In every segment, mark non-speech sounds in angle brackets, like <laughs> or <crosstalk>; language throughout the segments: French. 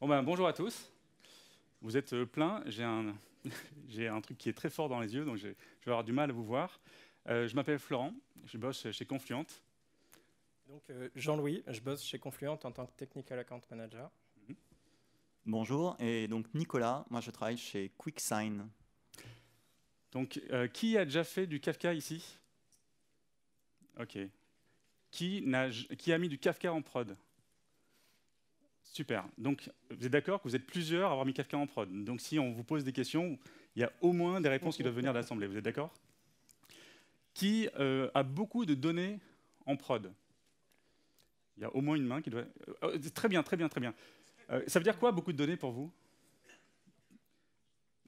Ben, bonjour à tous. Vous êtes euh, plein. J'ai un, <laughs> un, truc qui est très fort dans les yeux, donc je vais avoir du mal à vous voir. Euh, je m'appelle Florent, je bosse chez Confluent. Donc euh, Jean-Louis, je bosse chez Confluent en tant que Technical Account Manager. Mm-hmm. Bonjour, et donc Nicolas, moi je travaille chez QuickSign. Donc qui a déjà fait du Kafka ici Ok. qui a mis du Kafka en prod Super. Donc, vous êtes d'accord que vous êtes plusieurs à avoir mis quelqu'un en prod. Donc, si on vous pose des questions, il y a au moins des réponses qui doivent venir de l'Assemblée. Vous êtes d'accord Qui euh, a beaucoup de données en prod Il y a au moins une main qui doit... Euh, euh, très bien, très bien, très bien. ça veut dire quoi, beaucoup de données pour vous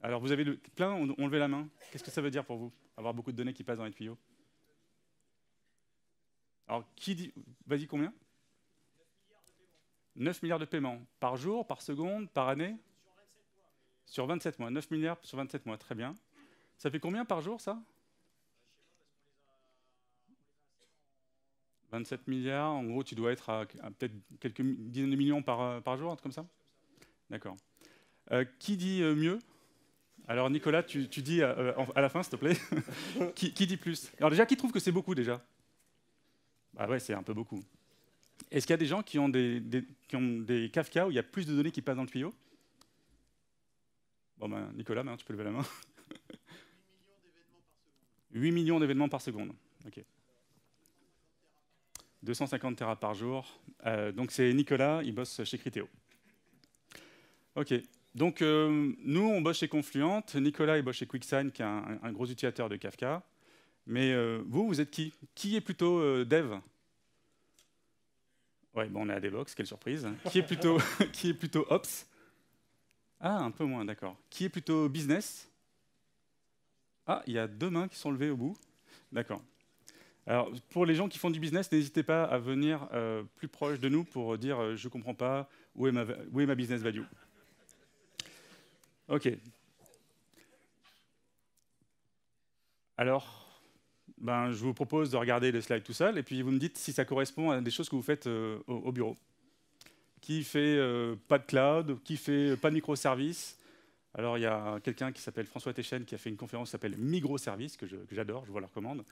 Alors, vous avez plein, on, on levait la main. Qu'est-ce que ça veut dire pour vous, avoir beaucoup de données qui passent dans les tuyaux Alors, qui dit... Vas-y, combien 9 milliards de paiements par jour, par seconde, par année Sur 27 mois. 9 milliards sur 27 mois, très bien. Ça fait combien par jour, ça 27 milliards, en gros, tu dois être à, peut-être quelques dizaines de millions euh, par, jour, un truc comme ça D'accord. Euh, qui dit euh, mieux Alors, Nicolas, tu, dis à la fin, s'il te plaît. <laughs> qui, dit plus Alors, déjà, qui trouve que c'est beaucoup déjà Ah ouais, c'est un peu beaucoup. Est-ce qu'il y a des gens qui ont des, Kafka où il y a plus de données qui passent dans le tuyau Bon, ben, Nicolas, tu peux lever la main. 8 <laughs> millions d'événements par seconde. OK. 250 Tera par jour. Euh, donc c'est Nicolas, il bosse chez Criteo. Ok. Donc euh, nous, on bosse chez Confluent. Nicolas, il bosse chez QuickSign, qui est un, gros utilisateur de Kafka. Mais euh, vous, vous êtes qui Qui est plutôt dev Ouais, bon, on est à Devox, quelle surprise. Qui est plutôt, <laughs> qui est plutôt Ops Ah, un peu moins, d'accord. Qui est plutôt Business Ah, il y a deux mains qui sont levées au bout. D'accord. Alors, pour les gens qui font du business, n'hésitez pas à venir euh, plus proche de nous pour dire euh, je ne comprends pas, où est, ma, où est ma business value Ok. Alors, ben, je vous propose de regarder le slide tout seul, et puis vous me dites si ça correspond à des choses que vous faites euh, au, bureau. Qui fait euh, pas de cloud Qui fait euh, pas de microservices Alors, il y a quelqu'un qui s'appelle François Téchen qui a fait une conférence qui s'appelle Migroservices, que j'adore, je, vous la recommande.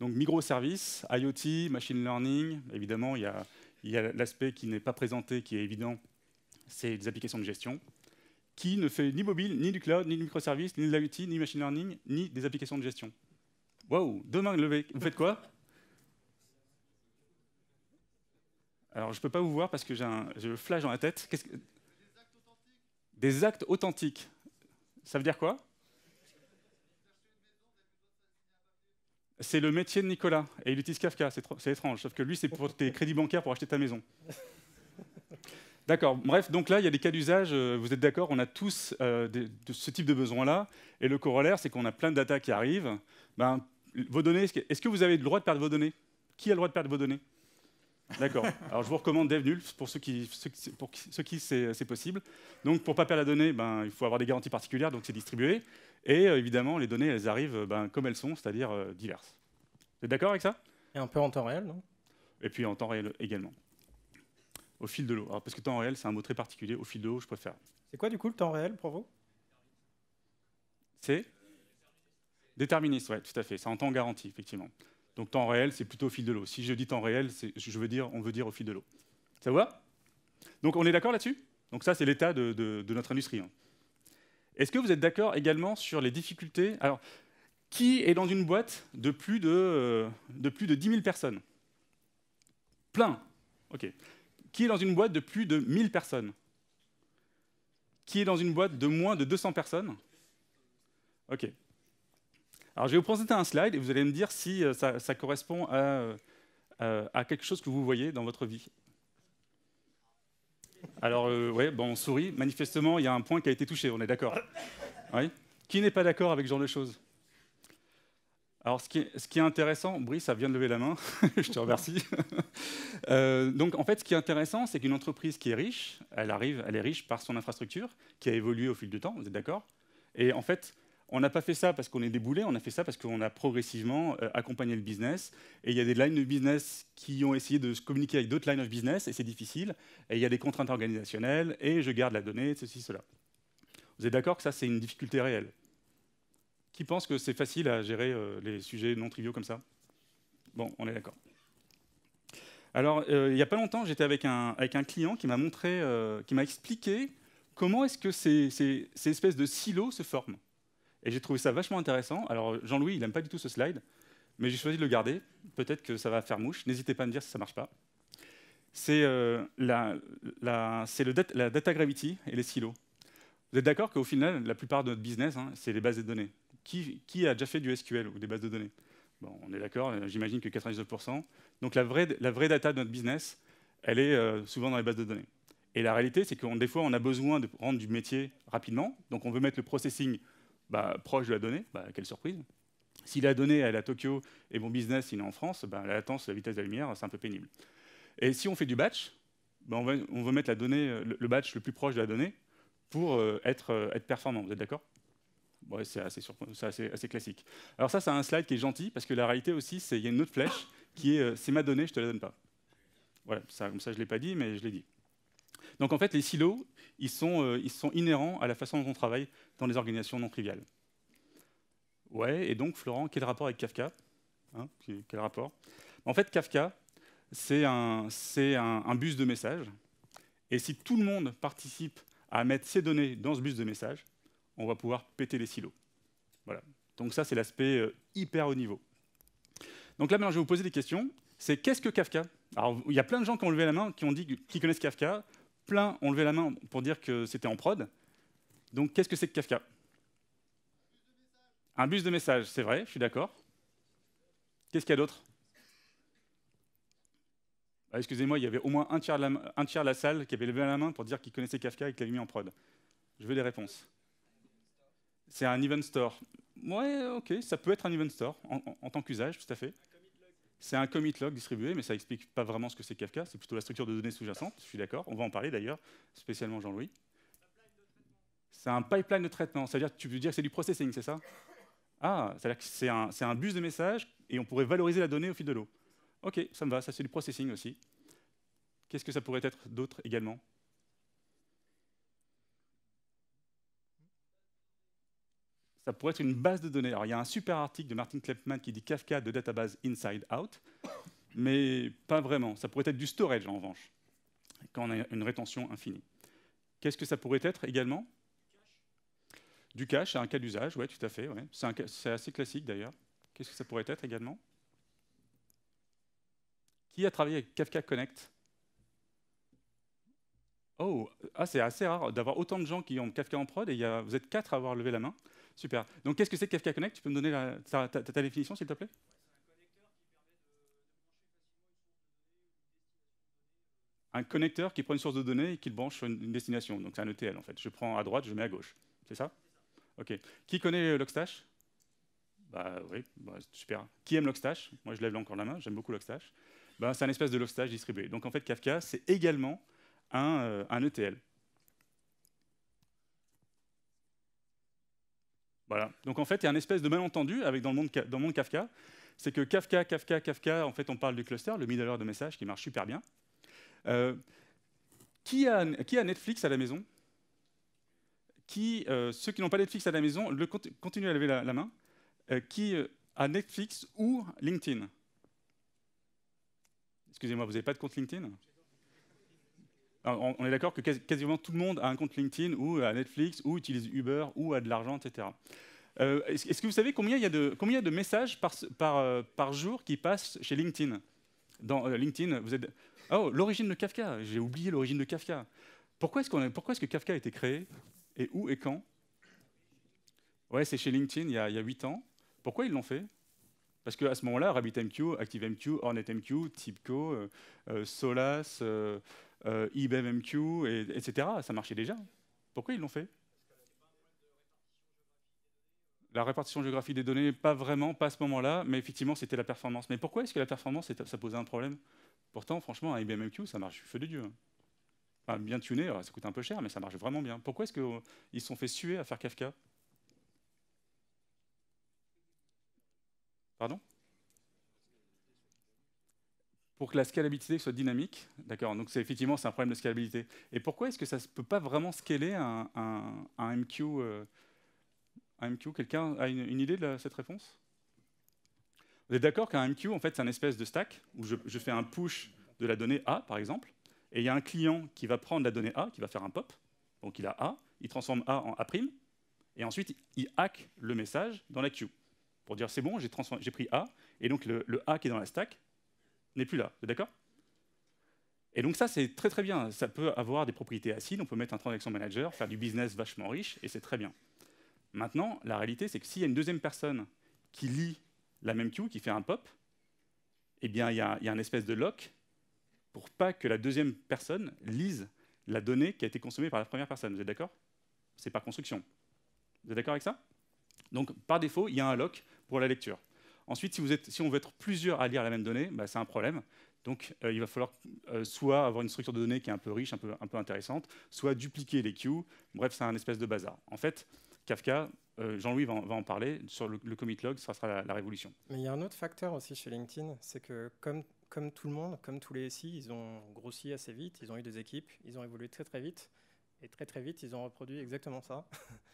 Donc, microservices, IoT, machine learning, évidemment, il y a, a l'aspect qui n'est pas présenté, qui est évident, c'est des applications de gestion qui ne fait ni mobile, ni du cloud, ni du microservice, ni de l'IoT, ni machine learning, ni des applications de gestion. Wow, demain mains Vous faites quoi Alors, je ne peux pas vous voir parce que j'ai le flash dans la tête. Que... Des actes authentiques. Ça veut dire quoi C'est le métier de Nicolas et il utilise Kafka, c'est étrange, sauf que lui c'est pour tes crédits bancaires pour acheter ta maison. D'accord, bref, donc là il y a des cas d'usage, euh, vous êtes d'accord, on a tous euh, ce type de besoin-là, et le corollaire c'est qu'on a plein de data qui arrivent, ben, vos données, est-ce que vous avez le droit de perdre vos données Qui a le droit de perdre vos données D'accord. <laughs> Alors je vous recommande DevNull pour ceux qui, pour ceux qui c'est possible. Donc pour ne pas perdre la donnée, ben, il faut avoir des garanties particulières, donc c'est distribué. Et euh, évidemment, les données, elles arrivent ben, comme elles sont, c'est-à-dire euh, diverses. Vous êtes d'accord avec ça Et un peu en temps réel, non Et puis en temps réel également. Au fil de l'eau. Parce que temps réel, c'est un mot très particulier. Au fil de l'eau, je préfère. C'est quoi du coup le temps réel pour vous C'est Déterministe, oui, tout à fait. C'est en temps garanti, effectivement. Donc temps réel, c'est plutôt au fil de l'eau. Si je dis temps réel, je veux dire, on veut dire au fil de l'eau. Ça va Donc on est d'accord là-dessus Donc ça, c'est l'état de, notre industrie. Hein. Est-ce que vous êtes d'accord également sur les difficultés Alors, qui est dans une boîte de plus de, euh, de, plus de 10 000 personnes Plein. OK. Qui est dans une boîte de plus de 1000 personnes Qui est dans une boîte de moins de 200 personnes OK. Alors je vais vous présenter un slide et vous allez me dire si euh, ça, correspond euh, euh, à, quelque chose que vous voyez dans votre vie. Alors ouais, bon, on sourit. Manifestement, il y a un point qui a été touché, on est d'accord. qui n'est pas d'accord avec ce genre de choses alors, ce qui, est, ce qui, est, intéressant, Brice, ça vient de lever la main, <laughs> je te remercie. <laughs> donc, en fait, ce qui est intéressant, c'est qu'une entreprise qui est riche, elle, arrive, elle est riche par son infrastructure, qui a évolué au fil du temps, vous êtes d'accord Et en fait, on n'a pas fait ça parce qu'on est déboulé, on a fait ça parce qu'on a progressivement euh, accompagné le business. Et il y a des lines de business qui ont essayé de se communiquer avec d'autres lines of business, et c'est difficile. Et il y a des contraintes organisationnelles, et je garde la donnée, ceci, cela. Vous êtes d'accord que ça, c'est une difficulté réelle Qui pense que c'est facile à gérer euh, les sujets non triviaux comme ça Bon, on est d'accord. Alors, euh, il n'y a pas longtemps, j'étais avec un, client qui m'a montré, qui m'a expliqué comment est-ce que ces espèces de silos se forment. Et j'ai trouvé ça vachement intéressant. Alors, Jean-Louis, il n'aime pas du tout ce slide, mais j'ai choisi de le garder. Peut-être que ça va faire mouche. N'hésitez pas à me dire si ça ne marche pas. C'est euh, la, data gravity et les silos. Vous êtes d'accord qu'au final, la plupart de notre business, hein, c'est les bases de données. Qui, a déjà fait du SQL ou des bases de données bon, On est d'accord, euh, j'imagine que 99%. Donc la vraie, la vraie data de notre business, elle est euh, souvent dans les bases de données. Et la réalité, c'est que des fois, on a besoin de rendre du métier rapidement. Donc on veut mettre le processing bah, proche de la donnée, bah, quelle surprise. Si la donnée elle est à Tokyo et mon business il est en France, bah, la latence, la vitesse de la lumière, c'est un peu pénible. Et si on fait du batch, on veut mettre la donnée, le batch le plus proche de la donnée pour euh, euh, être, performant. Vous êtes d'accord c'est assez, classique. Alors ça, c'est un slide qui est gentil, parce que la réalité aussi, c'est il y a une autre flèche qui est euh, c'est ma donnée, je ne te la donne pas ». Voilà, ça, comme ça, je ne l'ai pas dit, mais je l'ai dit. Donc en fait, les silos, euh, ils sont, inhérents à la façon dont on travaille dans les organisations non triviales. Ouais, et donc Florent, quel rapport avec Kafka hein, Quel rapport En fait, Kafka, c'est un, bus de messages. Et si tout le monde participe à mettre ses données dans ce bus de messages, on va pouvoir péter les silos. Voilà. Donc ça, c'est l'aspect euh, hyper haut niveau. Donc là, maintenant, je vais vous poser des questions. C'est qu'est-ce que Kafka Alors, il y a plein de gens qui ont levé la main, qui ont dit qui connaissent Kafka plein ont levé la main pour dire que c'était en prod. Donc qu'est-ce que c'est que Kafka Un bus de messages, c'est vrai, je suis d'accord. Qu'est-ce qu'il y a d'autre ah, Excusez-moi, il y avait au moins un tiers, de la, salle qui avait levé la main pour dire qu'il connaissait Kafka et qu'il l'avait mis en prod. Je veux des réponses. C'est un event store. Ouais, ok, ça peut être un event store en tant qu'usage, tout à fait. C'est un commit log distribué, mais ça n'explique pas vraiment ce que c'est Kafka. C'est plutôt la structure de données sous-jacente, je suis d'accord. On va en parler d'ailleurs, spécialement Jean-Louis. C'est un pipeline de traitement, c'est-à-dire tu peux dire que c'est du processing, c'est ça Ah, c'est-à-dire que c'est un, un, bus de messages et on pourrait valoriser la donnée au fil de l'eau. Ok, ça me va, ça c'est du processing aussi. Qu'est-ce que ça pourrait être d'autre également ça pourrait être une base de données. il y a un super article de Martin Kleppmann qui dit Kafka de database inside out, mais pas vraiment. Ça pourrait être du storage, en revanche, quand on a une rétention infinie. Qu'est-ce que ça pourrait être également Du cache, c'est un cas d'usage, oui, tout à fait. C'est assez classique, d'ailleurs. Qu'est-ce que ça pourrait être également Qui a travaillé avec Kafka Connect Oh, ah, c'est assez rare d'avoir autant de gens qui ont Kafka en prod, et vous êtes quatre à avoir levé la main. Super. Donc, qu'est-ce que c'est que Kafka Connect Tu peux me donner ta, définition, s'il te plaît Un connecteur qui prend une source de données et qui le branche sur une, destination. Donc, c'est un ETL, en fait. Je prends à droite, je mets à gauche. C'est ça OK. Qui connaît euh, Logstash Bah oui, bah, super. Qui aime Logstash Moi, je lève encore la main, j'aime beaucoup Logstash. Bah, c'est un espèce de Logstash distribué. Donc, en fait, Kafka, c'est également un, euh, un ETL. Donc en fait, il y a un espèce de malentendu avec dans le monde, dans monde Kafka. C'est que Kafka, Kafka, Kafka, en fait, on parle du cluster, le middleware de message qui marche super bien. Euh, qui, a, qui a Netflix à la maison qui, euh, Ceux qui n'ont pas Netflix à la maison, le, continuez à lever la, main. Euh, qui a Netflix ou LinkedIn Excusez-moi, vous n'avez pas de compte LinkedIn on, est d'accord que quasiment tout le monde a un compte LinkedIn ou à Netflix ou utilise Uber ou a de l'argent, etc. Euh, est-ce que vous savez combien il y a de, combien de messages par, euh, par, jour qui passent chez LinkedIn Dans euh, LinkedIn, vous êtes... Oh, l'origine de Kafka, j'ai oublié l'origine de Kafka. Pourquoi est-ce que Kafka a été créé Et où et quand Ouais, c'est chez LinkedIn il y, a, il 8 ans. Pourquoi ils l'ont fait parce qu'à ce moment-là, RabbitMQ, ActiveMQ, HornetMQ, TIBCO, Solace... IBM MQ, etc. Ça marchait déjà. Pourquoi ils l'ont fait la répartition géographique des données, pas vraiment, pas à ce moment-là, mais effectivement, c'était la performance. Mais pourquoi est-ce que la performance, ça posait un problème Pourtant, franchement, un MQ, ça marche feu de Dieu. bien tuné, ça coûte un peu cher, mais ça marche vraiment bien. Pourquoi est-ce qu'ils se sont fait suer à faire Kafka Pardon pour que la scalabilité soit dynamique. D'accord Donc, c'est, effectivement, c'est un problème de scalabilité. Et pourquoi est-ce que ça ne peut pas vraiment scaler un, MQ, un MQ euh, Quelqu'un a une, idée de cette réponse Vous êtes d'accord qu'un MQ, en fait, c'est un espèce de stack où je, fais un push de la donnée A, par exemple, et il y a un client qui va prendre la donnée A, qui va faire un pop. Donc, il a A, il transforme A en A', et ensuite, il hack le message dans la queue pour dire c'est bon, j'ai pris A, et donc le, le, A qui est dans la stack n'est plus là. D'accord Et donc ça, c'est très très bien. Ça peut avoir des propriétés acides, on peut mettre un transaction manager, faire du business vachement riche, et c'est très bien. Maintenant, la réalité, c'est que s'il y a une deuxième personne qui lit la même queue, qui fait un pop, eh bien, il y a, y un espèce de lock pour pas que la deuxième personne lise la donnée qui a été consommée par la première personne. Vous êtes d'accord C'est par construction. Vous êtes d'accord avec ça Donc, par défaut, il y a un lock pour la lecture. Ensuite, si, vous êtes, si on veut être plusieurs à lire la même donnée, bah, c'est un problème. Donc, euh, il va falloir euh, soit avoir une structure de données qui est un peu riche, un peu, un peu intéressante, soit dupliquer les queues. Bref, c'est un espèce de bazar. En fait, Kafka, euh, Jean-Louis va, en parler, sur le, commit log, ça sera la, révolution. Mais il y a un autre facteur aussi chez LinkedIn, c'est que comme, comme, tout le monde, comme tous les SI, ils ont grossi assez vite, ils ont eu des équipes, ils ont évolué très très vite, et très très vite, ils ont reproduit exactement ça. <laughs>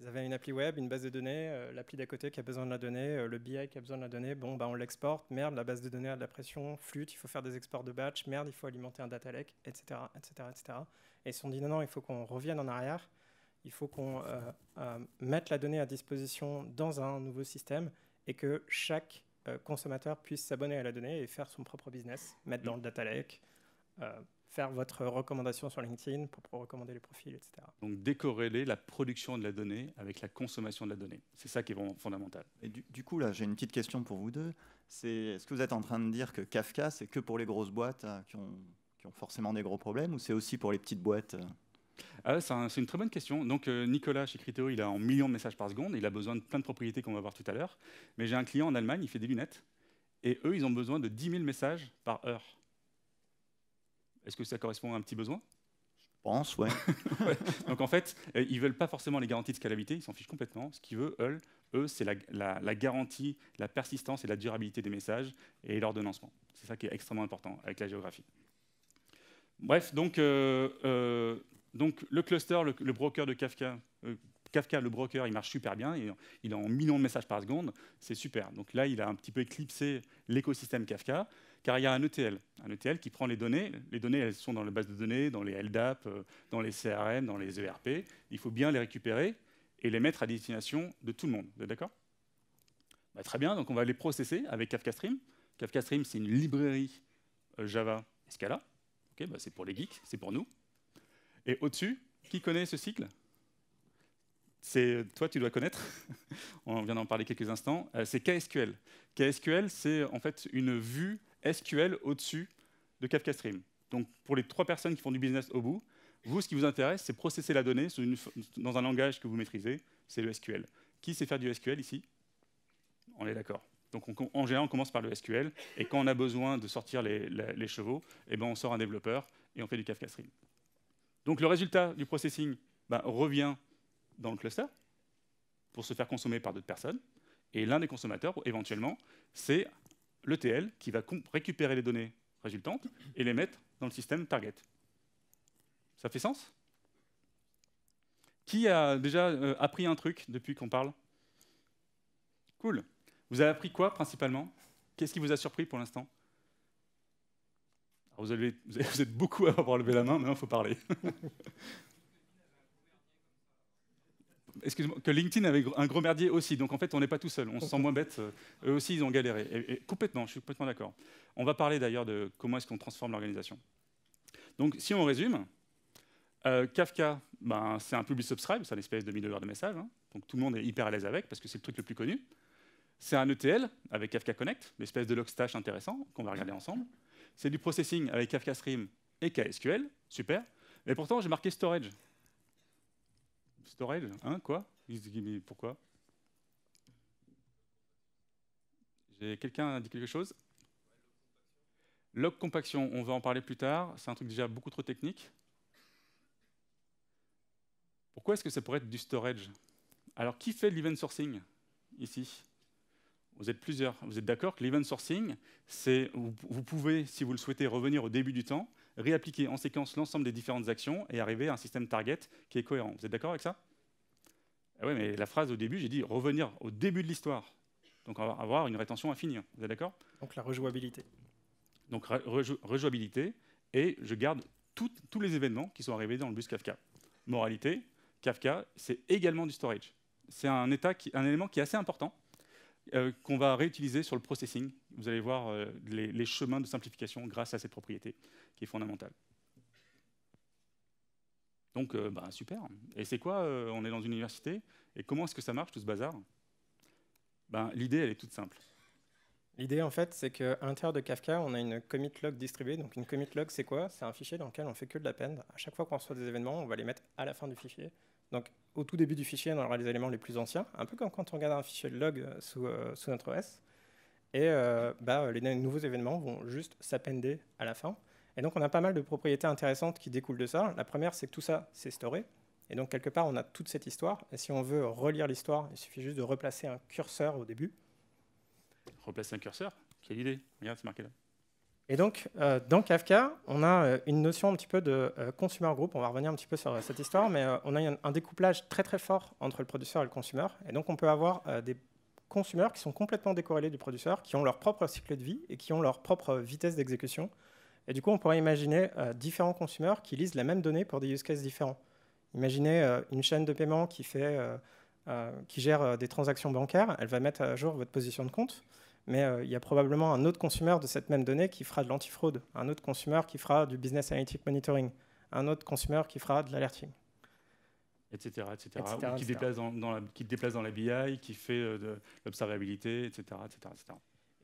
Ils avaient une appli web, une base de données, euh, l'appli d'à côté qui a besoin de la donnée, euh, le BI qui a besoin de la donnée, bon, bah, on l'exporte, merde, la base de données a de la pression, flûte, il faut faire des exports de batch, merde, il faut alimenter un data lake, etc. etc., etc. Et ils se sont dit, non, non, il faut qu'on revienne en arrière, il faut qu'on euh, mette la donnée à disposition dans un nouveau système et que chaque consommateur puisse s'abonner à la donnée et faire son propre business, mettre dans le data lake faire votre recommandation sur LinkedIn pour, recommander les profils, etc. Donc décorréler la production de la donnée avec la consommation de la donnée. C'est ça qui est fondamental. Et du, coup, là, j'ai une petite question pour vous deux. C'est est-ce que vous êtes en train de dire que Kafka, c'est que pour les grosses boîtes euh, qui, ont, qui, ont, forcément des gros problèmes ou c'est aussi pour les petites boîtes euh? ah c'est une très bonne question. Donc euh, Nicolas chez Criteo, il a en millions de messages par seconde, il a besoin de plein de propriétés qu'on va voir tout à l'heure. Mais j'ai un client en Allemagne, il fait des lunettes, et eux, ils ont besoin de 10 000 messages par heure. Est-ce que ça correspond à un petit besoin Je pense, <laughs> ouais. Donc en fait, euh, ils ne veulent pas forcément les garanties de scalabilité, ils s'en fichent complètement. Ce qu'ils veulent, eux, c'est la, garantie, la persistance et la durabilité des messages et l'ordonnancement. C'est ça qui est extrêmement important avec la géographie. Bref, donc, euh, euh, le cluster, le, broker de Kafka, Kafka, le broker, il marche super bien, il est en millions de messages par seconde, c'est super. Donc là, il a un petit peu éclipsé l'écosystème Kafka car il y a un ETL, un ETL qui prend les données. Les données, elles sont dans les bases de données, dans les LDAP, euh, dans les CRM, dans les ERP. Il faut bien les récupérer et les mettre à destination de tout le monde. Vous êtes d'accord bah, Très bien, donc on va les processer avec Kafka Stream. Kafka Stream, c'est une librairie euh, Java Scala. Bah, c'est pour les geeks, c'est pour nous. Et au-dessus, qui connaît ce cycle c'est euh, toi, tu dois connaître. <laughs> On vient d'en parler quelques instants. c'est KSQL. KSQL, c'est en fait une vue SQL au-dessus de Kafka Stream. Donc pour les trois personnes qui font du business au bout, vous, ce qui vous intéresse, c'est processer la donnée dans un langage que vous maîtrisez, c'est le SQL. Qui sait faire du SQL ici On est d'accord. Donc en général, on commence par le SQL, et quand on a besoin de sortir les, chevaux, et eh ben on sort un développeur et on fait du Kafka Stream. Donc le résultat du processing ben, revient dans le cluster pour se faire consommer par d'autres personnes, et l'un des consommateurs, éventuellement, c'est l'ETL qui va récupérer les données résultantes et les mettre dans le système target. Ça fait sens Qui a déjà euh, appris un truc depuis qu'on parle Cool. Vous avez appris quoi principalement Qu'est-ce qui vous a surpris pour l'instant vous, vous, êtes beaucoup à avoir levé la main, mais il faut parler. <laughs> que LinkedIn avait un gros merdier aussi. Donc en fait, on n'est pas tout seul, on se sent moins bête. Euh, eux aussi, ils ont galéré. Et, complètement, je suis complètement d'accord. On va parler d'ailleurs de comment est-ce qu'on transforme l'organisation. Donc si on résume, euh, Kafka, ben, c'est un public subscribe, c'est un espèce de 1000 dollars de message. Hein. Donc tout le monde est hyper à l'aise avec parce que c'est le truc le plus connu. C'est un ETL avec Kafka Connect, l'espèce de logstash intéressant qu'on va regarder ensemble. C'est du processing avec Kafka Stream et KSQL, super. Mais pourtant, j'ai marqué storage storage Hein Quoi pourquoi Quelqu'un a dit quelque chose Log compaction, on va en parler plus tard. C'est un truc déjà beaucoup trop technique. Pourquoi est-ce que ça pourrait être du storage Alors, qui fait l'event sourcing ici Vous êtes plusieurs. Vous êtes d'accord que l'event sourcing, c'est vous pouvez, si vous le souhaitez, revenir au début du temps réappliquer en séquence l'ensemble des différentes actions et arriver à un système target qui est cohérent. Vous êtes d'accord avec ça ah Oui, mais la phrase au début, j'ai dit revenir au début de l'histoire. Donc avoir une rétention infinie. Vous êtes d'accord Donc la rejouabilité. Donc rejouabilité, et je garde tous les événements qui sont arrivés dans le bus Kafka. Moralité, Kafka, c'est également du storage. C'est un, un élément qui est assez important, euh, qu'on va réutiliser sur le processing. Vous allez voir euh, les, chemins de simplification grâce à cette propriété qui est fondamentale. Donc, euh, bah, super. Et c'est quoi On est dans une université. Et comment est-ce que ça marche, tout ce bazar ben, L'idée, elle est toute simple. L'idée, en fait, c'est qu'à l'intérieur de Kafka, on a une commit log distribuée. Donc, une commit log, c'est quoi C'est un fichier dans lequel on fait que de la peine. À chaque fois qu'on reçoit des événements, on va les mettre à la fin du fichier. Donc, au tout début du fichier, on aura les éléments les plus anciens, un peu comme quand on regarde un fichier de log euh, sous, euh, sous notre OS. Et euh, bah, les nouveaux événements vont juste s'appender à la fin. Et donc, on a pas mal de propriétés intéressantes qui découlent de ça. La première, c'est que tout ça, c'est storé. Et donc, quelque part, on a toute cette histoire. Et si on veut relire l'histoire, il suffit juste de replacer un curseur au début. Replacer un curseur Quelle idée Regarde, c'est marqué là. Et donc, euh, dans Kafka, on a euh, une notion un petit peu de euh, consumer group. On va revenir un petit peu sur cette histoire, mais on a un, découplage très très fort entre le producteur et le consumer. Et donc, on peut avoir des consommateurs qui sont complètement décorrélés du producteur, qui ont leur propre cycle de vie et qui ont leur propre vitesse d'exécution. Et du coup, on pourrait imaginer différents consommateurs qui lisent la même donnée pour des use cases différents. Imaginez une chaîne de paiement qui, fait, qui gère des transactions bancaires. Elle va mettre à jour votre position de compte mais euh, il y a probablement un autre consommateur de cette même donnée qui fera de l'antifraude, un autre consommateur qui fera du business analytic monitoring, un autre consommateur qui fera de l'alerting. Etc, qui, te Déplace dans, la, BI, qui fait euh, de l'observabilité, etc., etc.,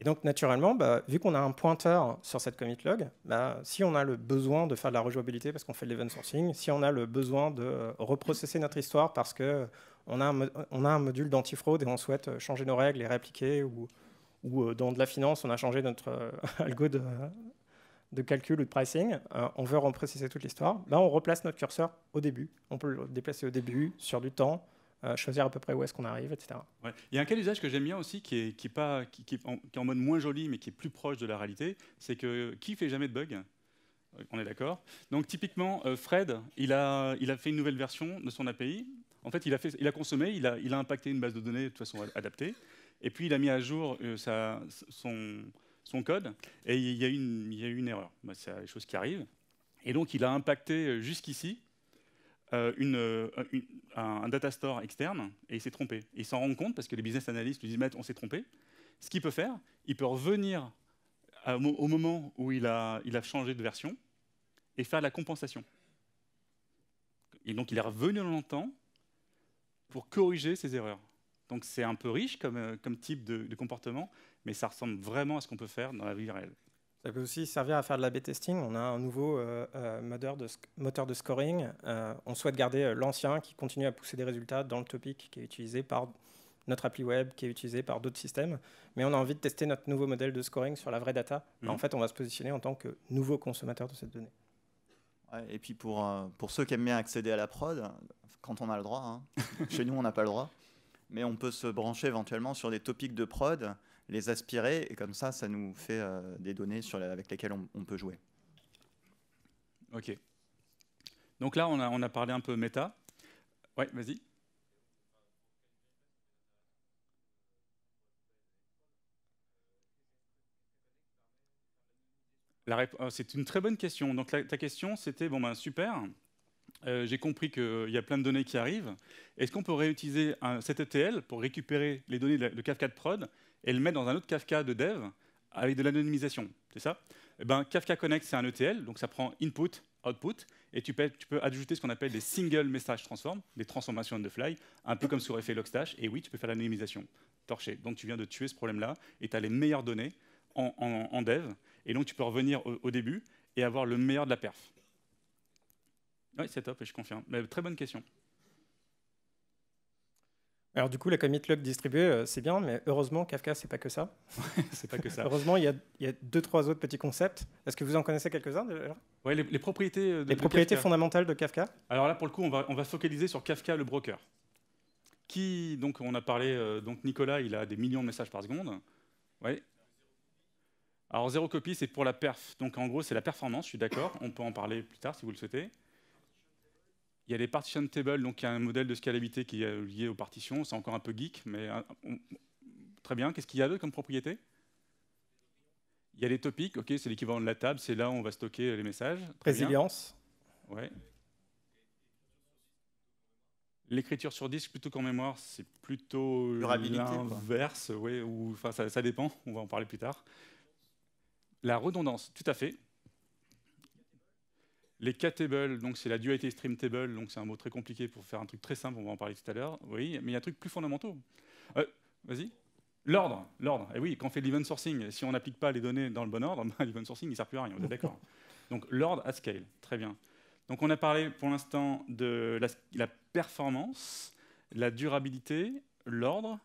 Et donc, naturellement, bah, vu qu'on a un pointeur sur cette commit log, bah, si on a le besoin de faire de la rejouabilité parce qu'on fait de l'event sourcing, si on a le besoin de reprocesser notre histoire parce qu'on euh, a, on a un module d'antifraude et on souhaite changer nos règles et réappliquer ou, ou euh, dans de la finance, on a changé notre euh, <laughs> algo de, calcul ou de pricing, euh, on veut repréciser toute l'histoire, là, ben, on replace notre curseur au début. On peut le déplacer au début, sur du temps, choisir à peu près où est-ce qu'on arrive, etc. Il y a un cas d'usage que j'aime bien aussi, qui est, pas, qui, en, mode moins joli, mais qui est plus proche de la réalité, c'est que qui fait jamais de bug On est d'accord. Donc typiquement, Fred, il a, il a fait une nouvelle version de son API. En fait, il a, fait, il a consommé, il a, il a impacté une base de données de toute façon adaptée. Et puis, il a mis à jour euh, son, code, et il y a eu une, une erreur. Bah, c'est des choses qui arrivent. Et donc, il a impacté euh, jusqu'ici euh, un data store externe, et il s'est trompé. il s'en rend compte, parce que les business analysts lui disent, on s'est trompé. Ce qu'il peut faire, il peut revenir au moment où il a, changé de version, et faire la compensation. Et donc, il est revenu dans le pour corriger ses erreurs. Donc c'est un peu riche comme, euh, type de, comportement, mais ça ressemble vraiment à ce qu'on peut faire dans la vie réelle. Ça peut aussi servir à faire de la B-testing. On a un nouveau euh, euh, moteur, de moteur, de scoring. on souhaite garder l'ancien qui continue à pousser des résultats dans le topic qui est utilisé par notre appli web, qui est utilisé par d'autres systèmes. Mais on a envie de tester notre nouveau modèle de scoring sur la vraie data. Mhm. En fait, on va se positionner en tant que nouveau consommateur de cette donnée. et puis pour, pour ceux qui aiment bien accéder à la prod, quand on a le droit, hein. <laughs> chez nous on n'a pas le droit, mais on peut se brancher éventuellement sur des topics de prod, les aspirer, et comme ça, ça nous fait euh, des données sur avec lesquelles on, peut jouer. Ok. Donc là, on a, on a parlé un peu méta. Ouais, vas-y. Oh, c'est une très bonne question. Donc ta question, c'était, bon ben super, euh, j'ai compris qu'il euh, y a plein de données qui arrivent. Est-ce qu'on peut réutiliser cet ETL pour récupérer les données de, Kafka de prod et le mettre dans un autre Kafka de dev avec de l'anonymisation C'est ça et eh ben, Kafka Connect, c'est un ETL, donc ça prend input, output, et tu peux, ajouter ce qu'on appelle des single message transform, des transformations on the fly, un peu comme sur effet Logstash, et oui, tu peux faire l'anonymisation, torcher. Donc tu viens de tuer ce problème-là, et tu as les meilleures données en, dev, et donc tu peux revenir au début et avoir le meilleur de la perf. Oui, c'est top, et je confirme. Mais très bonne question. Alors du coup, la commit log distribuée, euh, c'est bien, mais heureusement, Kafka, c'est pas que ça. <laughs> c'est pas que ça. heureusement, il y, a, deux, trois autres petits concepts. Est-ce que vous en connaissez quelques-uns Oui, les, propriétés. Euh, les propriétés fondamentales de Kafka. Alors là, pour le coup, on va, se focaliser sur Kafka, le broker. Qui, donc, on a parlé. Euh, donc Nicolas, il a des millions de messages par seconde. Ouais. Alors zéro copie, c'est pour la perf. Donc en gros, c'est la performance. Je suis d'accord. on peut en parler plus tard si vous le souhaitez. Il y a les partition tables, donc il y a un modèle de scalabilité qui est lié aux partitions. C'est encore un peu geek, mais euh, très bien. Qu'est-ce qu'il y a d'autre comme propriété Il y a les topics, ok, c'est l'équivalent de la table, c'est là où on va stocker les messages. Résilience. Ouais. L'écriture sur disque plutôt qu'en mémoire, c'est plutôt l'inverse, ouais, ou enfin ça dépend. On va en parler plus tard. La redondance, tout à fait. Les K-tables, donc c'est la dualité stream table, donc c'est un mot très compliqué pour faire un truc très simple, on va en parler tout à l'heure. Oui, mais il y a un truc plus fondamental. Euh, vas-y. L'ordre, l'ordre. Et eh oui, quand on fait l'event sourcing, si on n'applique pas les données dans le bon ordre, <laughs> ben, l'event sourcing ne sert plus à rien, on est d'accord <laughs> Donc l'ordre à scale, très bien. Donc on a parlé pour l'instant de la, performance, la durabilité, l'ordre,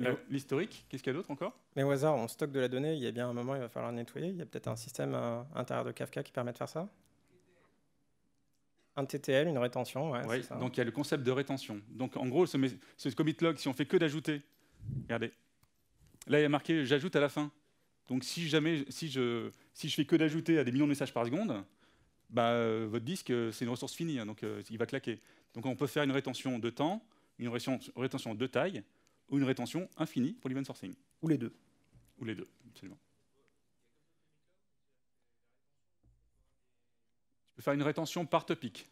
euh, l'historique. Qu'est-ce qu'il y a d'autre encore Mais au hasard, on stocke de la donnée, il y a bien un moment, il va falloir nettoyer. Il y a peut-être un système intérieur de Kafka qui permet de faire ça un TTL, une rétention, ça. Donc il y a le concept de rétention. Donc en gros, ce, commit log, si on fait que d'ajouter, regardez, là il y a marqué j'ajoute à la fin. Donc si jamais, si je, si je fais que d'ajouter à des millions de messages par seconde, bah, euh, votre disque euh, c'est une ressource finie, hein, donc euh, il va claquer. Donc on peut faire une rétention de temps, une rétention de taille, ou une rétention infinie pour l'event sourcing. Ou les deux. Ou les deux, absolument. faire une rétention par topic.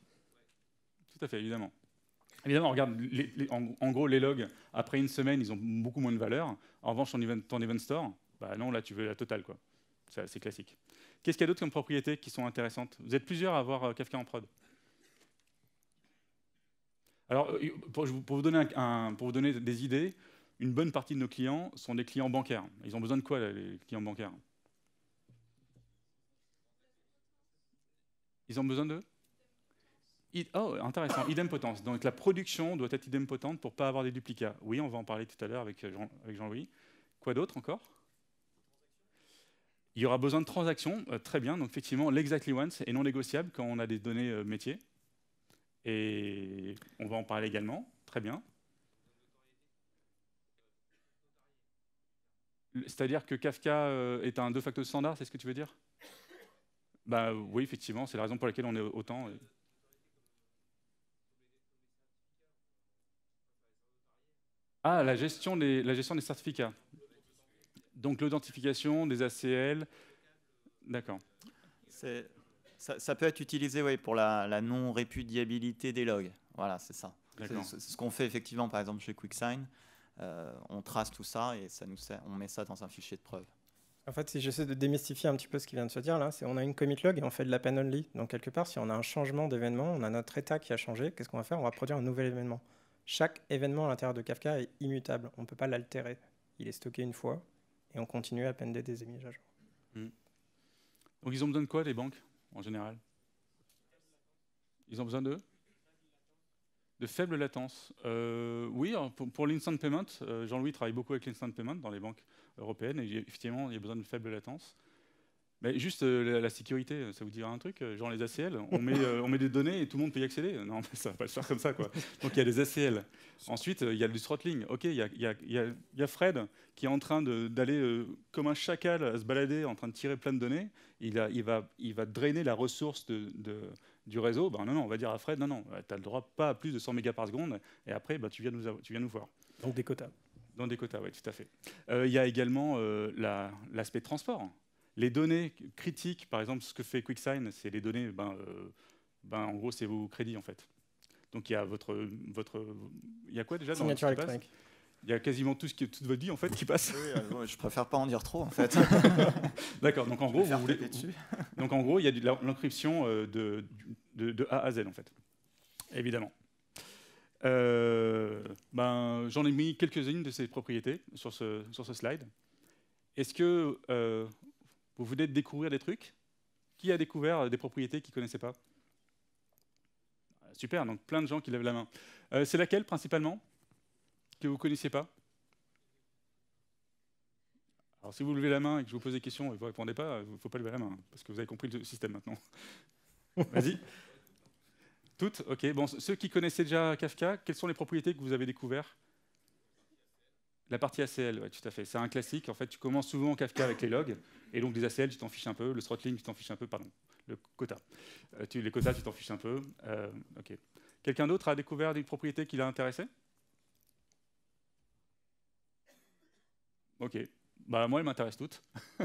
Tout à fait, évidemment. Évidemment, regarde, en, gros, les logs, après une semaine, ils ont beaucoup moins de valeur. En revanche, ton event, store, bah non, là, tu veux la totale, quoi. C'est classique. Qu'est-ce qu'il y a d'autre comme propriétés qui sont intéressantes Vous êtes plusieurs à avoir euh, Kafka en prod. Alors, euh, pour, vous donner pour, vous donner des idées, une bonne partie de nos clients sont des clients bancaires. Ils ont besoin de quoi, les clients bancaires Ils ont besoin de Oh, intéressant, idempotence. Donc la production doit être idempotente pour ne pas avoir des duplicats. Oui, on va en parler tout à l'heure avec euh, Jean-Louis. Quoi d'autre encore Il y aura besoin de transactions, euh, très bien. Donc effectivement, l'exactly once est non négociable quand on a des données métier. Euh, métiers. Et on va en parler également, très bien. C'est-à-dire que Kafka est un de facto standard, c'est ce que tu veux dire bah oui, effectivement, c'est la raison pour laquelle on est autant. Euh. Ah, la gestion des, la gestion des certificats. Donc l'authentification des ACL. D'accord. Ça, ça, peut être utilisé oui, pour la, non-répudiabilité des logs. Voilà, c'est ça. C'est ce qu'on fait effectivement, par exemple, chez QuickSign. Euh, on trace tout ça et ça nous on met ça dans un fichier de preuve. En fait, si j'essaie de démystifier un petit peu ce qui vient de se dire là, c'est on a une commit log et on fait de la pan only. Donc quelque part, si on a un changement d'événement, on a notre état qui a changé, qu'est-ce qu'on va faire On va produire un nouvel événement. Chaque événement à l'intérieur de Kafka est immutable, on ne peut pas l'altérer. Il est stocké une fois et on continue à appender des émises hmm. Donc ils ont besoin de quoi les banques en général Ils ont besoin de de faible latence. Euh, oui, hein, pour, l'instant payment, euh, Jean-Louis travaille beaucoup avec l'instant payment dans les banques européenne, et effectivement, il y a besoin de faible latence. Mais juste euh, la, sécurité, ça vous dira un truc euh, Genre les ACL, on met, euh, on met des données et tout le monde peut y accéder Non, mais ça va pas se faire comme ça. Quoi. Donc il y a les ACL. Ensuite, il y a du throttling. Ok, il y a, y, a, y a, Fred qui est en train d'aller comme un chacal à se balader, en train de tirer plein de données. Il, a, il, va, il va drainer la ressource de, du réseau. Ben non, non, on va dire à Fred, non, non, tu as le droit pas à plus de 100 mégas par seconde. Et après, ben, tu, viens nous tu viens nous voir. Donc des quotas. Dans des quotas, oui, tout à fait. Euh, il y a également euh, l'aspect la, transport. Les données critiques, par exemple, ce que fait QuickSign, c'est les données, ben, euh, ben, en gros, c'est vos crédits, en fait. Donc il y a votre, votre, il y a quoi déjà Signature électronique. Il y a quasiment tout ce qui, toute votre vie en fait qui passe. Oui, je préfère pas en dire trop en fait. <laughs> D'accord. Donc, en gros, vous voulez. Donc en gros, il y a l'encryption de, de, A à Z en fait, évidemment. Euh, ben, J'en ai mis quelques-unes de ces propriétés sur ce, sur ce slide. Est-ce que euh, vous voulez découvrir des trucs Qui a découvert des propriétés qu'il ne connaissait pas Super, donc plein de gens qui lèvent la main. Euh, c'est laquelle principalement que vous ne connaissiez pas Alors si vous levez la main et que je vous pose des questions et que vous ne répondez pas, il ne faut pas lever la main, hein, parce que vous avez compris le système maintenant. <laughs> Vas-y. Toutes Ok. Bon, ceux qui connaissaient déjà Kafka, quelles sont les propriétés que vous avez découvertes la partie ACL, oui, tout à fait. C'est un classique. En fait, tu commences souvent Kafka avec les logs, et donc les ACL, tu t'en fiches un peu. Le throttling, tu t'en fiches un peu, pardon. Le quota. Euh, tu, les quotas, tu t'en fiches un peu. Euh, ok. Quelqu'un d'autre a découvert une propriété qui l'a intéressé Ok. Bah, moi, elles m'intéressent toutes. <laughs>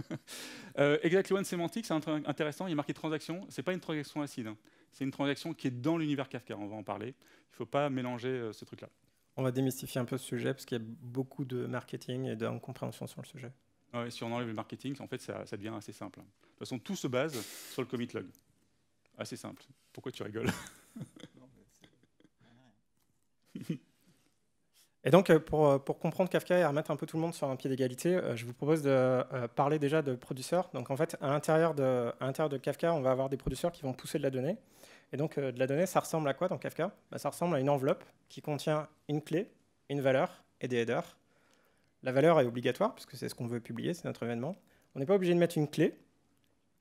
euh, exactly one sémantique c'est intéressant. Il y a marqué transaction. C'est pas une transaction acide. Hein c'est une transaction qui est dans l'univers Kafka, on va en parler. Il ne faut pas mélanger euh, ce truc-là. On va démystifier un peu ce sujet, parce qu'il y a beaucoup de marketing et d'incompréhension sur le sujet. si on enlève le marketing, en fait, ça, ça, devient assez simple. De toute façon, tout se base sur le commit log. Assez simple. Pourquoi tu rigoles <laughs> Et donc, euh, pour, euh, pour, comprendre Kafka et remettre un peu tout le monde sur un pied d'égalité, euh, je vous propose de parler déjà de producteurs. Donc, en fait, à l'intérieur de, de, Kafka, on va avoir des producteurs qui vont pousser de la donnée. Et donc, de la donnée, ça ressemble à quoi dans Kafka bah, Ça ressemble à une enveloppe qui contient une clé, une valeur et des headers. La valeur est obligatoire, puisque c'est ce qu'on veut publier, c'est notre événement. On n'est pas obligé de mettre une clé.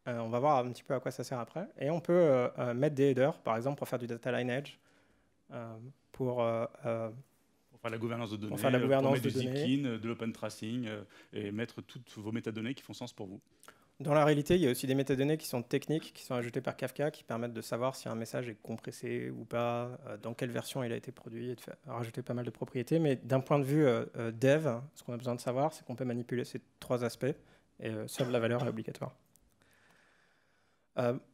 on va voir un petit peu à quoi ça sert après. Et on peut mettre des headers, par exemple, pour faire du data lineage, edge pour la gouvernance de données, la euh, gouvernance de euh, de l'open tracing euh, et mettre toutes vos métadonnées qui font sens pour vous. Dans la réalité, il y a aussi des métadonnées qui sont techniques, qui sont ajoutées par Kafka, qui permettent de savoir si un message est compressé ou pas, dans quelle version il a été produit, et de rajouter pas mal de propriétés. Mais d'un point de vue dev, ce qu'on a besoin de savoir, c'est qu'on peut manipuler ces trois aspects, et la valeur est obligatoire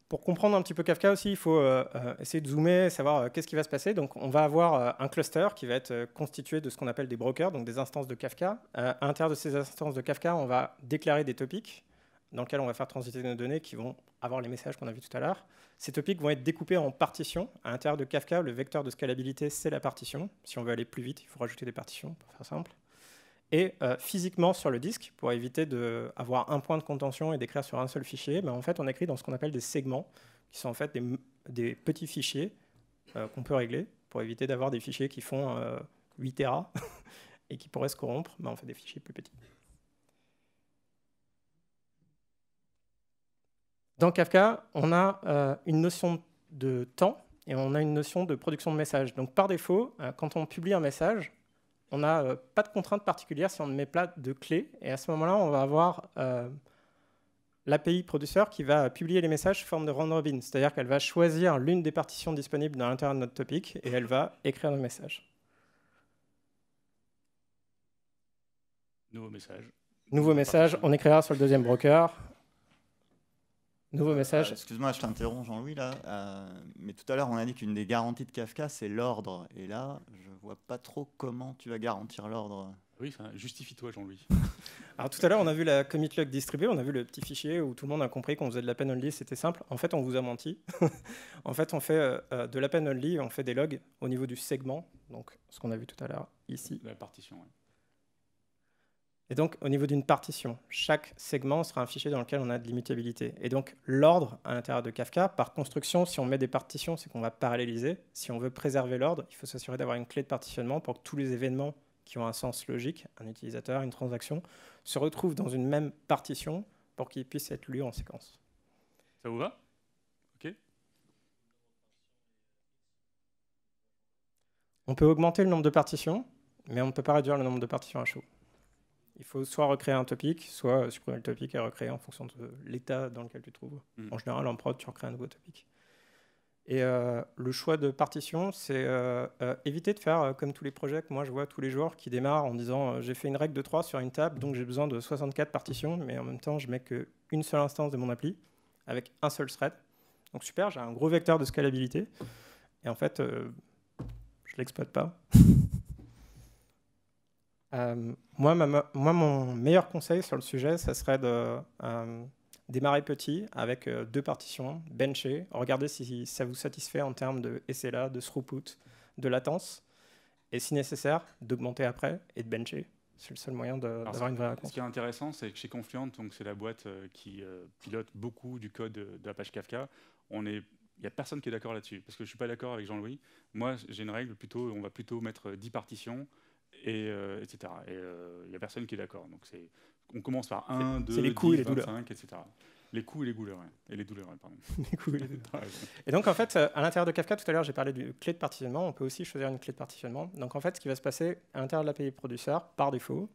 pour comprendre un petit peu Kafka aussi, il faut euh, euh, essayer de zoomer, savoir euh, qu'est-ce qui va se passer. Donc, on va avoir un cluster qui va être constitué de ce qu'on appelle des brokers, donc des instances de Kafka. à l'intérieur de ces instances de Kafka, on va déclarer des topics dans lesquels on va faire transiter nos données qui vont avoir les messages qu'on a vus tout à l'heure. Ces topics vont être découpés en partitions. À l'intérieur de Kafka, le vecteur de scalabilité, c'est la partition. Si on veut aller plus vite, il faut rajouter des partitions, pour faire simple. Et euh, physiquement sur le disque, pour éviter d'avoir un point de contention et d'écrire sur un seul fichier, ben, en fait, on écrit dans ce qu'on appelle des segments, qui sont en fait des, petits fichiers euh, qu'on peut régler pour éviter d'avoir des fichiers qui font 8 euh, Tera <laughs> et qui pourraient se corrompre. mais ben, on fait des fichiers plus petits. Dans Kafka, on a une notion de temps et on a une notion de production de messages. Donc par défaut, quand on publie un message, on n'a euh, pas de contrainte particulière si on ne met pas de clé. Et à ce moment-là, on va avoir euh, l'API produceur qui va publier les messages sous forme de round robin. C'est-à-dire qu'elle va choisir l'une des partitions disponibles dans l'intérieur de notre topic et elle va écrire le message. Nouveau message. Nouveau message, on écrira sur le deuxième broker. Nouveau euh, message. Excuse-moi, je t'interromps, Jean-Louis, là. Euh, mais tout à l'heure, on a dit qu'une des garanties de Kafka, c'est l'ordre. Et là, je vois pas trop comment tu vas garantir l'ordre. Oui, justifie-toi, Jean-Louis. <laughs> Alors, tout à l'heure, on a vu la commit log distribuée, on a vu le petit fichier où tout le monde a compris qu'on faisait de la pen only, c'était simple. En fait, on vous a menti. <laughs> en fait, on fait euh, de la pen only, on fait des logs au niveau du segment, donc ce qu'on a vu tout à l'heure ici. La partition, oui. Et donc, au niveau d'une partition, chaque segment sera un fichier dans lequel on a de l'immutabilité. Et donc, l'ordre à l'intérieur de Kafka, par construction, si on met des partitions, c'est qu'on va paralléliser. Si on veut préserver l'ordre, il faut s'assurer d'avoir une clé de partitionnement pour que tous les événements qui ont un sens logique, un utilisateur, une transaction, se retrouvent dans une même partition pour qu'ils puissent être lus en séquence. Ça vous va Ok. On peut augmenter le nombre de partitions, mais on ne peut pas réduire le nombre de partitions à chaud. Il faut soit recréer un topic, soit supprimer le topic et recréer en fonction de l'état dans lequel tu te trouves. Mm. En général, en prod, tu recrées un nouveau topic. Et euh, le choix de partition, c'est euh, euh, éviter de faire comme tous les projets que moi je vois tous les jours qui démarrent en disant j'ai fait une règle de 3 sur une table, donc j'ai besoin de 64 partitions, mais en même temps je mets qu'une seule instance de mon appli avec un seul thread. Donc super, j'ai un gros vecteur de scalabilité. Et en fait, je l'exploite pas. <laughs> Euh, moi, moi, mon meilleur conseil sur le sujet, ça serait de euh, démarrer petit avec euh, deux partitions, bencher, regarder si ça vous satisfait en termes de SLA, de throughput, de latence, et si nécessaire, d'augmenter après et de bencher. C'est le seul moyen d'avoir une vraie réponse. Ce qui est intéressant, c'est que chez Confluent, c'est la boîte qui pilote beaucoup du code de la page Kafka, on est il n'y a personne qui est d'accord là-dessus, parce que je ne suis pas d'accord avec Jean-Louis. Moi, j'ai une règle, plutôt, on va plutôt mettre 10 partitions, et, etc. Euh, et il n'y euh, a personne qui est d'accord. Donc c'est, on commence par 1, 2, 3, 4, 5, etc. Les coups et les douleurs, et les douleurs, pardon. <laughs> les coups <laughs> et donc en fait, euh, à l'intérieur de Kafka, tout à l'heure j'ai parlé de clé de partitionnement, on peut aussi choisir une clé de partitionnement. Donc en fait, ce qui va se passer à l'intérieur de l'API Produceur, par défaut,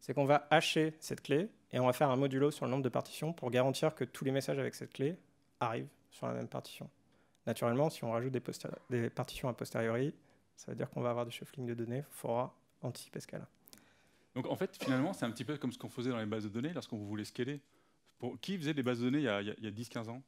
c'est qu'on va hacher cette clé et on va faire un modulo sur le nombre de partitions pour garantir que tous les messages avec cette clé arrivent sur la même partition. Naturellement, si on rajoute des, des partitions a posteriori, ça veut dire qu'on va avoir du shuffling de données, il faudra anti-Pascal. Donc en fait, finalement, c'est un petit peu comme ce qu'on faisait dans les bases de données lorsqu'on voulait scaler. Pour, qui faisait des bases de données il y a, 10-15 ans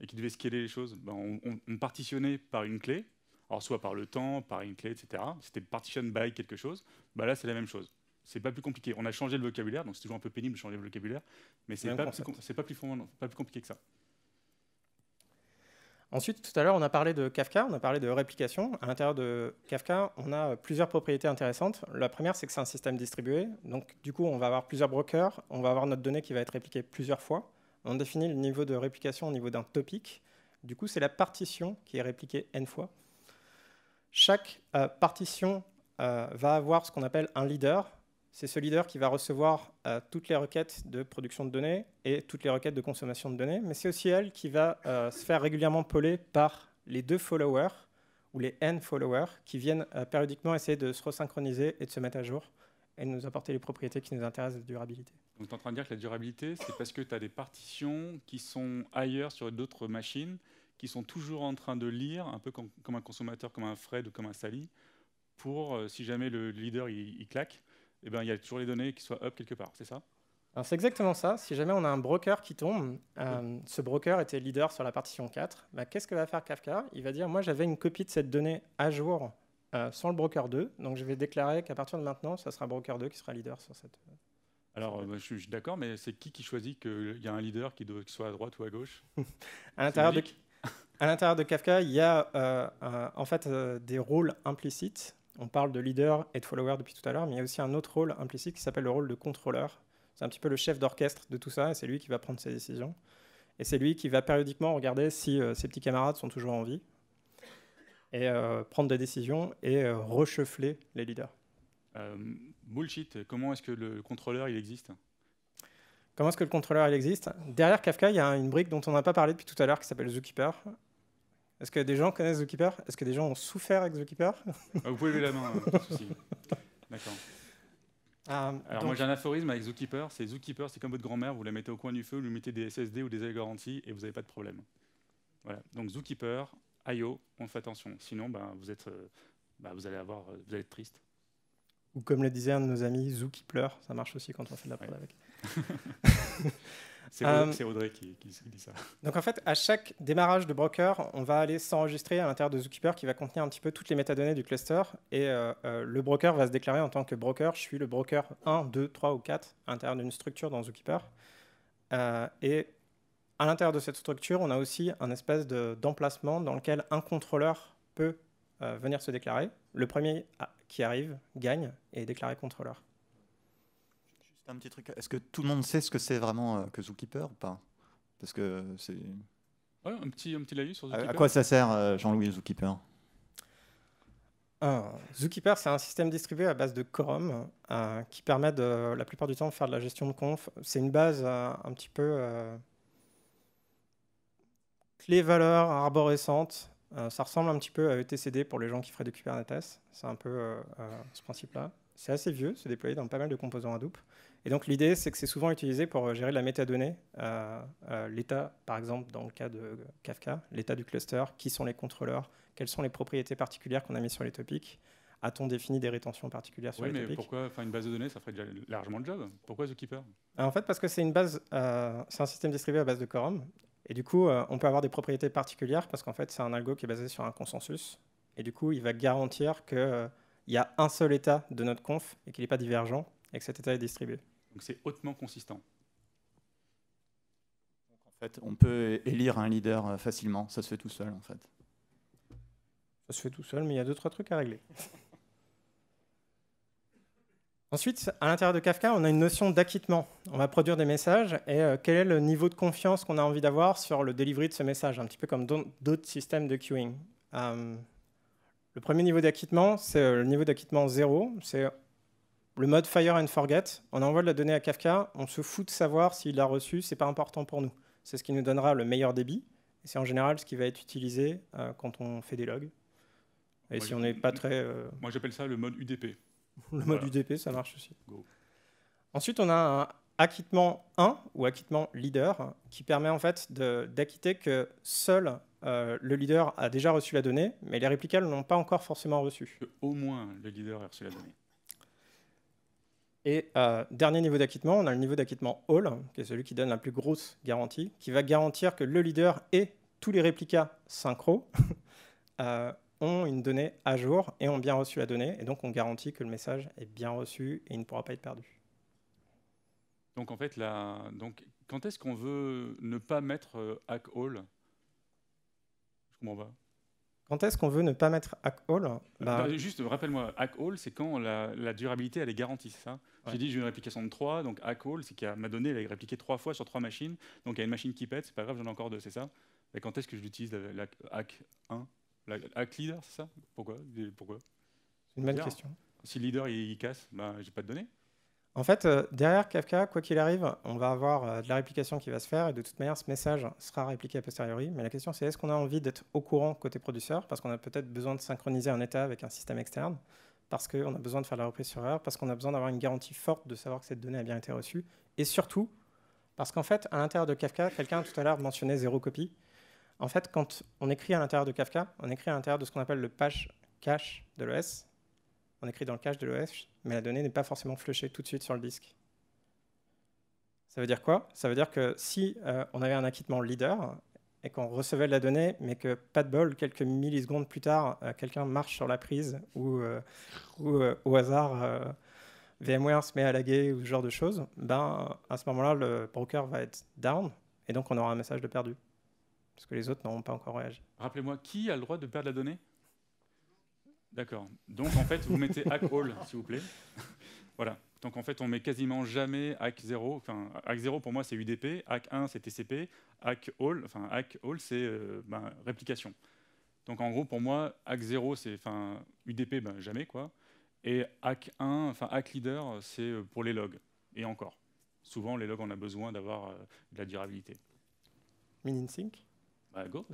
et qui devait scaler les choses ben, on, partitionnait par une clé, alors soit par le temps, par une clé, etc. C'était partition by quelque chose. Ben, là, c'est la même chose. C'est pas plus compliqué. On a changé le vocabulaire, donc c'est toujours un peu pénible de changer le vocabulaire, mais c'est pas, pas, plus, pas plus compliqué que ça. Ensuite, tout à l'heure, on a parlé de Kafka, on a parlé de réplication. À l'intérieur de Kafka, on a plusieurs propriétés intéressantes. La première, c'est que c'est un système distribué. Donc, du coup, on va avoir plusieurs brokers, on va avoir notre donnée qui va être répliquée plusieurs fois. On définit le niveau de réplication au niveau d'un topic. Du coup, c'est la partition qui est répliquée n fois. Chaque euh, partition euh, va avoir ce qu'on appelle un leader c'est ce leader qui va recevoir euh, toutes les requêtes de production de données et toutes les requêtes de consommation de données, mais c'est aussi elle qui va euh, se faire régulièrement poller par les deux followers ou les n followers qui viennent euh, périodiquement essayer de se resynchroniser et de se mettre à jour et nous apporter les propriétés qui nous intéressent de durabilité. Donc tu es en train de dire que la durabilité, c'est parce que tu as des partitions qui sont ailleurs sur d'autres machines, qui sont toujours en train de lire, un peu comme, comme un consommateur, comme un Fred ou comme un Sally, pour, si jamais le leader il claque, eh ben, il y a toujours les données qui soient up quelque part, c'est ça c'est exactement ça. Si jamais on a un broker qui tombe, euh, ce broker était leader sur la partition 4, bah, qu'est-ce que va faire Kafka Il va dire, moi j'avais une copie de cette donnée à jour euh, sans le broker 2, donc je vais déclarer qu'à partir de maintenant, ça sera broker 2 qui sera leader sur cette... Euh, Alors, je suis d'accord, mais c'est qui qui choisit qu'il y a un leader qui, doit, soit à droite ou à gauche <laughs> <laughs> À l'intérieur de, Kafka, il y a en fait des rôles implicites on parle de leader et de follower depuis tout à l'heure, mais il y a aussi un autre rôle implicite qui s'appelle le rôle de contrôleur. C'est un petit peu le chef d'orchestre de tout ça, et c'est lui qui va prendre ses décisions. Et c'est lui qui va périodiquement regarder si euh, ses petits camarades sont toujours en vie, et euh, prendre des décisions et euh, les leaders. Euh, bullshit, comment est-ce que le contrôleur il existe Comment est-ce que le contrôleur il existe Derrière Kafka, il y a une brique dont on n'a pas parlé depuis tout à l'heure qui s'appelle Zookeeper. Est-ce que des gens connaissent Zookeeper Est-ce que des gens ont souffert avec Zookeeper ah, Vous pouvez lever la main, euh, pas de souci. D'accord. Ah, Alors moi j'ai un aphorisme avec Zookeeper, c'est Zookeeper, c'est comme votre grand-mère, vous la mettez au coin du feu, vous lui mettez des SSD ou des ailes garanties et vous n'avez pas de problème. Voilà, donc Zookeeper, IO, oh, on fait attention, sinon ben, vous, êtes, euh, ben, vous, allez avoir, euh, vous allez être triste. Ou comme le disait un de nos amis, Zookeeper, ça marche aussi quand on fait de la prod avec. <laughs> Euh, c'est Audrey, qui, dit ça. <laughs> Donc en fait, à chaque démarrage de broker, on va aller s'enregistrer à l'intérieur de Zookeeper qui va contenir un petit peu toutes les métadonnées du cluster et euh, euh, le broker va se déclarer en tant que broker. Je suis le broker 1, 2, 3 ou 4 à l'intérieur d'une structure dans Zookeeper. et à l'intérieur de cette structure, on a aussi un espèce d'emplacement dans lequel un contrôleur peut venir se déclarer. Le premier ah, qui arrive gagne et est déclaré contrôleur un petit truc. Est-ce que tout le monde sait ce que c'est vraiment euh, que Zookeeper ou pas Parce que c'est. un petit, un petit laïus sur Zookeeper. À quoi ça sert, euh, Jean-Louis, Zookeeper Zookeeper, c'est un système distribué à base de quorum euh, qui permet de, la plupart du temps, de faire de la gestion de conf. C'est une base un petit peu clé valeur arborescente. ça ressemble un petit peu à etcd pour les gens qui feraient du Kubernetes. C'est un peu ce principe-là. C'est assez vieux, c'est déployé dans pas mal de composants Hadoop. Et donc l'idée, c'est que c'est souvent utilisé pour euh, gérer la métadonnée, euh, euh, l'état, par exemple, dans le cas de Kafka, l'état du cluster, qui sont les contrôleurs, quelles sont les propriétés particulières qu'on a mises sur les topics, a-t-on défini des rétentions particulières sur oui, mais Pourquoi, une base de données, ça ferait déjà largement le job. Pourquoi Zookeeper ah, En fait, parce que c'est une base, c'est un système distribué à base de quorum, et du coup, on peut avoir des propriétés particulières parce qu'en fait, c'est un algo qui est basé sur un consensus, et du coup, il va garantir que il y a un seul état de notre conf et qu'il n'est pas divergent et que cet état est distribué. Donc c'est hautement consistant. en fait, on peut élire un leader euh, facilement, ça se fait tout seul en fait. Ça se fait tout seul, mais il y a deux, trois trucs à régler. <laughs> Ensuite, à l'intérieur de Kafka, on a une notion d'acquittement. On va produire des messages et euh, quel est le niveau de confiance qu'on a envie d'avoir sur le delivery de ce message, un petit peu comme d'autres systèmes de queuing. Euh, le premier niveau d'acquittement, c'est le niveau d'acquittement zéro. C'est le mode Fire and Forget, on envoie la donnée à Kafka, on se fout de savoir s'il l'a reçu, c'est pas important pour nous. C'est ce qui nous donnera le meilleur débit, et c'est en général ce qui va être utilisé euh, quand on fait des logs. Et si on n'est pas très... Euh, moi j'appelle ça le mode UDP. <laughs> le mode UDP, ça marche aussi. Ensuite, on a un acquittement 1 ou acquittement leader qui permet en fait d'acquitter que seul euh, le leader a déjà reçu la donnée, mais les ne n'ont pas encore forcément reçu. Au moins le leader a reçu la donnée. Et euh, dernier niveau d'acquittement, on a le niveau d'acquittement All, qui est celui qui donne la plus grosse garantie, qui va garantir que le leader et tous les réplicas synchro <laughs> euh, ont une donnée à jour et ont bien reçu la donnée. Et donc, on garantit que le message est bien reçu et il ne pourra pas être perdu. Donc, en fait, la... donc, quand est-ce qu'on veut ne pas mettre euh, hack all Je comprends pas. Quand est-ce qu'on veut ne pas mettre hack all bah, bah, Juste, rappelle-moi, hack all, c'est quand la, durabilité, elle est garantie, c'est ça J'ai dit, j'ai une réplication de 3, donc hack all, c'est que m'a donnée elle est répliquée 3 fois sur 3 machines, donc il y a une machine qui pète, c'est pas grave, j'en ai encore deux, c'est ça quand est-ce que je l'utilise, la, hack 1 Hack leader, c'est ça Pourquoi Pourquoi C'est une bonne question. Si leader, il, casse, bah, j'ai pas de données. En fait, euh, derrière Kafka, quoi qu'il arrive, on va avoir euh, de la réplication qui va se faire et de toute manière, ce message sera répliqué a posteriori. Mais la question, c'est est-ce qu'on a envie d'être au courant côté producteur parce qu'on a peut-être besoin de synchroniser un état avec un système externe, parce qu'on a besoin de faire la reprise sur erreur, parce qu'on a besoin d'avoir une garantie forte de savoir que cette donnée a bien été reçue et surtout parce qu'en fait, à l'intérieur de Kafka, quelqu'un tout à l'heure mentionnait zéro copie. En fait, quand on écrit à l'intérieur de Kafka, on écrit à l'intérieur de ce qu'on appelle le cache de l'OS. On écrit dans le cache de l'OS mais la donnée n'est pas forcément flushée tout de suite sur le disque. Ça veut dire quoi Ça veut dire que si euh, on avait un acquittement leader et qu'on recevait de la donnée, mais que pas de bol, quelques millisecondes plus tard, euh, quelqu'un marche sur la prise ou, euh, au hasard VMware se met à laguer ou ce genre de choses, ben, à ce moment-là, le broker va être down et donc on aura un message de perdu parce que les autres n'auront pas encore réagi. Rappelez-moi, qui a le droit de perdre la donnée D'accord. Donc en fait, vous mettez hack all, <laughs> s'il vous plaît. voilà. Donc en fait, on met quasiment jamais hack 0. Enfin, hack 0 pour moi c'est UDP, hack 1 c'est TCP, hack all, enfin hack all c'est euh, ben, réplication. Donc en gros pour moi, hack 0 c'est enfin UDP ben, jamais quoi. Et hack 1, enfin hack leader c'est euh, pour les logs et encore. Souvent les logs on a besoin d'avoir euh, de la durabilité. in sync. Bah, go.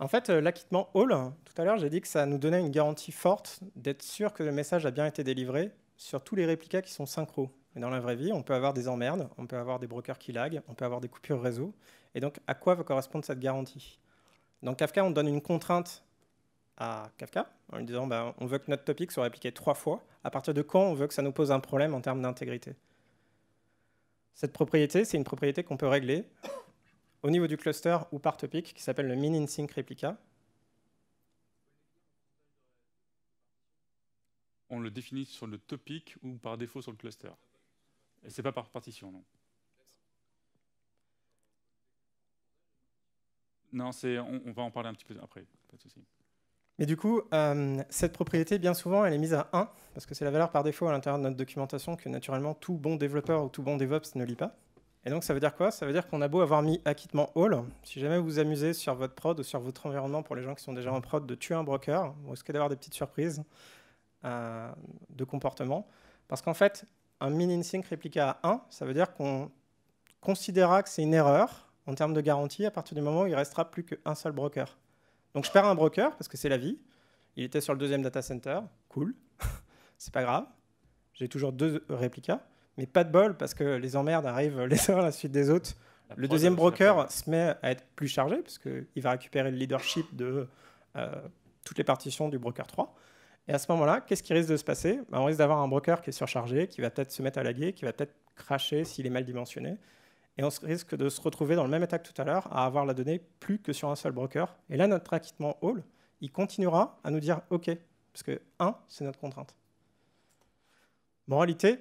En fait, euh, l'acquittement all, tout à l'heure, j'ai dit que ça nous donnait une garantie forte d'être sûr que le message a bien été délivré sur tous les réplicas qui sont synchro. Mais dans la vraie vie, on peut avoir des emmerdes, on peut avoir des brokers qui lag, on peut avoir des coupures réseau. Et donc, à quoi va correspondre cette garantie Dans Kafka, on donne une contrainte à Kafka en lui disant bah, on veut que notre topic soit répliqué trois fois. À partir de quand on veut que ça nous pose un problème en termes d'intégrité Cette propriété, c'est une propriété qu'on peut régler au niveau du cluster ou par topic qui s'appelle le min-in-sync replica. On le définit sur le topic ou par défaut sur le cluster. Et ce n'est pas par partition, non. Non, on, on, va en parler un petit peu après, pas de souci. Mais du coup, euh, cette propriété, bien souvent, elle est mise à 1, parce que c'est la valeur par défaut à l'intérieur de notre documentation que naturellement tout bon développeur ou tout bon DevOps ne lit pas. Et donc ça veut dire quoi Ça veut dire qu'on a beau avoir mis acquittement all, si jamais vous vous amusez sur votre prod ou sur votre environnement pour les gens qui sont déjà en prod de tuer un broker, vous risquez d'avoir des petites surprises euh, de comportement. Parce qu'en fait, un min insync sync réplica à 1, ça veut dire qu'on considérera que c'est une erreur en termes de garantie à partir du moment où il restera plus qu'un seul broker. Donc je perds un broker parce que c'est la vie. Il était sur le deuxième data center, cool, <laughs> c'est pas grave. J'ai toujours deux réplicas. Mais pas de bol parce que les emmerdes arrivent les uns à la suite des autres. le deuxième broker se met à être plus chargé parce qu'il va récupérer le leadership de euh, toutes les partitions du broker 3. Et à ce moment-là, qu'est-ce qui risque de se passer ben, On risque d'avoir un broker qui est surchargé, qui va peut-être se mettre à laguer, qui va peut-être cracher s'il est mal dimensionné. Et on risque de se retrouver dans le même état que tout à l'heure, à avoir la donnée plus que sur un seul broker. Et là, notre acquittement all, il continuera à nous dire OK, parce que 1, c'est notre contrainte. Moralité,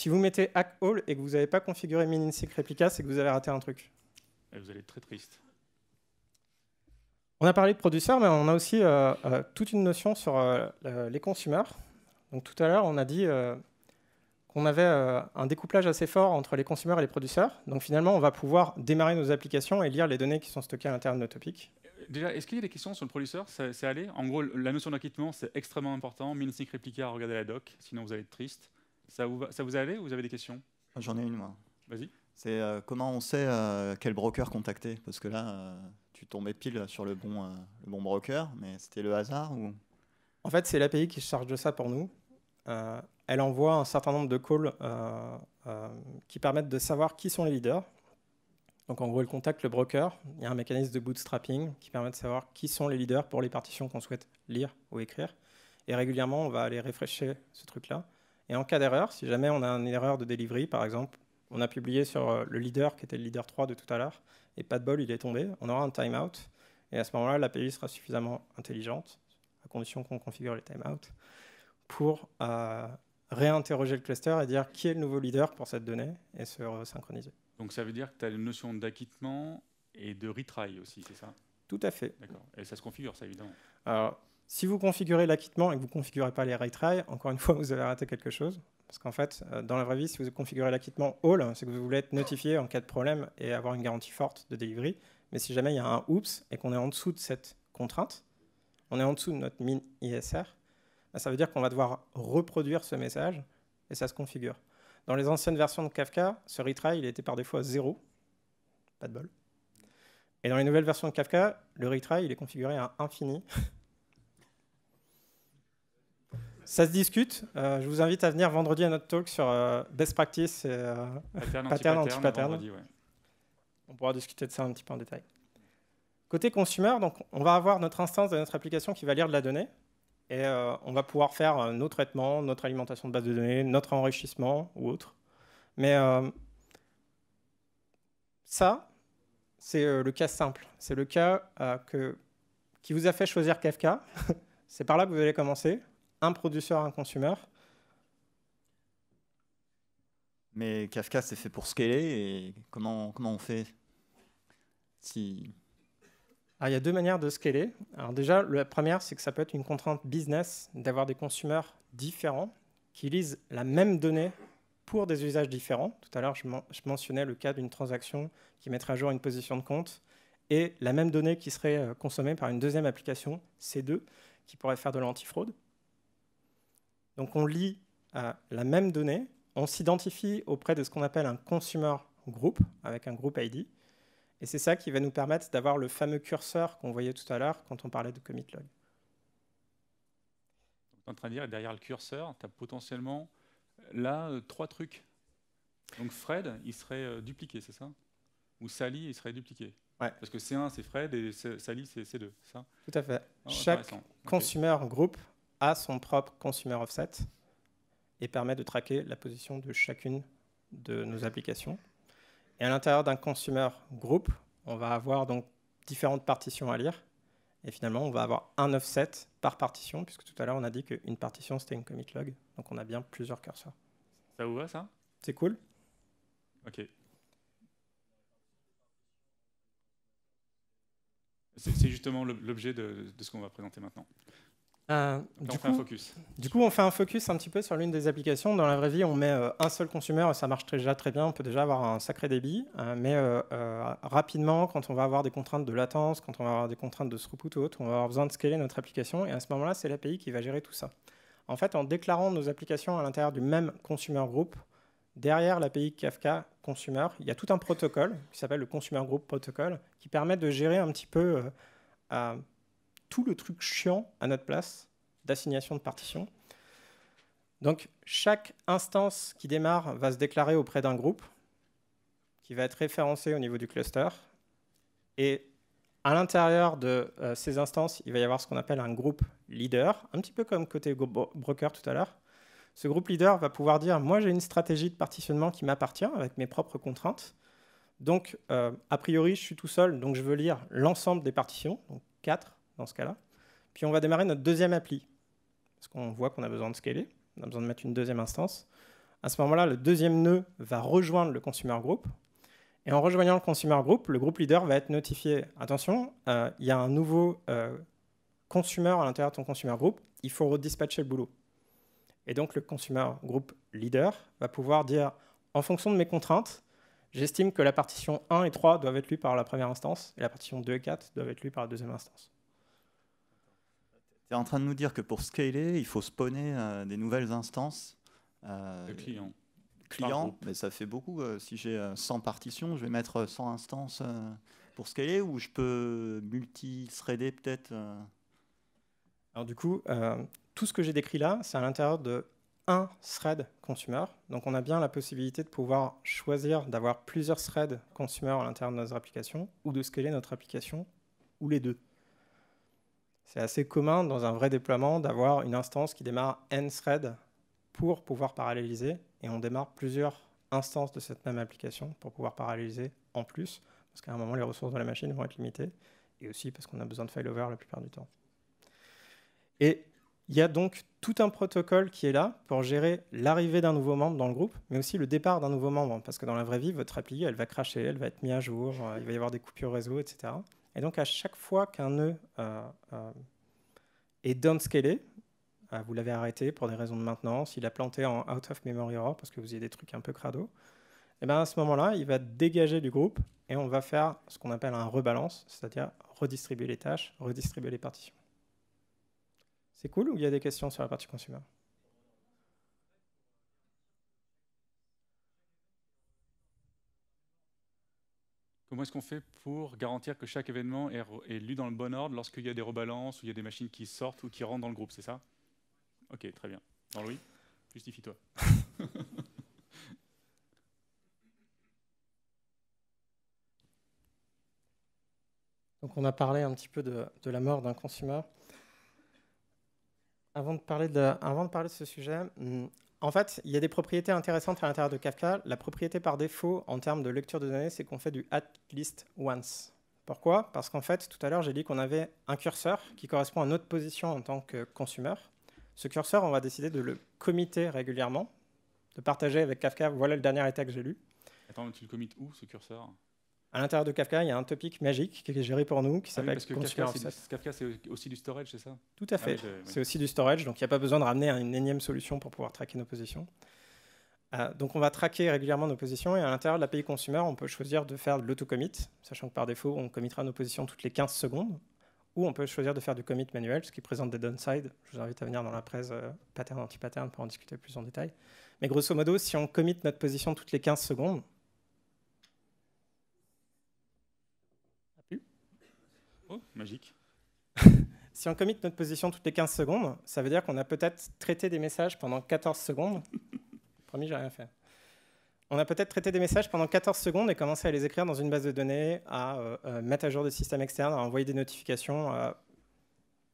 si vous mettez hack all et que vous n'avez pas configuré mininSig replica, c'est que vous avez raté un truc. vous allez être très triste. On a parlé de producteurs, mais on a aussi euh, euh, toute une notion sur euh, les consommateurs. Donc tout à l'heure, on a dit qu'on avait un découplage assez fort entre les consommateurs et les producteurs. Donc finalement, on va pouvoir démarrer nos applications et lire les données qui sont stockées à l'intérieur de nos topics. Déjà, est-ce qu'il y a des questions sur le producteur C'est allé En gros, la notion d'acquittement, c'est extrêmement important. Minisync Replica, regardez la doc, sinon vous allez être triste. Ça vous, ça vous ou vous avez des questions J'en ai une, moi. Vas-y. C'est euh, comment on sait euh, quel broker contacter Parce que là, euh, tu tombais pile sur le bon, broker, mais c'était le hasard ou En fait, c'est l'API qui se charge de ça pour nous. elle envoie un certain nombre de calls qui permettent de savoir qui sont les leaders. Donc en gros, elle contacte le broker. Il y a un mécanisme de bootstrapping qui permet de savoir qui sont les leaders pour les partitions qu'on souhaite lire ou écrire. Et régulièrement, on va aller rafraîchir ce truc-là. Et en cas d'erreur, si jamais on a une erreur de delivery, par exemple, on a publié sur euh, le leader qui était le leader 3 de tout à l'heure, et pas de bol, il est tombé, on aura un timeout. Et à ce moment-là, l'API sera suffisamment intelligente, à condition qu'on configure les timeouts, pour euh, réinterroger le cluster et dire qui est le nouveau leader pour cette donnée et se synchroniser. Donc ça veut dire que tu as une notion d'acquittement et de retry aussi, c'est ça Tout à fait. D'accord. Et ça se configure, ça, évidemment. Alors, si vous configurez l'acquittement et que vous ne configurez pas les retry, encore une <laughs> fois, vous allez rater quelque chose. Parce qu'en fait, euh, dans la vraie vie, si vous configurez l'acquittement all, c'est que vous voulez être notifié en cas de problème et avoir une garantie forte de delivery. Mais si jamais il y a un oups et qu'on est en dessous de cette contrainte, on est en dessous de notre min ISR, bah, ça veut dire qu'on va devoir reproduire ce message et ça se configure. Dans les anciennes versions de Kafka, ce retry, il était par défaut à zéro. Pas de bol. Et dans les nouvelles versions de Kafka, le retry, il est configuré à infini. <laughs> ça se discute. Euh, je vous invite à venir vendredi à notre talk sur euh, best practice et euh, <laughs> pattern, anti-pattern. On pourra discuter de ça un petit peu en détail. Côté consumer, donc, on va avoir notre instance de notre application qui va lire de la donnée et on va pouvoir faire nos traitements, notre alimentation de base de données, notre enrichissement ou autre. Mais ça, c'est le cas simple. C'est le cas qui vous a fait choisir Kafka. <laughs> c'est par là que vous allez commencer un producer, un consumer. Mais Kafka, c'est fait pour scaler. Et comment, comment on fait si... Ah, il y a deux manières de scaler. Alors déjà, la première, c'est que ça peut être une contrainte business d'avoir des consommateurs différents qui lisent la même donnée pour des usages différents. Tout à l'heure, je, je, mentionnais le cas d'une transaction qui mettrait à jour une position de compte et la même donnée qui serait euh, consommée par une deuxième application, C2, qui pourrait faire de l'antifraude. Donc on lit euh, la même donnée, on s'identifie auprès de ce qu'on appelle un consumer group, avec un group ID, et c'est ça qui va nous permettre d'avoir le fameux curseur qu'on voyait tout à l'heure quand on parlait de commit log. Tu en train de dire, derrière le curseur, tu as potentiellement là euh, trois trucs. Donc Fred, il serait euh, dupliqué, c'est ça Ou Sally, il serait dupliqué Ouais. Parce que C1, c'est Fred et Sally, c'est C2, ça Tout à fait. Ah, Chaque consumer group a son propre consumer offset et permet de traquer la position de chacune de nos applications. Et à l'intérieur d'un consumer group, on va avoir donc différentes partitions à lire. Et finalement, on va avoir un offset par partition, puisque tout à l'heure, on a dit qu'une partition, c'était une commit log. Donc, on a bien plusieurs curseurs. Ça vous va, ça C'est cool Ok. C'est justement l'objet de ce qu'on va présenter maintenant. Euh, du, coup, un du coup, on fait un focus un petit peu sur l'une des applications. Dans la vraie vie, on met euh, un seul consumer, ça marche déjà très bien, on peut déjà avoir un sacré débit. Euh, mais rapidement, quand on va avoir des contraintes de latence, quand on va avoir des contraintes de throughput ou autre, on va avoir besoin de scaler notre application. Et à ce moment-là, c'est l'API qui va gérer tout ça. En fait, en déclarant nos applications à l'intérieur du même consumer group, derrière l'API Kafka Consumer, il y a tout un protocole qui s'appelle le Consumer Group Protocol qui permet de gérer un petit peu tout le truc chiant à notre place d'assignation de partition. Donc chaque instance qui démarre va se déclarer auprès d'un groupe qui va être référencé au niveau du cluster. Et à l'intérieur de euh, ces instances, il va y avoir ce qu'on appelle un groupe leader, un petit peu comme côté broker tout à l'heure. Ce groupe leader va pouvoir dire, moi j'ai une stratégie de partitionnement qui m'appartient avec mes propres contraintes. Donc, euh, a priori, je suis tout seul, donc je veux lire l'ensemble des partitions, donc 4, dans ce cas-là. Puis on va démarrer notre deuxième appli, parce qu'on voit qu'on a besoin de scaler, on a besoin de mettre une deuxième instance. À ce moment-là, le deuxième nœud va rejoindre le consumer group. Et en rejoignant le consumer group, le groupe leader va être notifié. Attention, euh, il y a un nouveau euh, consumer à l'intérieur de ton consumer group. Il faut redispatcher le boulot. Et donc le consumer group leader va pouvoir dire, en fonction de mes contraintes, j'estime que la partition 1 et 3 doivent être lues par la première instance et la partition 2 et 4 doivent être lues par la deuxième instance. Tu es en train de nous dire que pour scaler, il faut spawner euh, des nouvelles instances. Euh, de clients. Clients, mais ça fait beaucoup. Euh, si j'ai 100 partitions, je vais mettre 100 instances pour scaler ou je peux multi-threader peut-être Alors du coup, tout ce que j'ai décrit là, c'est à l'intérieur de un thread consumer. Donc on a bien la possibilité de pouvoir choisir d'avoir plusieurs threads consumer à l'intérieur de notre application ou de scaler notre application ou les deux. C'est assez commun dans un vrai déploiement d'avoir une instance qui démarre n thread pour pouvoir paralléliser et on démarre plusieurs instances de cette même application pour pouvoir paralléliser en plus parce qu'à un moment les ressources de la machine vont être limitées et aussi parce qu'on a besoin de failover la plupart du temps. Et il y a donc tout un protocole qui est là pour gérer l'arrivée d'un nouveau membre dans le groupe, mais aussi le départ d'un nouveau membre, parce que dans la vraie vie, votre appli, elle va cracher, elle va être mise à jour, euh, il va y avoir des coupures réseau, etc. Et donc à chaque fois qu'un nœud euh, euh, est downscalé, euh, vous l'avez arrêté pour des raisons de maintenance, il a planté en out of memory error parce que vous avez des trucs un peu crado, et eh bien à ce moment-là, il va dégager du groupe et on va faire ce qu'on appelle un rebalance, c'est-à-dire redistribuer les tâches, redistribuer les partitions. C'est cool ou il y a des questions sur la partie consumer Comment est-ce qu'on fait pour garantir que chaque événement est, lu dans le bon ordre lorsqu'il y a des rebalances ou il y a des machines qui sortent ou qui rentrent dans le groupe, c'est ça Ok, très bien. Alors louis justifie-toi. <laughs> Donc on a parlé un petit peu de, la mort d'un consumer. Avant de, parler de, avant de parler de ce sujet, hmm, en fait, il y a des propriétés intéressantes à l'intérieur de Kafka. La propriété par défaut en termes de lecture de données, c'est qu'on fait du at least once. Pourquoi Parce qu'en fait, tout à l'heure, j'ai dit qu'on avait un curseur qui correspond à notre position en tant que consumer. Ce curseur, on va décider de le committer régulièrement, de partager avec Kafka. Voilà le dernier état que j'ai lu. Attends, tu le commites où, ce curseur à l'intérieur de Kafka, il y a un topic magique qui est géré pour nous, qui ah s'appelle ah Kafka, c'est aussi du storage, c'est ça Tout à ah fait. c'est aussi du storage, donc il n'y a pas besoin de ramener une énième solution pour pouvoir traquer nos positions. Euh, donc on va traquer régulièrement nos positions et à l'intérieur de l'API consumer, on peut choisir de faire de l'auto-commit, sachant que par défaut, on committera nos positions toutes les 15 secondes, ou on peut choisir de faire du commit manuel, ce qui présente des downsides. Je vous invite à venir dans la presse euh, pattern anti-pattern pour en discuter plus en détail. Mais grosso modo, si on commit notre position toutes les 15 secondes, Oh, magique. <laughs> si on commit notre position toutes les 15 secondes, ça veut dire qu'on a peut-être traité des messages pendant 14 secondes. <laughs> Promis, j'ai rien fait. On a peut-être traité des messages pendant 14 secondes et commencé à les écrire dans une base de données, à euh, euh, mettre à jour des systèmes externes, à envoyer des notifications, à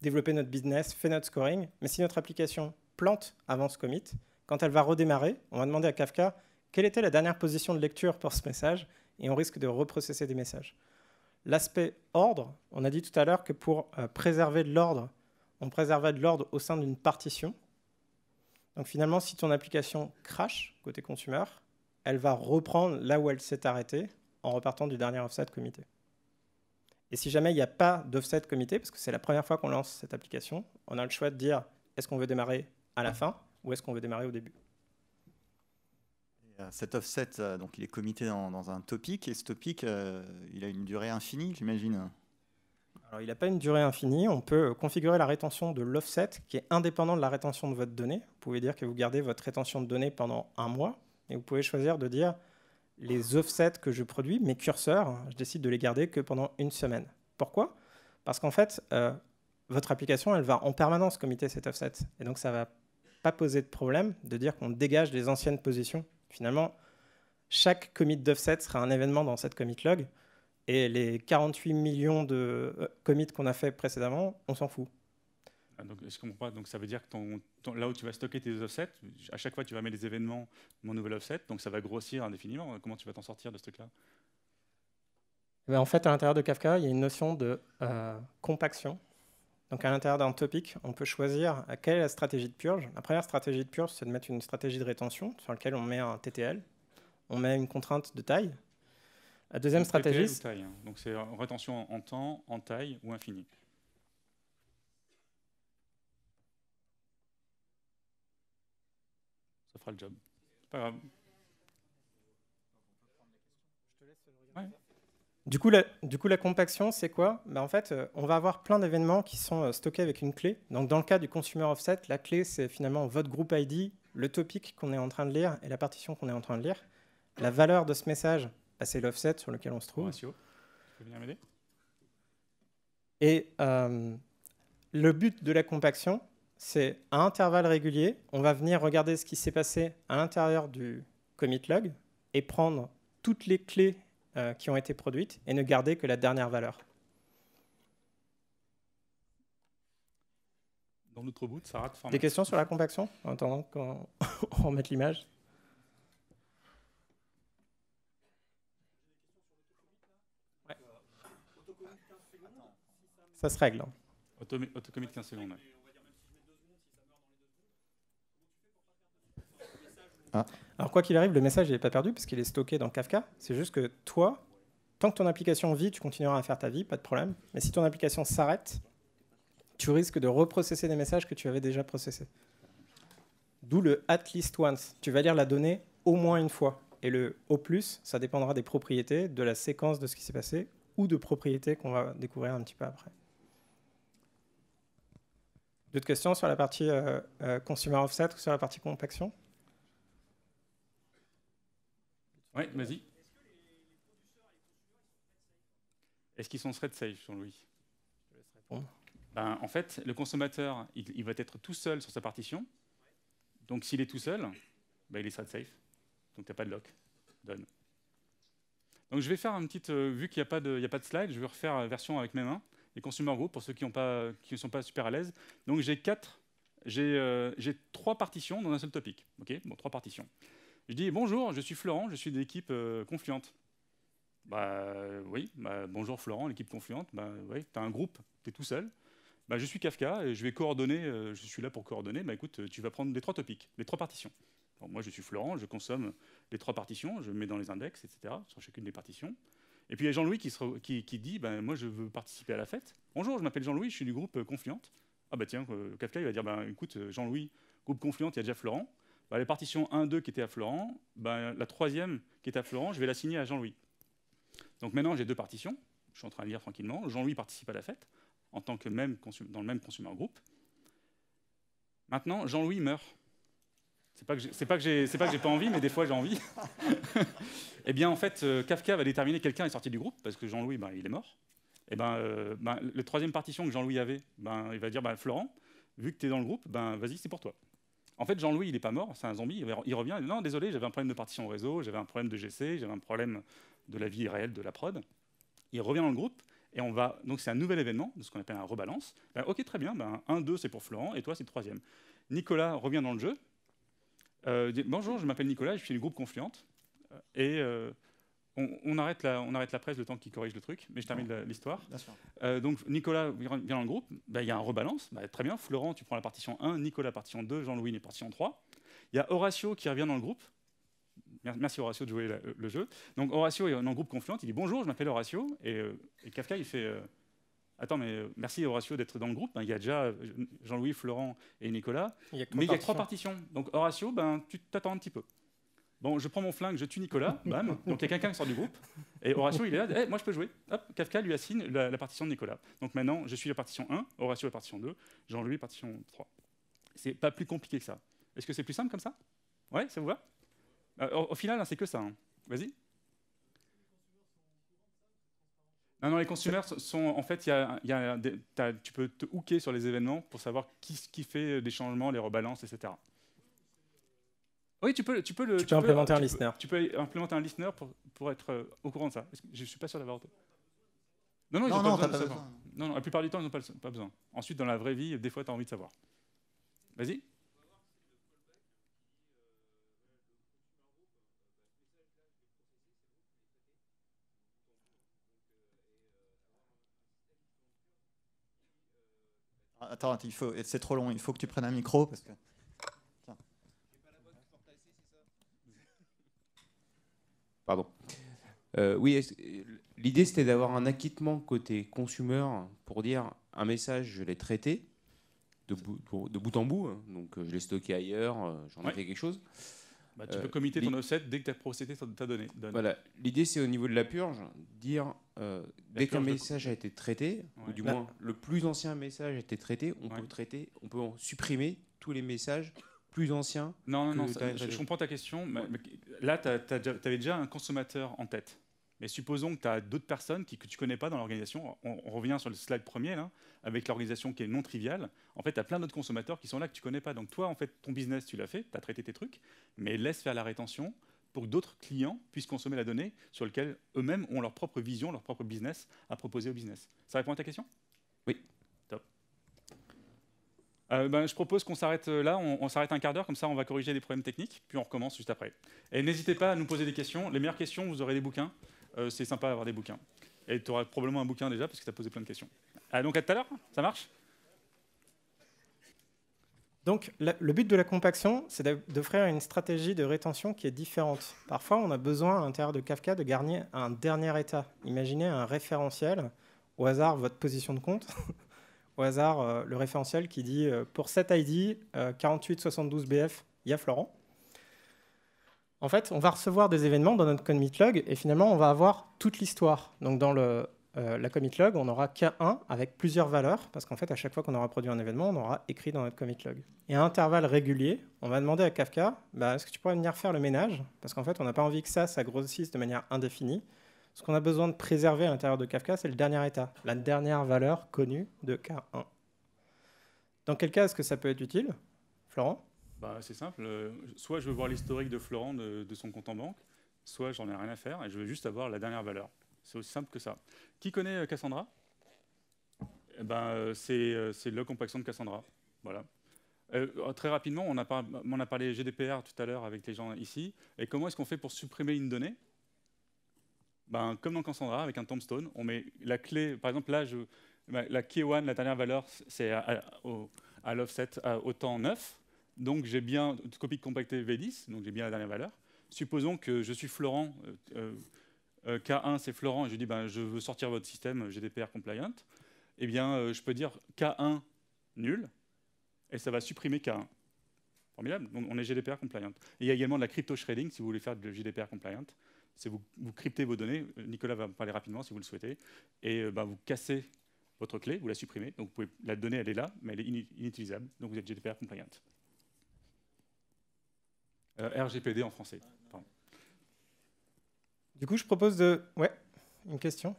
développer notre business, faire notre scoring. Mais si notre application plante avant ce commit, quand elle va redémarrer, on va demander à Kafka quelle était la dernière position de lecture pour ce message et on risque de reprocesser des messages. L'aspect ordre, on a dit tout à l'heure que pour euh, préserver de l'ordre, on préservait de l'ordre au sein d'une partition. Donc finalement, si ton application crash côté consumer, elle va reprendre là où elle s'est arrêtée en repartant du dernier offset comité. Et si jamais il n'y a pas d'offset comité, parce que c'est la première fois qu'on lance cette application, on a le choix de dire est-ce qu'on veut démarrer à la fin ou est-ce qu'on veut démarrer au début. Euh, cet offset, euh, donc il est comité dans, un topic, et ce topic, euh, il a une durée infinie, j'imagine alors, il n'a pas une durée infinie. On peut configurer la rétention de l'offset qui est indépendant de la rétention de votre donnée. Vous pouvez dire que vous gardez votre rétention de données pendant un mois et vous pouvez choisir de dire les offsets que je produis, mes curseurs, hein, je décide de les garder que pendant une semaine. Pourquoi Parce qu'en fait, votre application, elle va en permanence comité cet offset. Et donc, ça ne va pas poser de problème de dire qu'on dégage les anciennes positions Finalement, chaque commit d'offset sera un événement dans cette commit log. Et les 48 millions de euh, commits qu'on a fait précédemment, on s'en fout. Ah, donc, je comprends ça veut dire que là où tu vas stocker tes offsets, à chaque fois tu vas mettre des événements, mon nouvel offset, donc ça va grossir indéfiniment. Comment tu vas t'en sortir de ce truc-là eh ben, En fait, à l'intérieur de Kafka, il y a une notion de euh, compaction donc à l'intérieur d'un topic, on peut choisir à quelle est la stratégie de purge. La première stratégie de purge, c'est de mettre une stratégie de rétention sur laquelle on met un TTL, on met une contrainte de taille. La deuxième stratégie... c'est taille, hein. Donc c'est rétention en temps, en taille ou infini. Ça fera le job. Du coup, la, du coup, la compaction, c'est quoi bah, En fait, euh, on va avoir plein d'événements qui sont euh, stockés avec une clé. Donc, dans le cas du consumer offset, la clé, c'est finalement votre groupe ID, le topic qu'on est en train de lire et la partition qu'on est en train de lire. La valeur de ce message, bah, c'est l'offset sur lequel on se trouve. m'aider Et euh, le but de la compaction, c'est à intervalles réguliers, on va venir regarder ce qui s'est passé à l'intérieur du commit log et prendre toutes les clés euh, qui ont été produites et ne garder que la dernière valeur. Dans l'autre bout, ça rate. Des questions sur la compaction En attendant qu'on <laughs> remette l'image Ça se règle. Hein. Autocommit 15 secondes. Ah. Alors, quoi qu'il arrive, le message n'est pas perdu parce qu'il est stocké dans Kafka. C'est juste que toi, tant que ton application vit, tu continueras à faire ta vie, pas de problème. Mais si ton application s'arrête, tu risques de reprocesser des messages que tu avais déjà processés. D'où le at least once. Tu vas lire la donnée au moins une fois. Et le au plus, ça dépendra des propriétés, de la séquence de ce qui s'est passé ou de propriétés qu'on va découvrir un petit peu après. D'autres questions sur la partie euh, euh, consumer offset ou sur la partie compaction Oui, vas-y. Est-ce qu'ils sont thread safe, Jean-Louis Je ben, laisse répondre. en fait, le consommateur, il, va être tout seul sur sa partition. Donc, s'il est tout seul, ben, il est thread safe. Donc, tu n'as pas de lock. Done. Donc, je vais faire un petit. Euh, vu qu'il n'y a, pas de, y a pas de slide, je vais refaire la version avec mes mains. Les consumer group, pour ceux qui ne sont pas super à l'aise. Donc, j'ai quatre. J'ai euh, trois partitions dans un seul topic. OK Bon, trois partitions. Je dis bonjour, je suis Florent, je suis de l'équipe euh, Confluente. Bah oui, bah, bonjour Florent, l'équipe Confluente. Bah oui, tu as un groupe, tu es tout seul. Bah, je suis Kafka et je vais coordonner, euh, je suis là pour coordonner. Bah écoute, tu vas prendre les trois topics, les trois partitions. moi je suis Florent, je consomme les trois partitions, je mets dans les index, etc., sur chacune des partitions. Et puis il y a Jean-Louis qui, dit ben Moi je veux participer à la fête. Bonjour, je m'appelle Jean-Louis, je suis du groupe euh, Confluente. Ah bah tiens, Kafka il va dire ben Écoute, Jean-Louis, groupe Confluente, il y a déjà Florent. Bah, les partitions 1, 2 qui étaient à Florent, bah, la troisième qui est à Florent, je vais la signer à Jean-Louis. Donc maintenant, j'ai deux partitions. Je suis en train de lire tranquillement. Jean-Louis participe à la fête en tant que même dans le même consumer groupe. Maintenant, Jean-Louis meurt. C'est pas que pas que j'ai pas, pas envie, mais des fois j'ai envie. <laughs> Et eh bien, en fait, euh, Kafka va déterminer quelqu'un est sorti du groupe parce que Jean-Louis, bah, il est mort. Et eh ben, euh, ben le troisième partition que Jean-Louis avait, ben, il va dire, ben, Florent, vu que tu es dans le groupe, ben, vas-y, c'est pour toi. En fait, Jean-Louis, il n'est pas mort, c'est un zombie, il revient, il non, désolé, j'avais un problème de partition au réseau, j'avais un problème de GC, j'avais un problème de la vie réelle de la prod. Il revient dans le groupe, et on va, donc c'est un nouvel événement, de ce qu'on appelle un rebalance. Ben, ok, très bien, ben, un, 1, 2, c'est pour Florent, et toi, c'est le troisième. Nicolas revient dans le jeu, euh, bonjour, je m'appelle Nicolas, je suis le groupe Confluent, euh, et... Euh, on, arrête la, presse le temps qu'il corrige le truc, mais je termine ah. l'histoire. Euh, donc Nicolas vient dans le groupe, bah, il y a un rebalance, bah, très bien, Florent, tu prends la partition 1, Nicolas partition 2, Jean-Louis est partition 3. Il y a Horatio qui revient dans le groupe. Merci Horatio de jouer le jeu. Donc Horatio est en groupe Confluent, il dit bonjour, je m'appelle Horatio, et, euh, Kafka il fait... Euh, attends, mais merci Horatio d'être dans le groupe. Ben, il y a déjà Jean-Louis, Florent et Nicolas. mais il y a trois partitions. Donc Horatio, ben, tu t'attends un petit peu. Bon, je prends mon flingue, je tue Nicolas, <laughs> bam. Donc il y a quelqu'un qui sort du groupe. Et Horatio, il est là, eh, moi je peux jouer. Hop, Kafka lui assigne la, partition de Nicolas. Donc maintenant, je suis la partition 1, Horatio la partition 2, Jean-Louis partition 3. C'est pas plus compliqué que ça. Est-ce que c'est plus simple comme ça Ouais, ça vous va euh, au, final, hein, c'est que ça. Hein. Vas-y. Non, non, les consommateurs sont. En fait, y y a tu peux te hooker sur les événements pour savoir qui, qui fait des changements, les rebalances, etc. Oui, tu peux, tu peux le. Tu, peux implémenter un listener. Tu peux, implémenter un listener pour, pour être euh, au courant de ça. Je ne suis pas sûr d'avoir. Non, non, ils n'ont pas, besoin, Non, non, la plupart du temps, ils n'ont pas, besoin. Ensuite, dans la vraie vie, des fois, tu as envie de savoir. Vas-y. Attends, il faut, c'est trop long, il faut que tu prennes un micro parce que Pardon. Euh, oui, l'idée c'était d'avoir un acquittement côté consumer pour dire un message, je l'ai traité de, bout, en bout, hein. donc euh, je l'ai stocké ailleurs, euh, j'en ai fait quelque chose. Bah, tu peux committer ton offset dès que tu as procédé ta donnée. Voilà. L'idée, c'est au niveau de la purge, dire dès qu'un message a été traité, ou du moins le plus ancien message a été traité, on peut traiter, on peut en supprimer tous les messages plus ancien Non, non, non je, comprends ta question. là, tu avais déjà un consommateur en tête. Mais supposons que tu as d'autres personnes qui, que tu connais pas dans l'organisation. On, revient sur le slide premier, avec l'organisation qui est non triviale. En fait, tu as plein d'autres consommateurs qui sont là que tu connais pas. Donc, toi, en fait, ton business, tu l'as fait, tu as traité tes trucs, mais laisse faire la rétention pour que d'autres clients puissent consommer la donnée sur laquelle eux-mêmes ont leur propre vision, leur propre business à proposer au business. Ça répond à ta question Oui. Euh, ben, je propose qu'on s'arrête euh, là, on, s'arrête un quart d'heure, comme ça on va corriger des problèmes techniques, puis on recommence juste après. Et n'hésitez pas à nous poser des questions. Les meilleures questions, vous aurez des bouquins. Euh, c'est sympa d'avoir des bouquins. Et tu auras probablement un bouquin déjà, parce que tu as posé plein de questions. Ah, donc à tout à l'heure, ça marche donc, le but de la compaction, c'est d'offrir une stratégie de rétention qui est différente. Parfois, on a besoin, à l'intérieur de Kafka, de garnir un dernier état. Imaginez un référentiel, au hasard, votre position de compte, <laughs> au hasard euh, le référentiel qui dit euh, pour cet ID 4872BF, il y a Florent. En fait, on va recevoir des événements dans notre commit log et finalement, on va avoir toute l'histoire. Donc, dans euh, la commit log, on aura qu'un avec plusieurs valeurs parce qu'en fait, à chaque fois qu'on aura produit un événement, on aura écrit dans notre commit log. Et à intervalles réguliers, on va demander à Kafka bah, est-ce que tu pourrais venir faire le ménage Parce qu'en fait, on n'a pas envie que ça, ça grossisse de manière indéfinie. Ce qu'on a besoin de préserver à l'intérieur de Kafka, c'est le dernier état, la dernière valeur connue de K1. Dans quel cas est-ce que ça peut être utile, Florent bah, C'est simple. Soit je veux voir l'historique de Florent de, son compte en banque, soit j'en ai rien à faire et je veux juste avoir la dernière valeur. C'est aussi simple que ça. Qui connaît euh, Cassandra eh ben, euh, euh, C'est le compaction de Cassandra. Voilà. très rapidement, on a, a, parlé GDPR tout à l'heure avec les gens ici. Et comment est-ce qu'on fait pour supprimer une donnée ben, comme dans Cassandra, avec un tombstone, on met la clé, par exemple là, je, ben, la key 1 la dernière valeur, c'est à, à, l'offset au temps 9, donc j'ai bien copie compactée V10, donc j'ai bien la dernière valeur. Supposons que je suis Florent, euh, euh, euh, K1 c'est Florent, et je dis ben, je veux sortir votre système GDPR compliant, eh bien je peux dire K1 nul, et ça va supprimer K1. Formidable, donc on est GDPR compliant. Et il y a également de la crypto shredding si vous voulez faire du GDPR compliant c'est vous, vous cryptez vos données, Nicolas va parler rapidement si vous le souhaitez, et euh, bah, vous cassez votre clé, vous la supprimez, donc vous pouvez, la donnée elle est là, mais elle est inutilisable, donc vous êtes GDPR compliant. Euh, RGPD en français. Pardon. Du coup, je propose de... Ouais, une question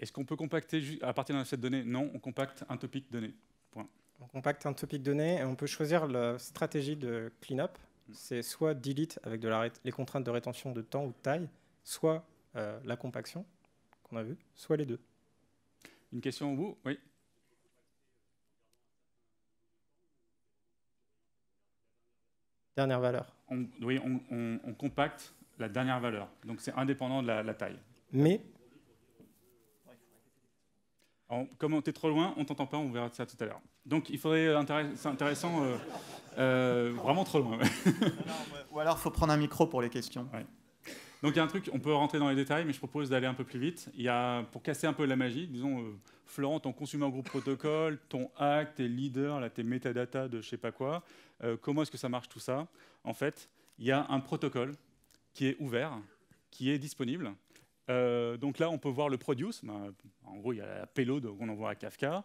Est-ce qu'on peut compacter à partir d'un set données Non, on compacte un topic donné. Point. On compacte un topic données et on peut choisir la stratégie de clean-up c'est soit delete avec de les contraintes de rétention de temps ou de taille, soit euh, la compaction qu'on a vu, soit les deux. Une question au bout Oui. Dernière valeur. oui, on, compacte la dernière valeur. Donc c'est indépendant de la, taille. Mais. comme tu es trop loin, on t'entend pas, on verra ça tout à l'heure. Donc il faudrait, euh, c'est intéressant, euh, euh, vraiment trop loin. Ou alors il faut prendre un micro pour les questions. Donc il y a un truc, on peut rentrer dans les détails, mais je propose d'aller un peu plus vite. Il y a, pour casser un peu la magie, disons, Florent, ton consumer group protocole, ton hack, tes leaders, là, tes metadata de je sais pas quoi, comment est-ce que ça marche tout ça En fait, il y a un protocole qui est ouvert, qui est disponible. donc là, on peut voir le produce. Bah, en gros, il y a la payload qu'on envoie à Kafka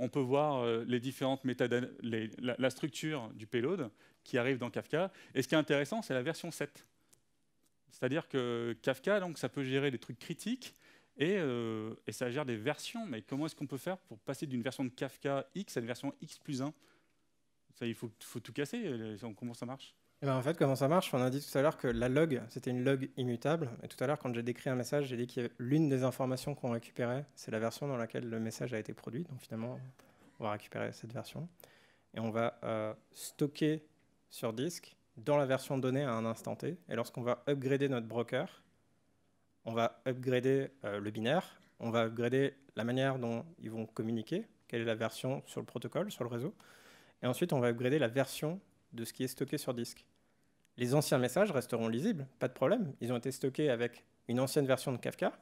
on peut voir euh, les différentes la, structure du payload qui arrive dans Kafka. Et ce qui est intéressant, c'est la version 7. C'est-à-dire que Kafka, donc, ça peut gérer des trucs critiques euh, et, ça gère des versions. Mais comment est-ce qu'on peut faire pour passer d'une version de Kafka X à une version X plus 1 ça, Il faut, faut tout casser. Euh, comment ça marche eh ben, en fait, comment ça marche On a dit tout à l'heure que la log, c'était une log immutable. Et tout à l'heure, quand j'ai décrit un message, j'ai dit qu'il l'une des informations qu'on récupérait, c'est la version dans laquelle le message a été produit. Donc finalement, on va récupérer cette version. Et on va euh, stocker sur disque dans la version donnée à un instant T. Et lorsqu'on va upgrader notre broker, on va upgrader euh, le binaire, on va upgrader la manière dont ils vont communiquer, quelle est la version sur le protocole, sur le réseau. Et ensuite, on va upgrader la version de ce qui est stocké sur disque les anciens messages resteront lisibles, pas de problème. Ils ont été stockés avec une ancienne version de Kafka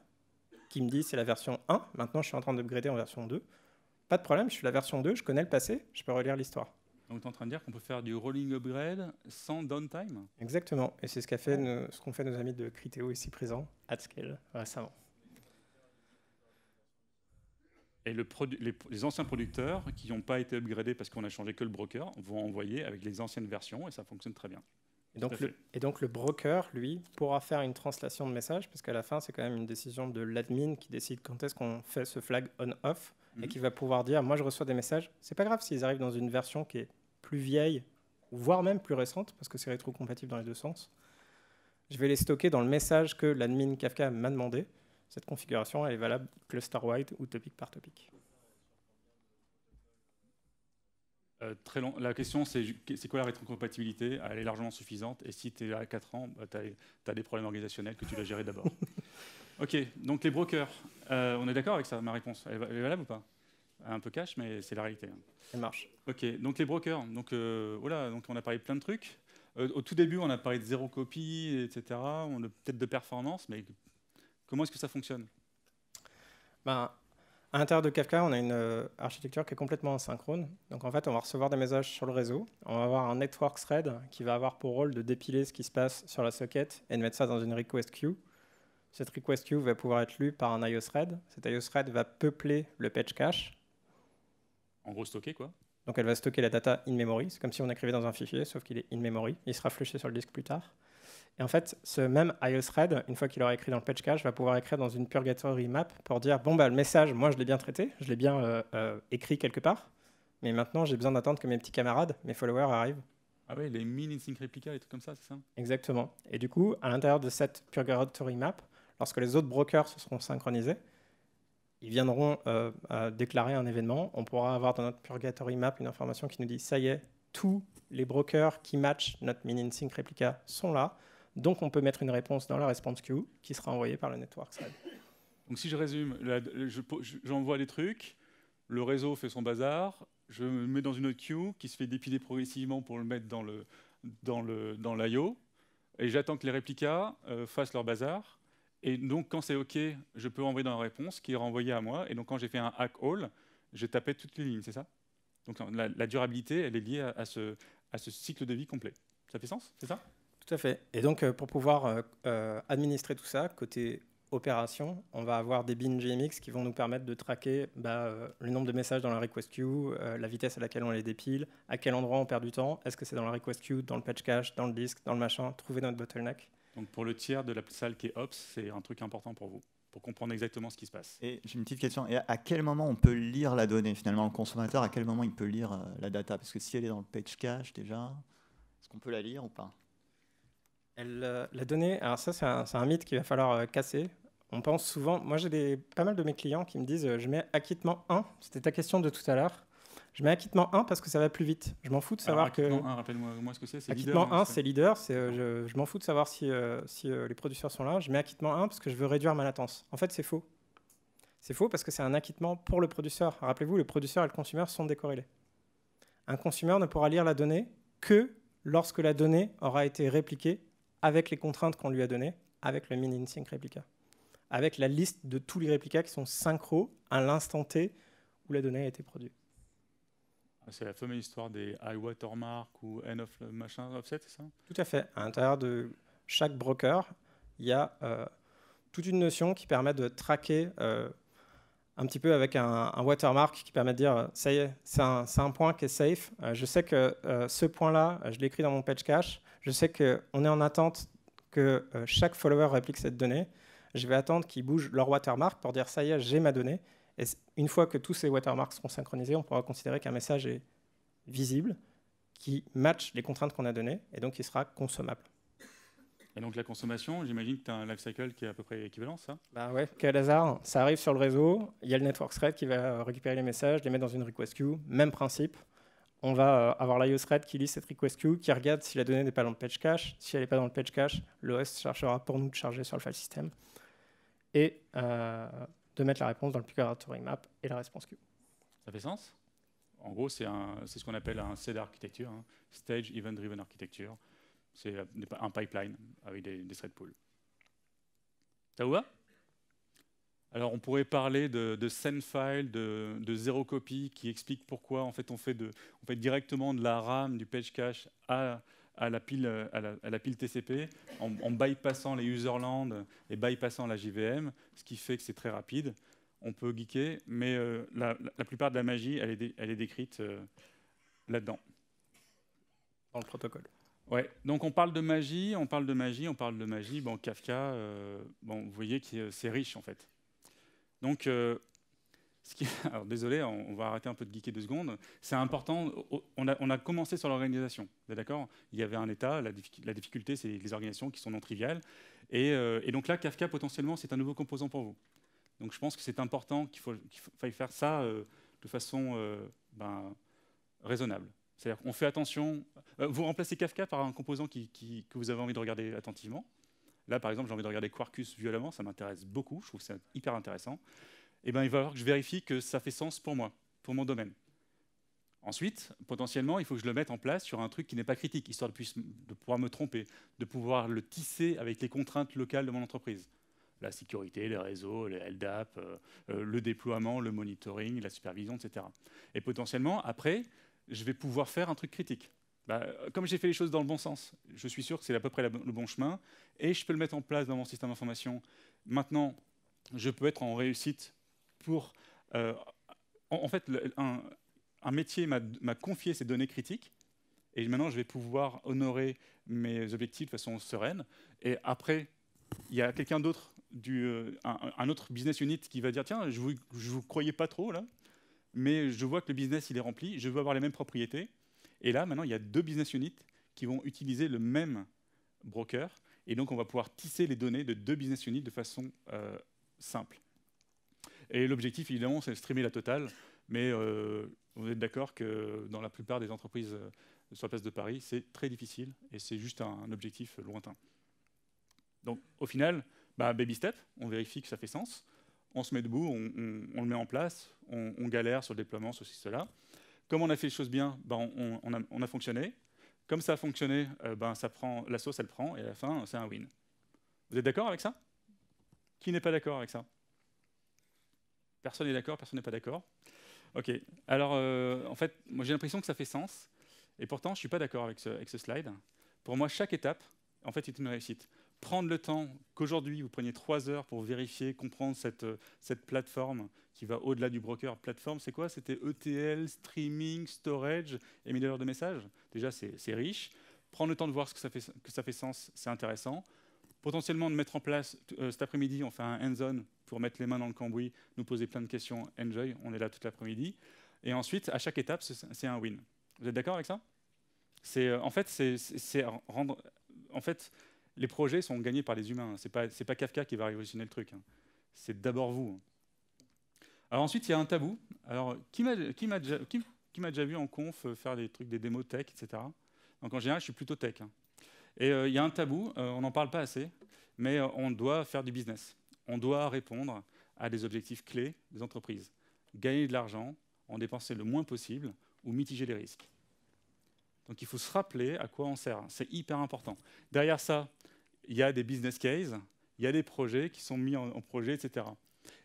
qui me dit c'est la version 1, maintenant je suis en train d'upgrader en version 2. Pas de problème, je suis la version 2, je connais le passé, je peux relire l'histoire. Donc tu es en train de dire qu'on peut faire du rolling upgrade sans downtime Exactement, et c'est ce qu'ont fait, nos, fait nos amis de Criteo ici présents, at scale, récemment. Et les, les, anciens producteurs qui n'ont pas été upgradés parce qu'on a changé que le broker vont envoyer avec les anciennes versions et ça fonctionne très bien. Et donc, le, broker, lui, pourra faire une translation de message, parce qu'à la fin, c'est quand même une décision de l'admin qui décide quand est-ce qu'on fait ce flag on-off, et mhm. qui va pouvoir dire, moi je reçois des messages, c'est pas grave s'ils arrivent dans une version qui est plus vieille, voire même plus récente, parce que c'est rétrocompatible dans les deux sens. Je vais les stocker dans le message que l'admin Kafka m'a demandé. Cette configuration, elle est valable cluster-wide ou topic par topic. Euh, très long. La question, c'est quoi la rétrocompatibilité Elle est largement suffisante. Et si tu es à 4 ans, bah, tu as, des problèmes organisationnels que tu dois gérer d'abord. <laughs> OK, donc les brokers. Euh, on est d'accord avec ça, ma réponse Elle est valable ou pas un peu cash, mais c'est la réalité. Hein. Elle marche. Ok, donc les brokers. Donc voilà, euh, oh donc on a parlé de plein de trucs. au tout début, on a parlé de zéro copie, etc. On a peut-être de performance, mais comment est-ce que ça fonctionne ben, à l'intérieur de Kafka, on a une euh, architecture qui est complètement asynchrone. Donc en fait, on va recevoir des messages sur le réseau. On va avoir un network thread qui va avoir pour rôle de dépiler ce qui se passe sur la socket et de mettre ça dans une request queue. Cette request queue va pouvoir être lue par un IO thread. Cet IO thread va peupler le patch cache. En gros, stocker quoi Donc elle va stocker la data in memory. C'est comme si on écrivait dans un fichier, sauf qu'il est in memory. Il sera flushé sur le disque plus tard. Et en fait, ce même IOS Red, une fois qu'il aura écrit dans le patch cache, va pouvoir écrire dans une purgatory map pour dire bon, bah, le message, moi, je l'ai bien traité, je l'ai bien euh, euh, écrit quelque part, mais maintenant, j'ai besoin d'attendre que mes petits camarades, mes followers arrivent. Ah oui, les mini sync replicas, et trucs comme ça, c'est ça Exactement. Et du coup, à l'intérieur de cette purgatory map, lorsque les autres brokers se seront synchronisés, ils viendront euh, déclarer un événement. On pourra avoir dans notre purgatory map une information qui nous dit ça y est, tous les brokers qui matchent notre mini sync replica sont là donc, on peut mettre une réponse dans la response queue qui sera envoyée par le network thread. Donc, si je résume, j'envoie les des trucs, le réseau fait son bazar, je me mets dans une autre queue qui se fait dépiler progressivement pour le mettre dans l'IO, dans le, dans et j'attends que les réplicas euh, fassent leur bazar. Et donc, quand c'est OK, je peux envoyer dans la réponse qui est renvoyée à moi. Et donc, quand j'ai fait un hack all, j'ai tapé toutes les lignes, c'est ça Donc, la, durabilité, elle est liée à, ce, à ce cycle de vie complet. Ça fait sens, c'est ça tout à fait. Et donc, euh, pour pouvoir euh, euh, administrer tout ça, côté opération, on va avoir des bins GMX qui vont nous permettre de traquer bah, le nombre de messages dans la request queue, la vitesse à laquelle on les dépile, à quel endroit on perd du temps, est-ce que c'est dans la request queue, dans le patch cache, dans le disque, dans le machin, trouver notre bottleneck. Donc pour le tiers de la salle qui est Ops, c'est un truc important pour vous pour comprendre exactement ce qui se passe. Et j'ai une petite question. Et à quel moment on peut lire la donnée finalement Le consommateur, à quel moment il peut lire la data Parce que si elle est dans le page cache déjà, est-ce qu'on peut la lire ou pas euh, la donnée, alors ça c'est un, mythe qu'il va falloir euh, casser. On pense souvent, moi j'ai pas mal de mes clients qui me disent euh, je mets acquittement 1, c'était ta question de tout à l'heure. Je mets acquittement 1 parce que ça va plus vite. Je m'en fous de savoir que. Acquittement 1, rappelle-moi moi ce que c'est. c'est leader, 1, c'est leader. je, m'en fous de savoir si, les producteurs sont là. Je mets acquittement 1 parce que je veux réduire ma latence. En fait, c'est faux. C'est faux parce que c'est un acquittement pour le producteur. Rappelez-vous, le producteur et le consommateur sont décorrélés. Un consommateur ne pourra lire la donnée que lorsque la donnée aura été répliquée avec les contraintes qu'on lui a données, avec le Mini Insync sync réplica, avec la liste de tous les réplicas qui sont synchro à l'instant T où la donnée a été produite. C'est la fameuse histoire des high watermark ou end of machin offset, c'est ça Tout à fait. À l'intérieur de chaque broker, il y a euh, toute une notion qui permet de traquer euh, un petit peu avec un, watermark qui permet de dire ça y est, c'est un, point qui est safe. Euh, je sais que ce point-là, je l'écris dans mon page cache je sais qu'on est en attente que euh, chaque follower réplique cette donnée. Je vais attendre qu'ils bougent leur watermark pour dire ça y est, j'ai ma donnée. Et une fois que tous ces watermarks seront synchronisés, on pourra considérer qu'un message est visible, qui match les contraintes qu'on a données, et donc qui sera consommable. Et donc la consommation, j'imagine que tu as un lifecycle qui est à peu près équivalent, ça Bah ouais, quel hasard Ça arrive sur le réseau, il y a le network thread qui va récupérer les messages, les mettre dans une request queue, même principe on va euh, avoir l'iOS thread qui lit cette request queue, qui regarde si la donnée n'est pas dans le page cache. Si elle n'est pas dans le page cache, l'OS cherchera pour nous de charger sur le file system et euh, de mettre la réponse dans le configuration map et la response queue. Ça fait sens En gros, c'est ce qu'on appelle un C architecture, hein. Stage Event Driven Architecture. C'est euh, un pipeline avec des, des thread pools. Ça vous va alors on pourrait parler de, de send de, zéro copie, qui explique pourquoi en fait on fait, directement de la RAM, du page cache à, la, pile, TCP, en, bypassant les userland et bypassant la JVM, ce qui fait que c'est très rapide. On peut geeker, mais euh, la, plupart de la magie, elle est, décrite euh, là-dedans. Dans le protocole. Ouais, donc on parle de magie, on parle de magie, on parle de magie. Bon, Kafka, euh, bon, vous voyez que c'est riche en fait. Donc, euh, ce qui... <laughs> Alors, désolé, on va arrêter un peu de geeker deux secondes. C'est important, on a, on a, commencé sur l'organisation, d'accord Il y avait un état, la, difficulté, c'est les organisations qui sont non triviales. Euh, et, donc là, Kafka, potentiellement, c'est un nouveau composant pour vous. Donc je pense que c'est important qu'il faille faire ça euh, de façon ben, raisonnable. C'est-à-dire qu'on fait attention. vous remplacez Kafka par un composant que vous avez envie de regarder attentivement. Là, par exemple, j'ai envie de regarder Quarkus violemment, ça m'intéresse beaucoup, je trouve ça hyper intéressant. Et eh ben, il va falloir que je vérifie que ça fait sens pour moi, pour mon domaine. Ensuite, potentiellement, il faut que je le mette en place sur un truc qui n'est pas critique, histoire de, pouvoir me tromper, de pouvoir le tisser avec les contraintes locales de mon entreprise. La sécurité, les réseaux, les LDAP, euh, euh, le déploiement, le monitoring, la supervision, etc. Et potentiellement, après, je vais pouvoir faire un truc critique. Bah, comme j'ai fait les choses dans le bon sens, je suis sûr que c'est à peu près le bon chemin, et je peux le mettre en place dans mon système d'information. Maintenant, je peux être en réussite pour... Euh, en, fait, un, métier m'a confié ces données critiques, et maintenant je vais pouvoir honorer mes objectifs de façon sereine, et après, il y a quelqu'un d'autre, euh, un, autre business unit qui va dire, tiens, je ne vous, je vous croyais pas trop là, mais je vois que le business, il est rempli, je veux avoir les mêmes propriétés et là, maintenant, il y a deux business units qui vont utiliser le même broker. Et donc, on va pouvoir tisser les données de deux business units de façon euh, simple. Et l'objectif, évidemment, c'est de streamer la totale. Mais euh, vous êtes d'accord que dans la plupart des entreprises euh, sur la place de Paris, c'est très difficile et c'est juste un objectif lointain. Donc, au final, bah, baby step, on vérifie que ça fait sens on se met debout, on, le met en place, on galère sur le déploiement, ceci, cela. Comme on a fait les choses bien, ben, on, a, fonctionné. Comme ça a fonctionné, euh, ben ça prend, la sauce, elle prend, et à la fin, c'est un win. Vous êtes d'accord avec ça Qui n'est pas d'accord avec ça Personne n'est d'accord, personne n'est pas d'accord. Ok, alors euh, en fait, moi j'ai l'impression que ça fait sens, et pourtant je ne suis pas d'accord avec ce, avec ce slide. Pour moi, chaque étape, en fait, est une réussite prendre le temps qu'aujourd'hui vous preniez trois heures pour vérifier, comprendre cette, euh, plateforme qui va au-delà du broker. Plateforme, c'est quoi C'était ETL, streaming, storage, émetteur de messages. Déjà, c'est riche. Prendre le temps de voir ce que ça fait, que ça fait sens, c'est intéressant. Potentiellement de mettre en place, euh, cet après-midi, on fait un hands-on pour mettre les mains dans le cambouis, nous poser plein de questions, enjoy, on est là toute l'après-midi. Et ensuite, à chaque étape, c'est un win. Vous êtes d'accord avec ça euh, En fait, c'est rendre... En fait, les projets sont gagnés par les humains. Ce n'est pas, Kafka qui va révolutionner le truc. Hein. C'est d'abord vous. Alors ensuite, il y a un tabou. Alors, qui m'a déjà, vu en conf euh, faire des trucs, des démos tech, etc. Donc en général, je suis plutôt tech. Hein. Et euh, il y a un tabou, euh, on n'en parle pas assez, mais on doit faire du business. On doit répondre à des objectifs clés des entreprises. Gagner de l'argent, en dépenser le moins possible ou mitiger les risques. Donc il faut se rappeler à quoi on sert. C'est hyper important. Derrière ça, il y a des business cases, il y a des projets qui sont mis en, projet, etc.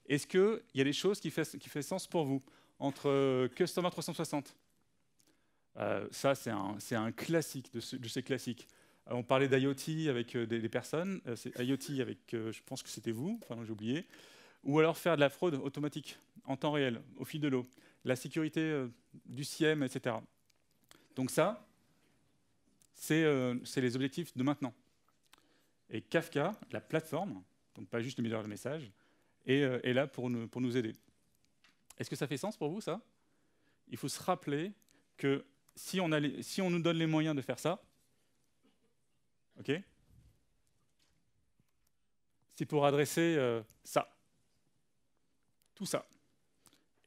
Est-ce qu'il y a des choses qui font qui fait sens pour vous entre euh, Customer 360 euh, Ça, c'est un, un, classique de, ces classiques. Euh, on parlait d'IoT avec des, personnes, c'est IoT avec, je pense que c'était vous, enfin j'ai oublié, ou alors faire de la fraude automatique en temps réel, au fil de l'eau, la sécurité du CIEM, etc. Donc ça, c'est les objectifs de maintenant. Et Kafka, la plateforme, donc pas juste le meilleur de message, euh, est, là pour nous, aider. Est-ce que ça fait sens pour vous, ça Il faut se rappeler que si on, nous donne les moyens de faire ça, ok c'est pour adresser euh, ça. Tout ça.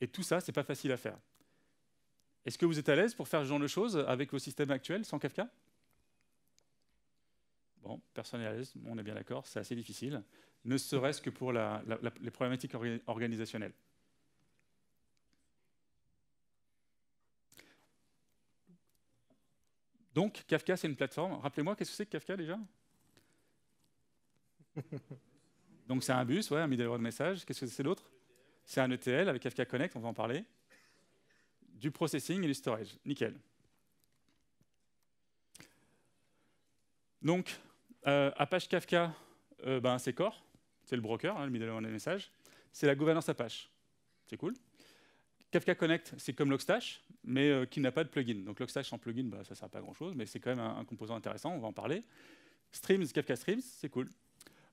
Et tout ça, c'est pas facile à faire. Est-ce que vous êtes à l'aise pour faire ce genre de choses avec vos systèmes actuels sans Kafka Bon, personnalisme, on est bien d'accord, c'est assez difficile, ne serait-ce que pour les problématiques organisationnelles. Donc, Kafka, c'est une plateforme. Rappelez-moi, qu'est-ce que c'est que Kafka déjà <laughs> Donc, c'est un bus, ouais, un middleware de message. Qu'est-ce que c'est l'autre C'est un ETL avec Kafka Connect, on va en parler. Du processing et du storage. Nickel. Donc, euh, Apache Kafka, euh, ben, c'est Core, c'est le broker, hein, le middleware des messages. C'est la gouvernance Apache, c'est cool. Kafka Connect, c'est comme Logstash, mais euh, qui n'a pas de plugin. Donc Logstash sans plugin, ben, ça ne sert à pas grand-chose, mais c'est quand même un, composant intéressant, on va en parler. Streams, Kafka Streams, c'est cool.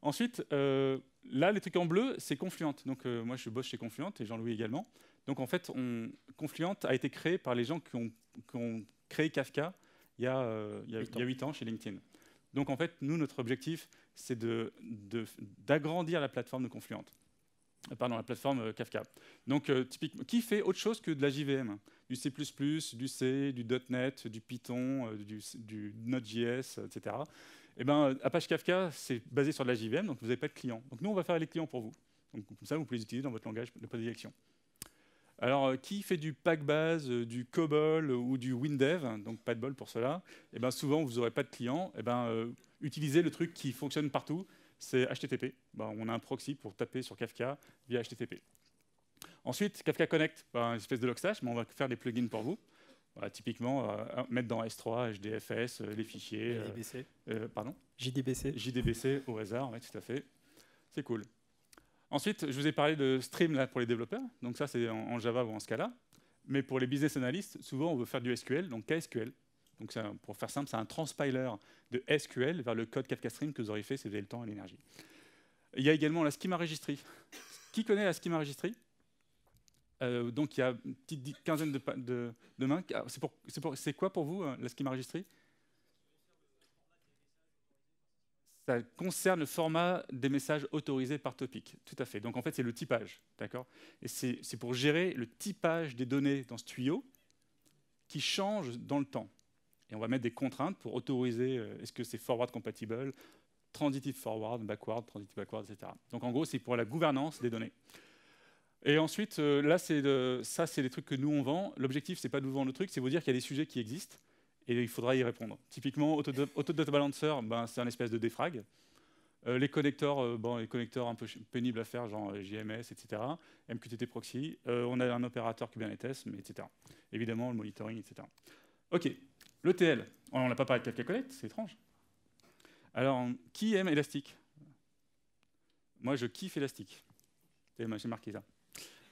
Ensuite, là, les trucs en bleu, c'est Confluent. Donc moi, je bosse chez Confluent et Jean-Louis également. Donc en fait, on, Confluent a été créé par les gens qui ont, créé Kafka il y a, il y a 8 ans chez LinkedIn. Donc en fait, nous, notre objectif, c'est d'agrandir la plateforme de Confluent, euh, Pardon, la plateforme euh, Kafka. Donc, euh, typiquement, qui fait autre chose que de la JVM Du C, du C, du .NET, du Python, du, Node.js, etc. Eh bien, Apache Kafka, c'est basé sur de la JVM, donc vous n'avez pas de client. Donc, nous, on va faire les clients pour vous. Donc, comme ça, vous pouvez les utiliser dans votre langage de prédilection. Alors, euh, qui fait du Packbase, euh, du COBOL ou du WinDev, donc pas de bol pour cela, et eh ben souvent vous n'aurez pas de clients, et eh ben, euh, utilisez le truc qui fonctionne partout, c'est HTTP. on a un proxy pour taper sur Kafka via HTTP. Ensuite, Kafka Connect, ben, une espèce de logstash, mais on va faire des plugins pour vous. typiquement, mettre dans S3, HDFS, les fichiers. JDBC. pardon JDBC. JDBC au hasard, oui, tout à fait. C'est cool. Ensuite, je vous ai parlé de Stream là, pour les développeurs. Donc ça, c'est en, Java ou en Scala. Mais pour les business analysts, souvent, on veut faire du SQL, donc KSQL. Donc pour faire simple, c'est un transpiler de SQL vers le code Kafka Stream que vous auriez fait si vous avez le temps et l'énergie. Il y a également la schema registry. Qui connaît la schema registry euh, donc il y a une petite quinzaine de, de mains. Ah, c'est quoi pour vous euh, la schema registry ça concerne le format des messages autorisés par topic. Tout à fait. Donc en fait, c'est le typage. D'accord Et c'est pour gérer le typage des données dans ce tuyau qui change dans le temps. Et on va mettre des contraintes pour autoriser euh, est-ce que c'est forward compatible, transitive forward, backward, transitive backward, etc. Donc en gros, c'est pour la gouvernance des données. Et ensuite, euh, là, c'est ça, c'est les trucs que nous, on vend. L'objectif, c'est pas de vous vendre le truc, c'est vous dire qu'il y a des sujets qui existent et il faudra y répondre. Typiquement, Autodata Balancer, ben, c'est un espèce de défrag. Euh, les connecteurs, euh, bon, les connecteurs un peu pénibles à faire, genre euh, JMS, etc. MQTT proxy. on a un opérateur Kubernetes, mais etc. Évidemment, le monitoring, etc. Ok, l'ETL. Oh, on n'a pas parlé de Kafka c'est étrange. Alors, qui aime Elastic Moi, je kiffe Elastic. J'ai marqué ça.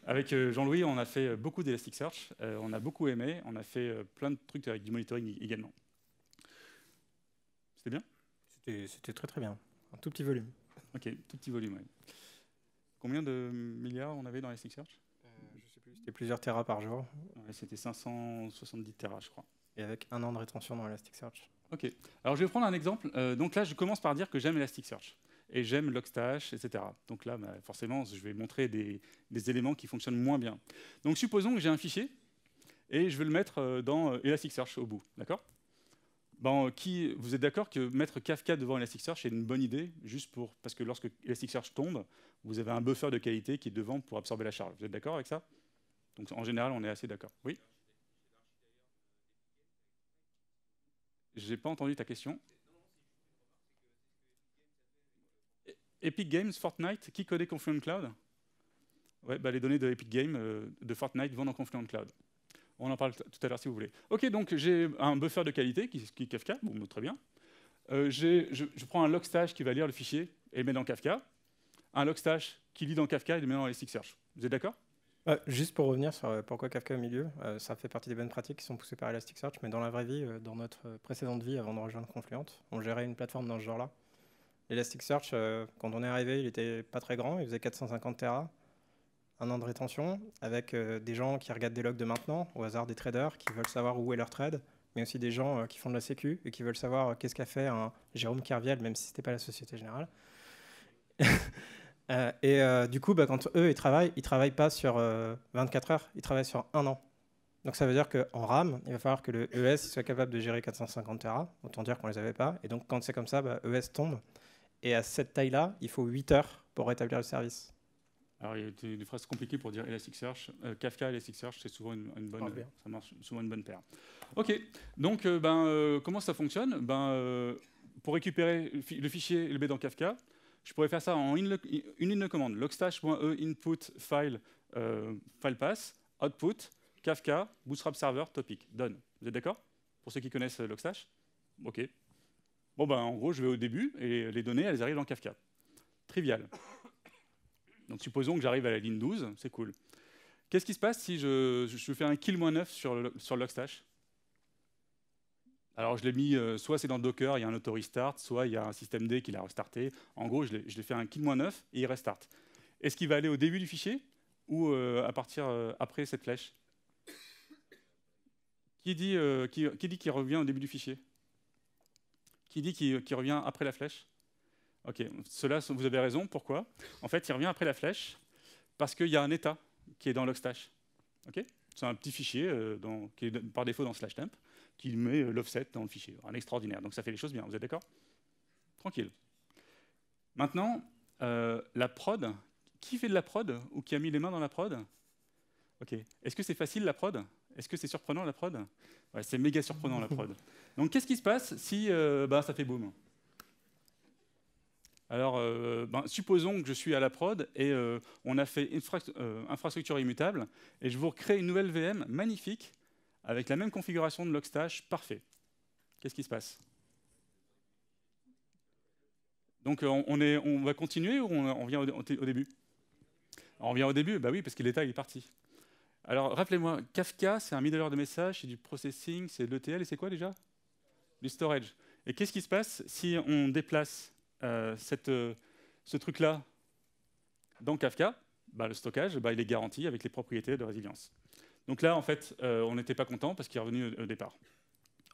Avec euh, Jean-Louis, on a fait euh, beaucoup d'Elasticsearch, euh, on a beaucoup aimé, on a fait plein de trucs avec du monitoring également. C'était bien C'était très très bien, un tout petit volume. Ok, tout petit volume, oui. Combien de milliards on avait dans Elasticsearch euh, sais plus, c'était plusieurs terras par jour. c'était 570 terras, je crois. Et avec un an de rétention dans Elasticsearch. Ok, alors je vais prendre un exemple. donc là, je commence par dire que j'aime Elasticsearch et j'aime Logstash, etc. Donc là, bah, forcément, je vais montrer des, éléments qui fonctionnent moins bien. Donc supposons que j'ai un fichier et je veux le mettre euh, dans euh, Elasticsearch au bout, d'accord ben, euh, vous êtes d'accord que mettre Kafka devant Elasticsearch est une bonne idée, juste pour, parce que lorsque Elasticsearch tombe, vous avez un buffer de qualité qui est devant pour absorber la charge. Vous êtes d'accord avec ça Donc en général, on est assez d'accord. Oui J'ai pas entendu ta question. Epic Games, Fortnite, qui connaît Confluent Cloud ouais, bah, Les données de Epic Games, euh, de Fortnite, vont dans Confluent Cloud. On en parle tout à l'heure si vous voulez. Ok, donc j'ai un buffer de qualité qui, qui est Kafka, bah, très bien. Euh, je, prends un logstash qui va lire le fichier et le met dans Kafka. Un logstash qui lit dans Kafka et le met dans Elasticsearch. Vous êtes d'accord euh, juste pour revenir sur pourquoi Kafka au milieu, ça fait partie des bonnes pratiques qui sont poussées par Elasticsearch, mais dans la vraie vie, dans notre précédente vie avant de rejoindre Confluent, on gérait une plateforme dans ce genre-là, Elasticsearch, euh, quand on est arrivé, il n'était pas très grand, il faisait 450 Tera, un an de rétention, avec euh, des gens qui regardent des logs de maintenant, au hasard des traders, qui veulent savoir où est leur trade, mais aussi des gens euh, qui font de la sécu et qui veulent savoir qu'est-ce qu'a fait un Jérôme Kerviel, même si ce n'était pas la Société Générale. <laughs> et du coup, bah, quand eux, ils travaillent, ils travaillent pas sur 24 heures, ils travaillent sur un an. Donc ça veut dire qu'en RAM, il va falloir que le ES soit capable de gérer 450 Tera. Autant dire qu'on ne les avait pas. Et donc quand c'est comme ça, bah, ES tombe. Et à cette taille-là, il faut 8 heures pour rétablir le service. Alors, il y a une phrase compliquée pour dire Elasticsearch. Kafka euh, Kafka, Elasticsearch, c'est souvent une, bonne, ah, ça marche souvent une bonne paire. OK, donc euh, ben, euh, comment ça fonctionne ben, Pour récupérer le fichier LB dans Kafka, je pourrais faire ça en une, une ligne de commande. logstash.e input file, file pass, output, Kafka, bootstrap server, topic. Done. Vous êtes d'accord Pour ceux qui connaissent logstash OK, Bon, ben, en gros, je vais au début et les données, elles arrivent dans Kafka. Trivial. Donc supposons que j'arrive à la ligne 12, c'est cool. Qu'est-ce qui se passe si je, fais un kill-9 sur, le, Logstash alors je l'ai mis, euh, soit c'est dans Docker, il y a un auto-restart, soit il y a un système D qui l'a restarté. En gros, je l'ai fait un kill-9 et il restart. Est-ce qu'il va aller au début du fichier ou euh, à partir euh, après cette flèche qui dit, qui, qui dit qu'il revient au début du fichier qui dit qu'il revient après la flèche Ok, cela, vous avez raison. Pourquoi En fait, il revient après la flèche parce qu'il y a un état qui est dans l'Oxtash. Ok C'est un petit fichier euh, qui est par défaut dans slash temp qui met euh, l'offset dans le fichier. Un extraordinaire. Donc ça fait les choses bien. Vous êtes d'accord Tranquille. Maintenant, euh, la prod. Qui fait de la prod ou qui a mis les mains dans la prod Ok. Est-ce que c'est facile la prod est-ce que c'est surprenant la prod C'est méga surprenant la prod. <laughs> Donc qu'est-ce qui se passe si euh, bah, ça fait boom Alors euh, ben, supposons que je suis à la prod et euh, on a fait infrastructure immutable et je vous recrée une nouvelle VM magnifique avec la même configuration de Logstash, parfait. Qu'est-ce qui se passe donc on, est, on, va continuer ou on, vient au, début On vient au début, bah oui, parce que l'état est parti. Alors, rappelez-moi, Kafka, c'est un middleware de messages, c'est du processing, c'est de l'ETL, et c'est quoi déjà Du storage. Et qu'est-ce qui se passe si on déplace euh, euh, ce truc-là dans Kafka bah, Le stockage, bah, il est garanti avec les propriétés de résilience. Donc là, en fait, euh, on n'était pas content parce qu'il est revenu au, départ.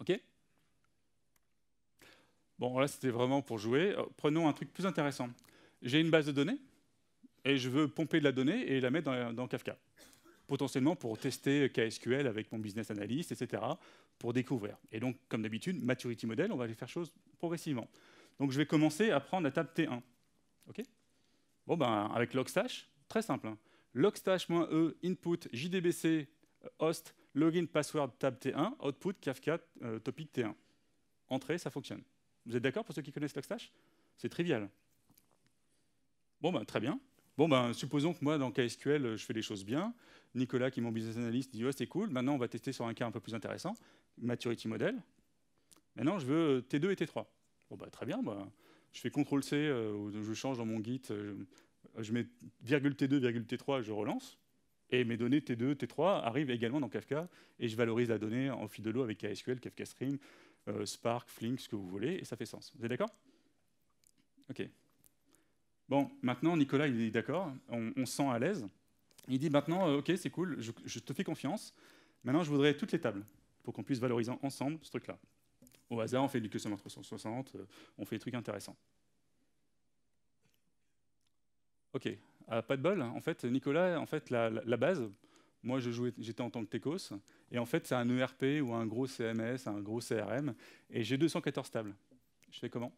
OK Bon, là, c'était vraiment pour jouer. Prenons un truc plus intéressant. J'ai une base de données et je veux pomper de la donnée et la mettre dans Kafka potentiellement pour tester KSQL avec mon business analyst, etc., pour découvrir. Et donc, comme d'habitude, maturity model, on va aller faire choses progressivement. Donc, je vais commencer à prendre la table T1. OK Bon, ben, avec Logstash, très simple. Hein. Logstash-e input JDBC host login password table T1 output Kafka euh, topic T1. Entrée, ça fonctionne. Vous êtes d'accord pour ceux qui connaissent Logstash C'est trivial. Bon, ben, très bien. Bon, ben, supposons que moi, dans KSQL, je fais les choses bien. Nicolas, qui est mon business analyst, dit ouais c'est cool, maintenant on va tester sur un cas un peu plus intéressant, maturity model. Maintenant, je veux T2 et T3. Bon, ben très bien, ben, je fais CTRL-C, euh, je change dans mon Git, euh, je mets virgule T2, virgule T3, je relance, et mes données T2, T3 arrivent également dans Kafka, et je valorise la donnée en fil de l'eau avec KSQL, Kafka Stream, euh, Spark, Flink, ce que vous voulez, et ça fait sens. Vous êtes d'accord Ok. Bon, maintenant, Nicolas, il est d'accord, on, sent à l'aise. Il dit maintenant, euh, ok, c'est cool, je, te fais confiance. Maintenant, je voudrais toutes les tables pour qu'on puisse valoriser ensemble ce truc-là. Au hasard, on fait du Customer 360, euh, on fait des trucs intéressants. Ok, pas de bol. En fait, Nicolas, en fait, la, la base, moi, j'étais en tant que techos, et en fait, c'est un ERP ou un gros CMS, un gros CRM, et j'ai 214 tables. Je fais comment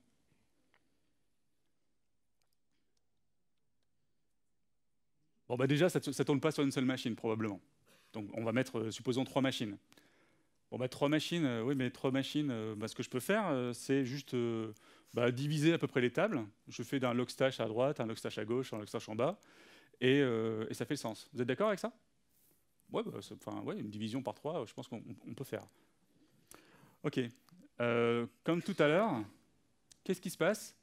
Bon, bah déjà, ça ne tourne pas sur une seule machine, probablement. Donc on va mettre, euh, supposons, trois machines. Bon, bah, trois machines, euh, oui, mais trois machines, euh, bah, ce que je peux faire, c'est juste bah, diviser à peu près les tables. Je fais d'un logstash à droite, un logstash à gauche, un logstash en bas, et, ça fait le sens. Vous êtes d'accord avec ça bah, ouais, une division par trois, je pense qu'on peut faire. OK. comme tout à l'heure, qu'est-ce qui se passe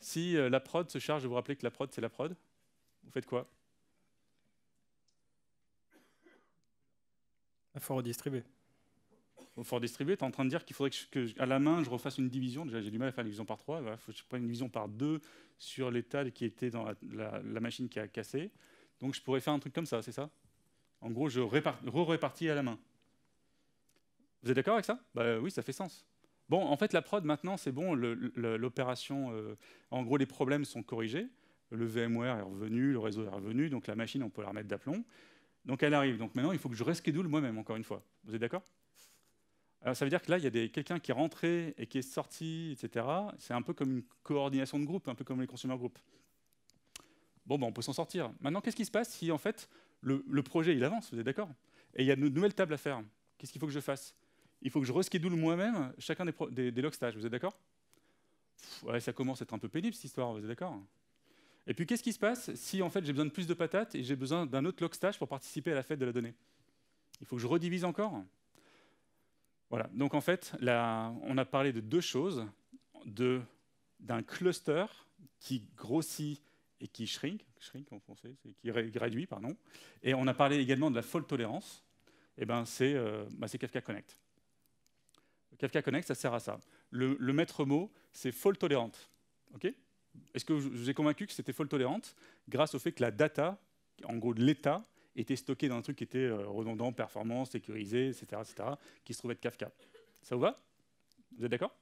si la prod se charge Je vous rappelez que la prod, c'est la prod Vous faites quoi Il faut redistribuer. Il faut redistribuer. Tu es en train de dire qu'il faudrait que, à la main, je refasse une division. Déjà, j'ai du mal à faire une division par 3. Il faut que je prenne une division par 2 sur l'état qui était dans la, machine qui a cassé. Donc, je pourrais faire un truc comme ça, c'est ça En gros, je re-répartis à la main. Vous êtes d'accord avec ça bah, Oui, ça fait sens. Bon, en fait, la prod, maintenant, c'est bon, l'opération, euh, en gros, les problèmes sont corrigés, le VMware est revenu, le réseau est revenu, donc la machine, on peut la remettre d'aplomb. Donc elle arrive. Donc maintenant, il faut que je reschedule moi-même, encore une fois. Vous êtes d'accord Alors ça veut dire que là, il y a quelqu'un qui est rentré et qui est sorti, etc. C'est un peu comme une coordination de groupe, un peu comme les consumer group. Bon, ben, on peut s'en sortir. Maintenant, qu'est-ce qui se passe si, en fait, le, projet, il avance, vous êtes d'accord Et il y a de nouvelles tables à faire. Qu'est-ce qu'il faut que je fasse Il faut que je reschedule moi-même chacun des, des, vous êtes d'accord ouais, Ça commence à être un peu pénible, cette histoire, vous êtes d'accord et puis, qu'est-ce qui se passe si en fait j'ai besoin de plus de patates et j'ai besoin d'un autre logstash pour participer à la fête de la donnée Il faut que je redivise encore Voilà, donc en fait, on a parlé de deux choses, d'un cluster qui grossit et qui shrink, shrink en français, qui réduit, pardon. Et on a parlé également de la fault tolérance. Et eh ben euh, bah, c'est Kafka Connect. Kafka Connect, ça sert à ça. Le, maître mot, c'est fault tolérante. OK est-ce que je vous ai convaincu que c'était folle tolérante grâce au fait que la data, en gros de l'État, était stockée dans un truc qui était euh, redondant, performant, sécurisé, etc., etc., qui se trouvait de Kafka. Ça vous va Vous êtes d'accord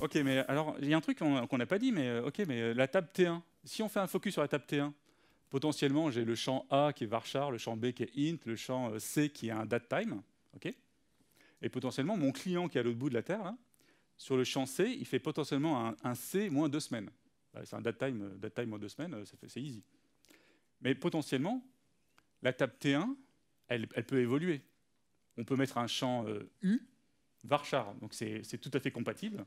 Ok, mais alors, il y a un truc qu'on n'a pas dit, mais euh, ok, mais euh, la table T1, si on fait un focus sur la table T1, potentiellement, j'ai le champ A qui est varchar, le champ B qui est int, le champ C qui est un date time, ok Et potentiellement, mon client qui est à l'autre bout de la Terre, hein, sur le champ C, il fait potentiellement un, C moins deux semaines. Bah, c'est un datetime euh, time, moins deux semaines, euh, c'est easy. Mais potentiellement, la table T1, elle, peut évoluer. On peut mettre un champ euh, U, varchar, donc c'est tout à fait compatible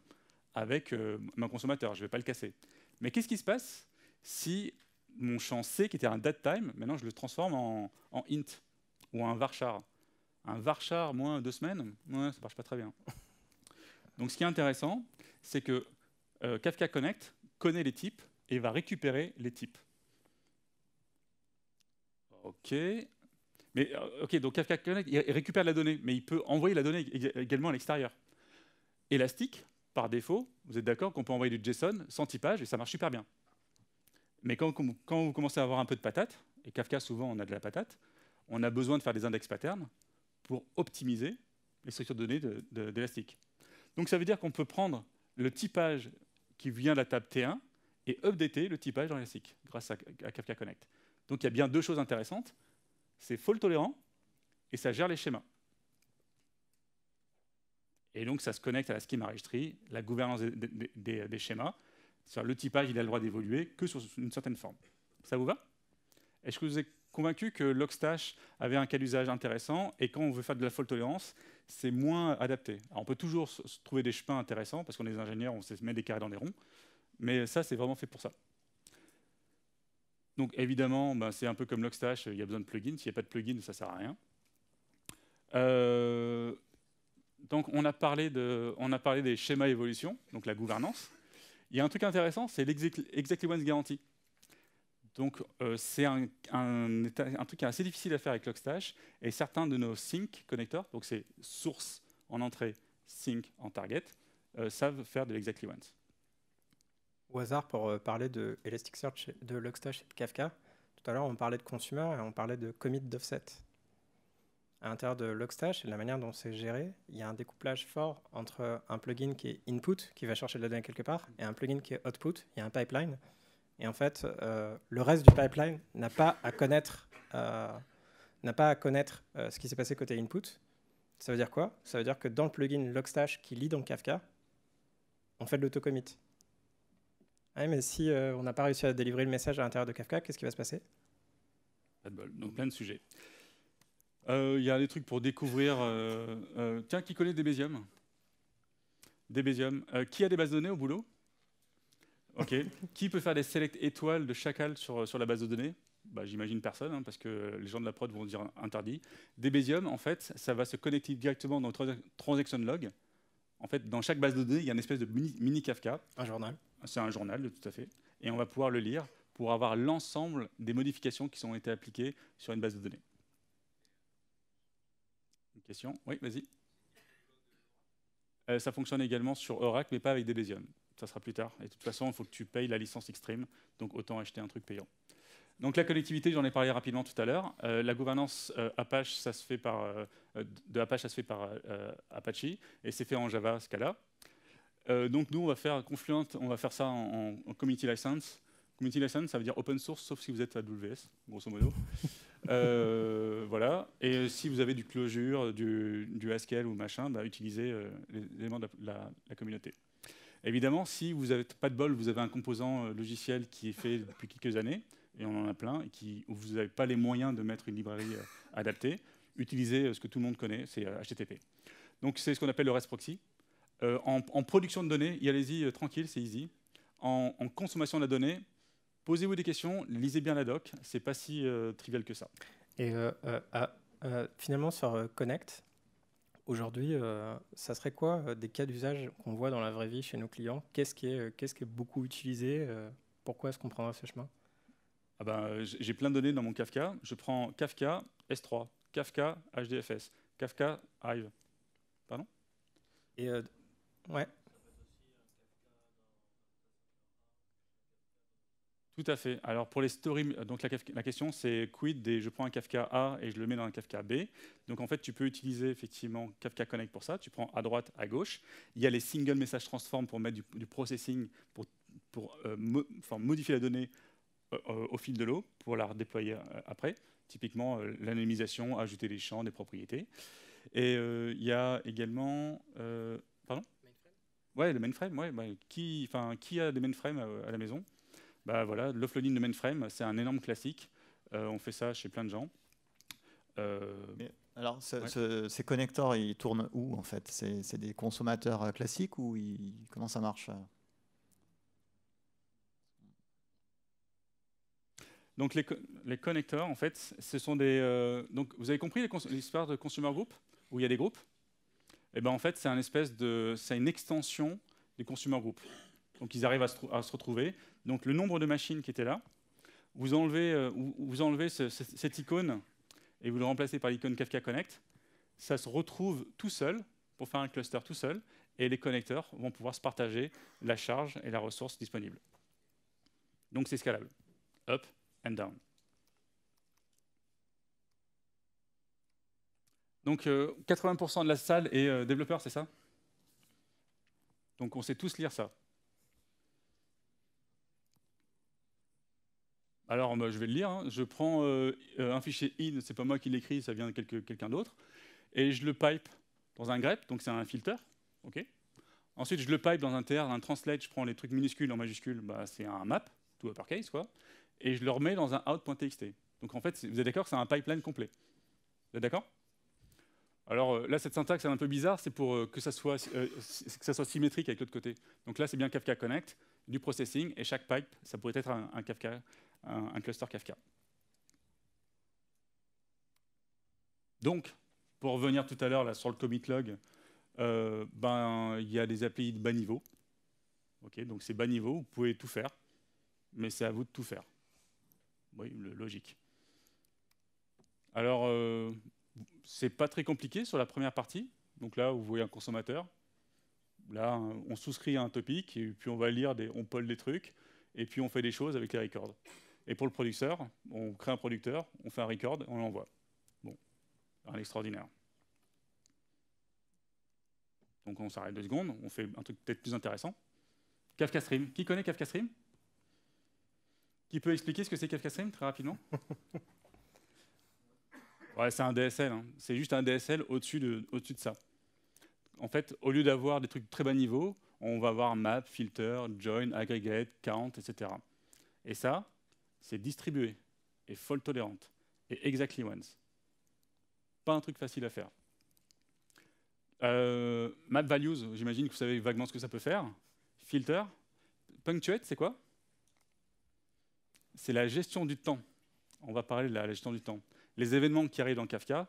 avec mon consommateur, je ne vais pas le casser. Mais qu'est-ce qui se passe si mon champ C, qui était un date time, maintenant je le transforme en, int ou un varchar Un varchar moins deux semaines, ça ne marche pas très bien. Donc ce qui est intéressant, c'est que euh, Kafka Connect connaît les types et va récupérer les types. OK. Mais, euh, OK, donc Kafka Connect il récupère la donnée, mais il peut envoyer la donnée également à l'extérieur. Elastic, par défaut, vous êtes d'accord qu'on peut envoyer du JSON sans typage et ça marche super bien. Mais quand, vous commencez à avoir un peu de patate, et Kafka souvent on a de la patate, on a besoin de faire des index patterns pour optimiser les structures de données d'Elastic. Donc ça veut dire qu'on peut prendre le typage qui vient de la table T1 et updater le typage dans Elastic grâce à, Kafka Connect. Donc il y a bien deux choses intéressantes. C'est fault tolérant et ça gère les schémas. Et donc ça se connecte à la schema registry, la gouvernance des, schémas. Le typage, il a le droit d'évoluer que sur une certaine forme. Ça vous va Est-ce que vous avez convaincu que Logstash avait un cas d'usage intéressant, et quand on veut faire de la fault tolérance, c'est moins adapté. on peut toujours trouver des chemins intéressants, parce qu'on est ingénieurs, on se met des carrés dans des ronds, mais ça, c'est vraiment fait pour ça. Donc évidemment, bah, c'est un peu comme Logstash, il y a besoin de plugins. S'il n'y a pas de plugins, ça ne sert à rien. Euh, donc on a, parlé de, on a parlé des schémas évolution, donc la gouvernance. Il y a un truc intéressant, c'est l'exactly once guarantee. Donc euh, c'est un, truc qui est assez difficile à faire avec Logstash, et certains de nos sync connecteurs, donc c'est source en entrée, sync en target, euh, savent faire de l'exactly once. Au hasard, pour euh, parler de Elasticsearch, de Logstash et de Kafka, tout à l'heure on parlait de consumer et on parlait de commit d'offset. À l'intérieur de Logstash et la manière dont c'est géré, il y a un découplage fort entre un plugin qui est input, qui va chercher de la donnée quelque part, et un plugin qui est output, il y a un pipeline. Et en fait, euh, le reste du pipeline n'a pas à connaître, euh, n'a pas à connaître euh, ce qui s'est passé côté input. Ça veut dire quoi Ça veut dire que dans le plugin Logstash qui lit dans Kafka, on fait de l'autocommit. Ah, mais si on n'a pas réussi à délivrer le message à l'intérieur de Kafka, qu'est-ce qui va se passer Pas de bol. Donc plein de sujets. Il y a des trucs pour découvrir. tiens, qui connaît Des Debesium. qui a des bases de données au boulot qui peut faire des select étoiles de chacal sur, sur la base de données bah, J'imagine personne, hein, parce que les gens de la prod vont dire interdit. Debezium, en fait, ça va se connecter directement dans le transaction log. En fait, dans chaque base de données, il y a une espèce de mini, Kafka. Un journal. C'est un journal, tout à fait. Et on va pouvoir le lire pour avoir l'ensemble des modifications qui ont été appliquées sur une base de données. Une question Oui, vas-y. Euh, ça fonctionne également sur Oracle, mais pas avec Debezium ça sera plus tard. Et de toute façon, il faut que tu payes la licence extreme donc autant acheter un truc payant. Donc la collectivité, j'en ai parlé rapidement tout à l'heure. Euh, la gouvernance euh, Apache, ça se fait par, euh, de Apache, ça se fait par Apache, et c'est fait en Java Scala. donc nous, on va faire Confluent, on va faire ça en, Community License. Community License, ça veut dire open source, sauf si vous êtes à AWS, grosso modo. <laughs> voilà. Et si vous avez du Clojure, du, du SQL ou machin, bah, utilisez les éléments de la communauté. Évidemment, si vous n'avez pas de bol, vous avez un composant euh, logiciel qui est fait depuis quelques années, et on en a plein, et qui, où vous n'avez pas les moyens de mettre une librairie euh, adaptée, utilisez euh, ce que tout le monde connaît, c'est HTTP. Donc c'est ce qu'on appelle le REST proxy. en, production de données, y allez-y tranquille, c'est easy. En, consommation de la donnée, posez-vous des questions, lisez bien la doc, c'est pas si trivial que ça. Et ah, finalement sur Connect, Aujourd'hui, euh, ça serait quoi euh, des cas d'usage qu'on voit dans la vraie vie chez nos clients Qu'est-ce qui, euh, qui, est beaucoup utilisé Pourquoi est-ce qu'on prendra ce chemin ah ben, J'ai plein de données dans mon Kafka. Je prends Kafka S3, Kafka HDFS, Kafka Hive. Pardon Et ouais. Tout à fait. Alors pour les stories, donc la, question c'est quid des je prends un Kafka A et je le mets dans un Kafka B. Donc en fait tu peux utiliser effectivement Kafka Connect pour ça. Tu prends à droite, à gauche. Il y a les single message transform pour mettre du, processing pour, euh, modifier la donnée euh, euh, au fil de l'eau pour la redéployer après. Typiquement l'anonymisation, ajouter des champs, des propriétés. Et il y a également pardon. Mainframe. Ouais le mainframe. Ouais. Bah, qui, qui a des mainframes à la maison? bah voilà, l'offloading de mainframe, c'est un énorme classique. Euh, on fait ça chez plein de gens. Euh, alors, ces connecteurs, ils tournent où en fait C'est des consommateurs euh, classiques ou comment ça marche Donc les, connecteurs, en fait, ce sont des. vous avez compris l'histoire de consumer group où il y a des groupes. Et eh ben, en fait, c'est un espèce de, c'est une extension des consumer group. Donc ils arrivent à se, retrouver. Donc le nombre de machines qui étaient là, vous enlevez, euh, cette icône et vous le remplacez par l'icône Kafka Connect. Ça se retrouve tout seul pour faire un cluster tout seul et les connecteurs vont pouvoir se partager la charge et la ressource disponible. Donc c'est scalable. Up and down. Donc 80% euh, de la salle est euh, développeur, c'est ça Donc on sait tous lire ça. Alors, bah, je vais le lire. Hein. Je prends euh, euh, un fichier in, n'est pas moi qui l'écris, ça vient de quelqu'un d'autre, et je le pipe dans un grep, donc c'est un filter. ok Ensuite, je le pipe dans un tr, un translate, je prends les trucs minuscules en majuscules, bah, c'est un map, tout uppercase, quoi, et je le remets dans un out.txt. Donc en fait, vous êtes d'accord, c'est un pipeline complet. Vous êtes d'accord alors euh, là, cette syntaxe est un peu bizarre, c'est pour que, ça soit, symétrique avec l'autre côté. Donc là, c'est bien Kafka Connect, du processing, et chaque pipe, ça pourrait être un, un Kafka un, cluster Kafka. Donc, pour revenir tout à l'heure sur le commit log, euh, ben, il y a des API de bas niveau. donc c'est bas niveau, vous pouvez tout faire, mais c'est à vous de tout faire. Oui, logique. Alors, euh, c'est pas très compliqué sur la première partie. Donc là, vous voyez un consommateur. Là, on souscrit à un topic, et puis on va lire, des, on polle des trucs, et puis on fait des choses avec les records. Et pour le producteur, on crée un producteur, on fait un record, on l'envoie. Bon, un extraordinaire. Donc on s'arrête deux secondes, on fait un truc peut-être plus intéressant. Kafka Stream. Qui connaît Kafka Stream Qui peut expliquer ce que c'est Kafka Stream très rapidement <laughs> Ouais, c'est un DSL. Hein. C'est juste un DSL au-dessus de, au de ça. En fait, au lieu d'avoir des trucs très bas niveau, on va avoir map, filter, join, aggregate, count, etc. Et ça, c'est distribué et fault tolérante et exactly once. Pas un truc facile à faire. Euh, map values, j'imagine que vous savez vaguement ce que ça peut faire. Filter. Punctuate, c'est quoi C'est la gestion du temps. On va parler de la, gestion du temps. Les événements qui arrivent dans Kafka,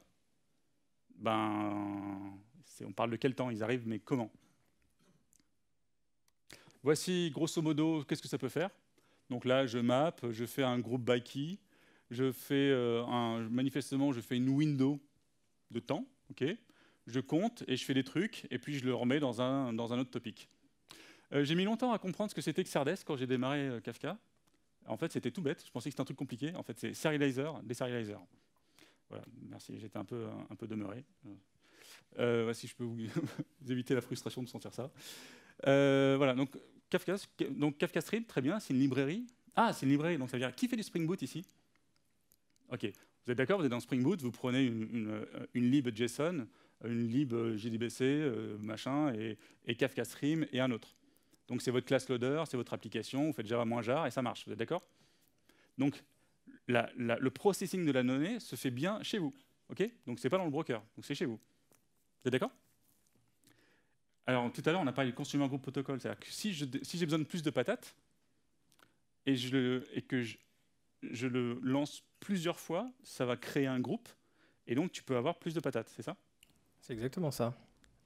ben, on parle de quel temps ils arrivent, mais comment Voici grosso modo qu'est-ce que ça peut faire. Donc là, je map, je fais un groupe by key, je fais euh, un, manifestement, je fais une window de temps, ok je compte et je fais des trucs, et puis je le remets dans un, dans un autre topic. Euh, j'ai mis longtemps à comprendre ce que c'était que Sardes quand j'ai démarré euh, Kafka. En fait, c'était tout bête. Je pensais que c'était un truc compliqué. En fait, c'est Serializer, des Serializers. Voilà, merci. J'étais un peu, un, peu demeuré. si je peux vous, <laughs> éviter la frustration de sentir ça. voilà, donc Kafka, donc Kafka Stream, très bien, c'est une librairie. Ah, c'est une librairie, donc ça veut dire qui fait du Spring Boot ici Ok, vous êtes d'accord, vous êtes dans Spring Boot, vous prenez une, une euh, lib JSON, une lib JDBC, euh, machin, et, Kafka Stream et un autre. Donc c'est votre class loader, c'est votre application, vous faites java-jar et ça marche, vous êtes d'accord Donc le processing de la donnée se fait bien chez vous. ok donc c'est pas dans le broker, donc c'est chez vous. Vous êtes d'accord alors tout à l'heure, on a parlé du consumer group protocol, c'est-à-dire que si, j'ai besoin de plus de patates et, que je, le lance plusieurs fois, ça va créer un groupe et donc tu peux avoir plus de patates, c'est ça C'est exactement ça.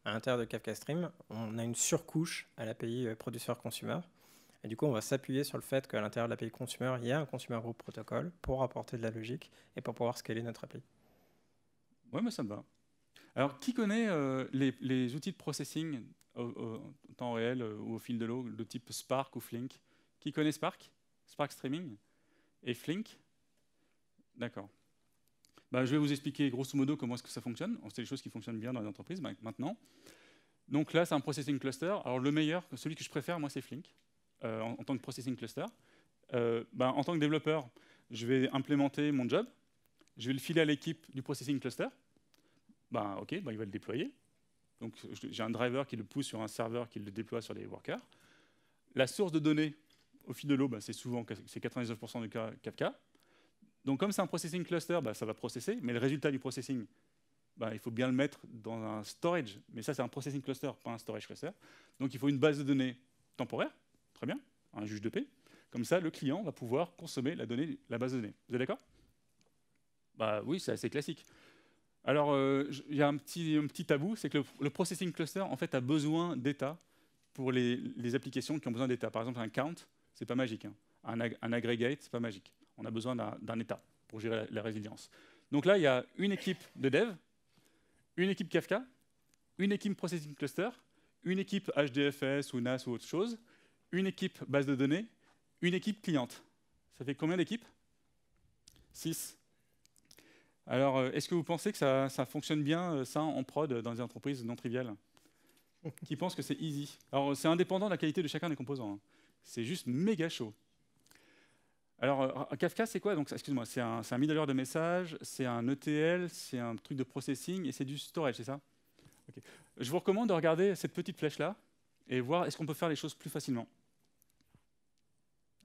À l'intérieur de Kafka Stream, on a une surcouche à l'API euh, producteur consumer Et du coup, on va s'appuyer sur le fait qu'à l'intérieur de l'API consumer, il y a un consumer group protocol pour apporter de la logique et pour pouvoir scaler notre API. Ouais, mais ça me va. Alors, qui connaît euh, les, outils de processing en temps réel euh, ou au fil de l'eau, de type Spark ou Flink Qui connaît Spark Spark Streaming Et Flink D'accord. Bah, je vais vous expliquer grosso modo comment est-ce que ça fonctionne. C'est des choses qui fonctionnent bien dans les entreprises ben, maintenant. Donc là, c'est un processing cluster. Alors le meilleur, celui que je préfère, moi, c'est Flink, euh, en, tant que processing cluster. Ben, en tant que développeur, je vais implémenter mon job, je vais le filer à l'équipe du processing cluster, ben, OK, ben, il va le déployer. Donc j'ai un driver qui le pousse sur un serveur qui le déploie sur les workers. La source de données au fil de l'eau, ben, c'est souvent 99% du cas Kafka. Donc comme c'est un processing cluster, ça va processer, mais le résultat du processing, il faut bien le mettre dans un storage. Mais ça, c'est un processing cluster, pas un storage cluster. Donc il faut une base de données temporaire, très bien, un juge de paix. Comme ça, le client va pouvoir consommer la, base de données. Vous êtes d'accord bah Oui, c'est assez classique. Alors, euh, il y a un petit, tabou, c'est que le, processing cluster, en fait, a besoin d'état pour les, applications qui ont besoin d'état. Par exemple, un count, c'est pas magique. Hein. Un, aggregate, c'est pas magique. On a besoin d'un état pour gérer la, résilience. Donc là, il y a une équipe de dev, une équipe Kafka, une équipe processing cluster, une équipe HDFS ou NAS ou autre chose, une équipe base de données, une équipe cliente. Ça fait combien d'équipes 6. Alors, euh, est-ce que vous pensez que ça, fonctionne bien, euh, ça, en prod, euh, dans les entreprises non triviales <laughs> Qui pense que c'est easy Alors, c'est indépendant de la qualité de chacun des composants. Hein. C'est juste méga chaud. Alors, Kafka, c'est quoi Donc, excuse-moi, c'est un, un middleware de messages, c'est un ETL, c'est un truc de processing et c'est du storage, c'est ça Je vous recommande de regarder cette petite flèche-là et voir est-ce qu'on peut faire les choses plus facilement.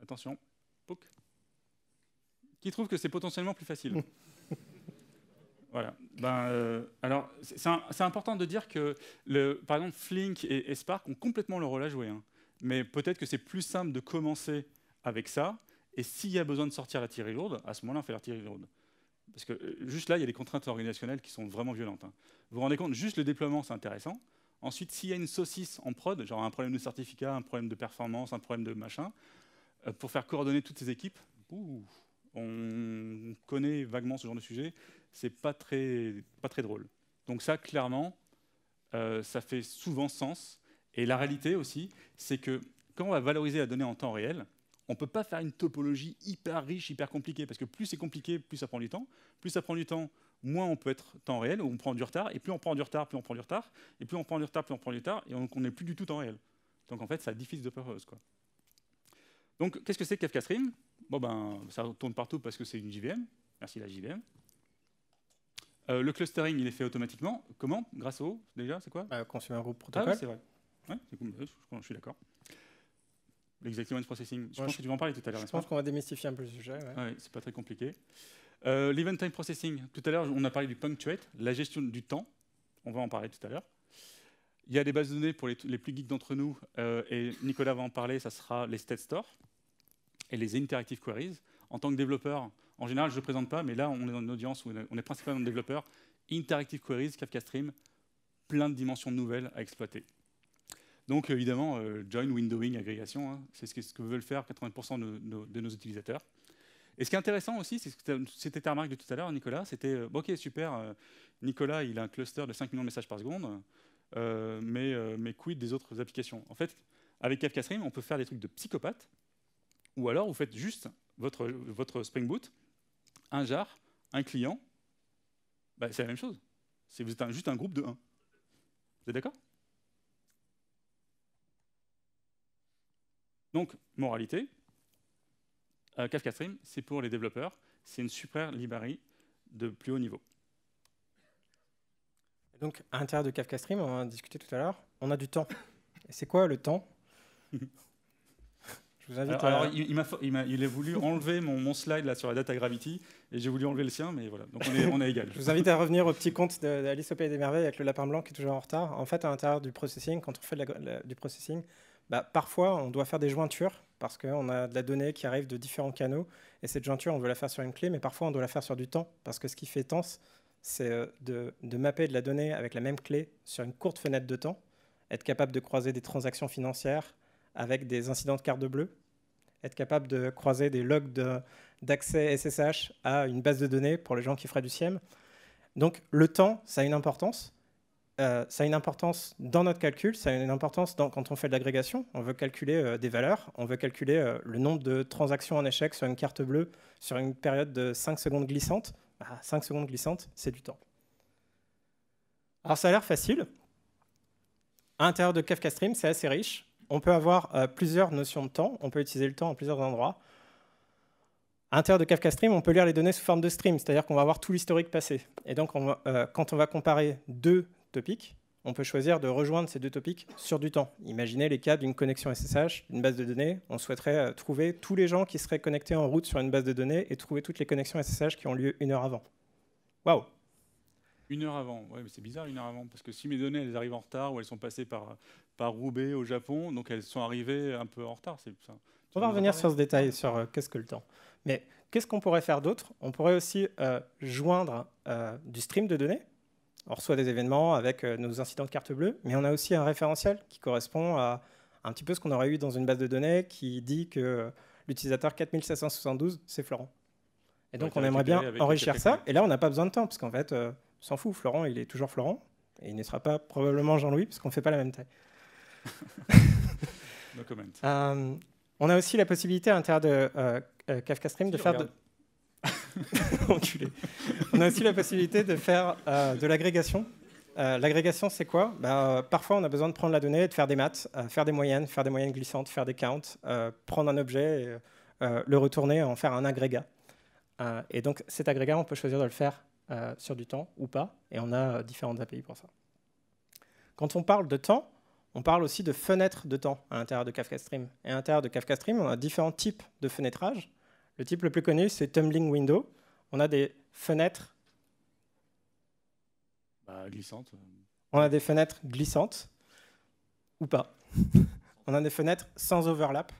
Attention. Qui trouve que c'est potentiellement plus facile <laughs> Voilà. Ben, euh, alors, c'est important de dire que, le, par exemple, Flink et, Spark ont complètement leur rôle à jouer. Hein. Mais peut-être que c'est plus simple de commencer avec ça. Et s'il y a besoin de sortir la tirée lourde, à ce moment-là, on fait la tirée lourde. Parce que euh, juste là, il y a des contraintes organisationnelles qui sont vraiment violentes. Hein. Vous vous rendez compte, juste le déploiement, c'est intéressant. Ensuite, s'il y a une saucisse en prod, genre un problème de certificat, un problème de performance, un problème de machin, euh, pour faire coordonner toutes ces équipes, on connaît vaguement ce genre de sujet, c'est pas très, pas très drôle. Donc ça, clairement, euh, ça fait souvent sens. Et la réalité aussi, c'est que quand on va valoriser la donnée en temps réel, on ne peut pas faire une topologie hyper riche, hyper compliquée, parce que plus c'est compliqué, plus ça prend du temps. Plus ça prend du temps, moins on peut être temps réel, où on prend du retard, et plus on prend du retard, plus on prend du retard, et plus on prend du retard, plus on prend du retard, et donc on n'est plus du tout temps réel. Donc en fait, ça diffuse de purpose. Quoi. Donc qu'est-ce que c'est Kafka Stream Bon ben, ça tourne partout parce que c'est une JVM. Merci la JVM. Euh, le clustering, il est fait automatiquement. Comment Grâce au, déjà, c'est quoi euh, un Consumer Group ah Protocol. c'est vrai. je, suis d'accord. exactement processing, je pense que tu vas en parler tout à l'heure. Je pense qu'on va démystifier un peu le sujet. Ouais. Ah c'est pas très compliqué. Euh, l'event time processing, tout à l'heure, on a parlé du punctuate, la gestion du temps. On va en parler tout à l'heure. Il y a des bases de données pour les, plus geeks d'entre nous, et Nicolas va en parler, ça sera les state stores et les interactive queries en tant que développeur, en général, je ne présente pas, mais là, on est dans une audience où on est principalement développeur. Interactive Queries, Kafka Stream, plein de dimensions nouvelles à exploiter. Donc, euh, évidemment, euh, join, windowing, agrégation, hein, c'est ce que veulent faire 80% de, nos utilisateurs. Et ce qui est intéressant aussi, c'était ta remarque de tout à l'heure, Nicolas, c'était euh, OK, super, Nicolas, il a un cluster de 5 millions de messages par seconde, mais, mais quid des autres applications En fait, avec Kafka Stream, on peut faire des trucs de psychopathe, ou alors vous faites juste votre, votre Spring Boot, un jar, un client, bah, c'est la même chose. vous êtes juste un groupe de 1. Vous êtes d'accord Donc, moralité, euh, Kafka Stream, c'est pour les développeurs, c'est une super librairie de plus haut niveau. Donc, à l'intérieur de Kafka Stream, on a discuté tout à l'heure, on a du temps. Et c'est quoi le temps <laughs> alors, il, il, il, il, a, voulu enlever mon, mon, slide là, sur la data gravity, et j'ai voulu enlever le sien, mais voilà, donc on est, on est égal. <laughs> je vous invite à revenir au petit compte d'Alice au Pays des Merveilles avec le lapin blanc qui est toujours en retard. En fait, à l'intérieur du processing, quand on fait du processing, bah, parfois on doit faire des jointures parce qu'on a de la donnée qui arrive de différents canaux, et cette jointure, on veut la faire sur une clé, mais parfois on doit la faire sur du temps, parce que ce qui fait tense, c'est euh, de, de mapper de la donnée avec la même clé sur une courte fenêtre de temps, être capable de croiser des transactions financières, avec des incidents de carte bleue, être capable de croiser des logs d'accès SSH à une base de données pour les gens qui feraient du SIEM. Donc le temps, ça a une importance. Euh, ça a une importance dans notre calcul, ça a une importance dans, quand on fait de l'agrégation. On veut calculer euh, des valeurs, on veut calculer euh, le nombre de transactions en échec sur une carte bleue sur une période de 5 secondes glissantes. 5 ah, secondes glissantes, c'est du temps. Alors ça a l'air facile. À l'intérieur de Kafka Stream, c'est assez riche on peut avoir euh, plusieurs notions de temps, on peut utiliser le temps en plusieurs endroits. À l'intérieur de Kafka Stream, on peut lire les données sous forme de stream, c'est-à-dire qu'on va avoir tout l'historique passé. Et donc, euh, quand on va comparer deux topics, on peut choisir de rejoindre ces deux topics sur du temps. Imaginez les cas d'une connexion SSH, d'une base de données. On souhaiterait euh, trouver tous les gens qui seraient connectés en route sur une base de données et trouver toutes les connexions SSH qui ont lieu une heure avant. Waouh Une heure avant, ouais, mais c'est bizarre une heure avant, parce que si mes données arrivent en retard ou elles sont passées par par Roubaix au Japon. Donc elles sont arrivées un peu en retard. c'est on va revenir sur ce détail, sur euh, qu'est-ce que le temps. Mais qu'est-ce qu'on pourrait faire d'autre On pourrait aussi euh, joindre euh, du stream de données. On reçoit des événements avec nos incidents de carte bleue, mais on a aussi un référentiel qui correspond à un petit peu ce qu'on aurait eu dans une base de données qui dit que l'utilisateur 4772, c'est Florent. Et donc on aimerait bien enrichir ça. Et là, on n'a pas besoin de temps, parce qu'en fait, s'en fout, Florent, il est toujours Florent, et il ne sera pas probablement Jean-Louis, parce qu'on ne fait pas la même taille. <laughs> Euh, on a aussi la possibilité à l'intérieur de euh, euh, Kafka Stream de faire de... <laughs> on a aussi la possibilité de faire de l'agrégation. l'agrégation, c'est quoi bah, Parfois, on a besoin de prendre la donnée et de faire des maths, faire des moyennes, faire des moyennes glissantes, faire des counts, prendre un objet, le retourner, en faire un agrégat. et donc, cet agrégat, on peut choisir de le faire sur du temps ou pas, et on a différentes API pour ça. Quand on parle de temps, on parle aussi de fenêtres de temps à l'intérieur de Kafka Stream. Et à l'intérieur de Kafka Stream, on a différents types de fenêtrage. Le type le plus connu, c'est Tumbling Window. On a des fenêtres. Bah, glissantes. On a des fenêtres glissantes, ou pas. <laughs> on a des fenêtres sans overlap,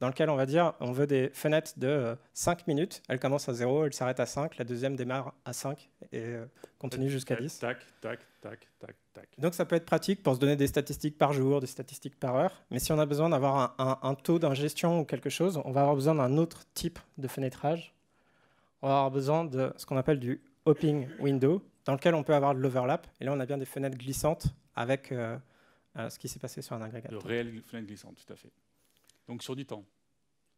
dans lesquelles on va dire on veut des fenêtres de 5 euh, minutes. Elle commence à 0, elle s'arrête à 5, la deuxième démarre à 5 et euh, continue jusqu'à 10. Tac, tac, tac, Donc ça peut être pratique pour se donner des statistiques par jour, des statistiques par heure, mais si on a besoin d'avoir un, taux d'ingestion ou quelque chose, on va avoir besoin d'un autre type de fenêtrage. On va avoir besoin de ce qu'on appelle du hopping window, dans lequel on peut avoir de l'overlap, et là on a bien des fenêtres glissantes avec euh, euh, ce qui s'est passé sur un agrégat. De réelles fenêtres glissantes, tout à fait. Donc sur du temps.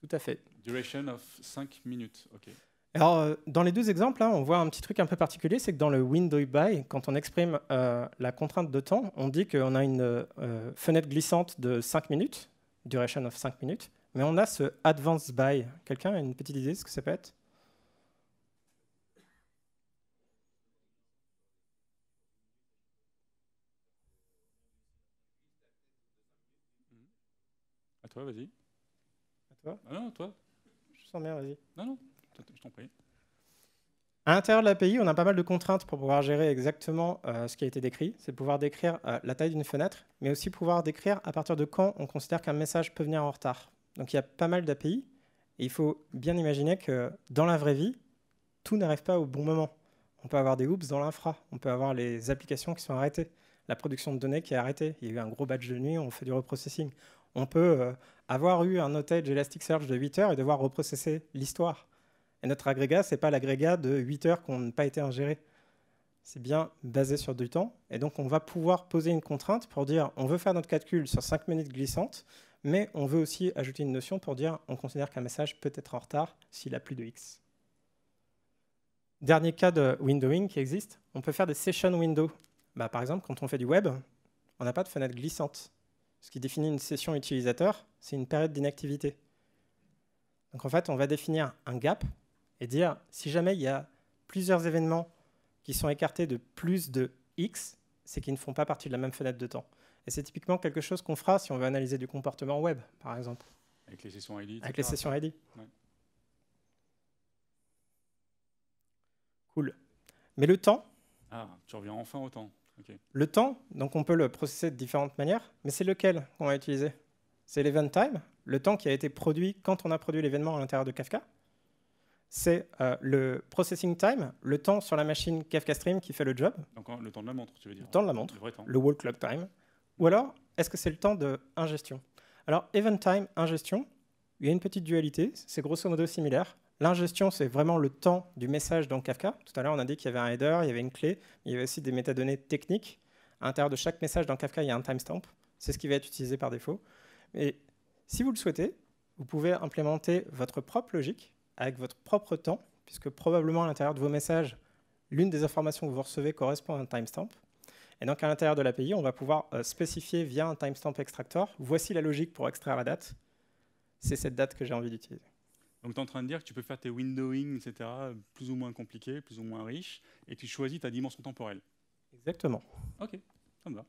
Tout à fait. Duration of 5 minutes, ok. Alors, euh, dans les deux exemples, hein, on voit un petit truc un peu particulier, c'est que dans le window by, quand on exprime euh, la contrainte de temps, on dit qu'on a une euh, fenêtre glissante de 5 minutes, duration of 5 minutes, mais on a ce advance by. Quelqu'un a une petite idée de ce que ça peut être À toi, vas-y. À toi Ah non, toi. Je sens bien, vas-y. Non, non je t'en prie. À l'intérieur de l'API, on a pas mal de contraintes pour pouvoir gérer exactement euh, ce qui a été décrit. C'est pouvoir décrire euh, la taille d'une fenêtre, mais aussi pouvoir décrire à partir de quand on considère qu'un message peut venir en retard. Donc il y a pas mal d'API, et il faut bien imaginer que dans la vraie vie, tout n'arrive pas au bon moment. On peut avoir des oups dans l'infra, on peut avoir les applications qui sont arrêtées, la production de données qui est arrêtée, il y a eu un gros batch de nuit, on fait du reprocessing. On peut euh, avoir eu un outage Elasticsearch de 8 heures et devoir reprocesser l'histoire. Et notre agrégat, c'est pas l'agrégat de 8 heures qu'on n'a pas été ingérées. C'est bien basé sur du temps. Et donc, on va pouvoir poser une contrainte pour dire on veut faire notre calcul sur 5 minutes glissantes, mais on veut aussi ajouter une notion pour dire on considère qu'un message peut être en retard s'il a plus de X. Dernier cas de windowing qui existe, on peut faire des session window. Bah, par exemple, quand on fait du web, on n'a pas de fenêtre glissante. Ce qui définit une session utilisateur, c'est une période d'inactivité. Donc en fait, on va définir un gap et dire si jamais il y a plusieurs événements qui sont écartés de plus de X, c'est qu'ils ne font pas partie de la même fenêtre de temps. Et c'est typiquement quelque chose qu'on fera si on veut analyser du comportement web, par exemple. Avec les sessions ID. Avec les sessions ID. Cool. Mais le temps. Ah, tu reviens enfin au temps. Le temps, donc on peut le processer de différentes manières, mais c'est lequel qu'on va utiliser C'est l'event time, le temps qui a été produit quand on a produit l'événement à l'intérieur de Kafka c'est euh, le processing time, le temps sur la machine Kafka Stream qui fait le job. Donc le temps de la montre, tu veux dire Le temps de la montre, le, wall clock time. Ou alors, est-ce que c'est le temps de ingestion Alors, event time, ingestion, il y a une petite dualité, c'est grosso modo similaire. L'ingestion, c'est vraiment le temps du message dans Kafka. Tout à l'heure, on a dit qu'il y avait un header, il y avait une clé, il y avait aussi des métadonnées techniques. À l'intérieur de chaque message dans Kafka, il y a un timestamp. C'est ce qui va être utilisé par défaut. Mais si vous le souhaitez, vous pouvez implémenter votre propre logique avec votre propre temps, puisque probablement à l'intérieur de vos messages, l'une des informations que vous recevez correspond à un timestamp. Et donc à l'intérieur de l'API, on va pouvoir euh, spécifier via un timestamp extractor, voici la logique pour extraire la date. C'est cette date que j'ai envie d'utiliser. Donc tu es en train de dire que tu peux faire tes windowing, etc., plus ou moins compliqués, plus ou moins riches, et tu choisis ta dimension temporelle. Exactement. Ok, ça me va.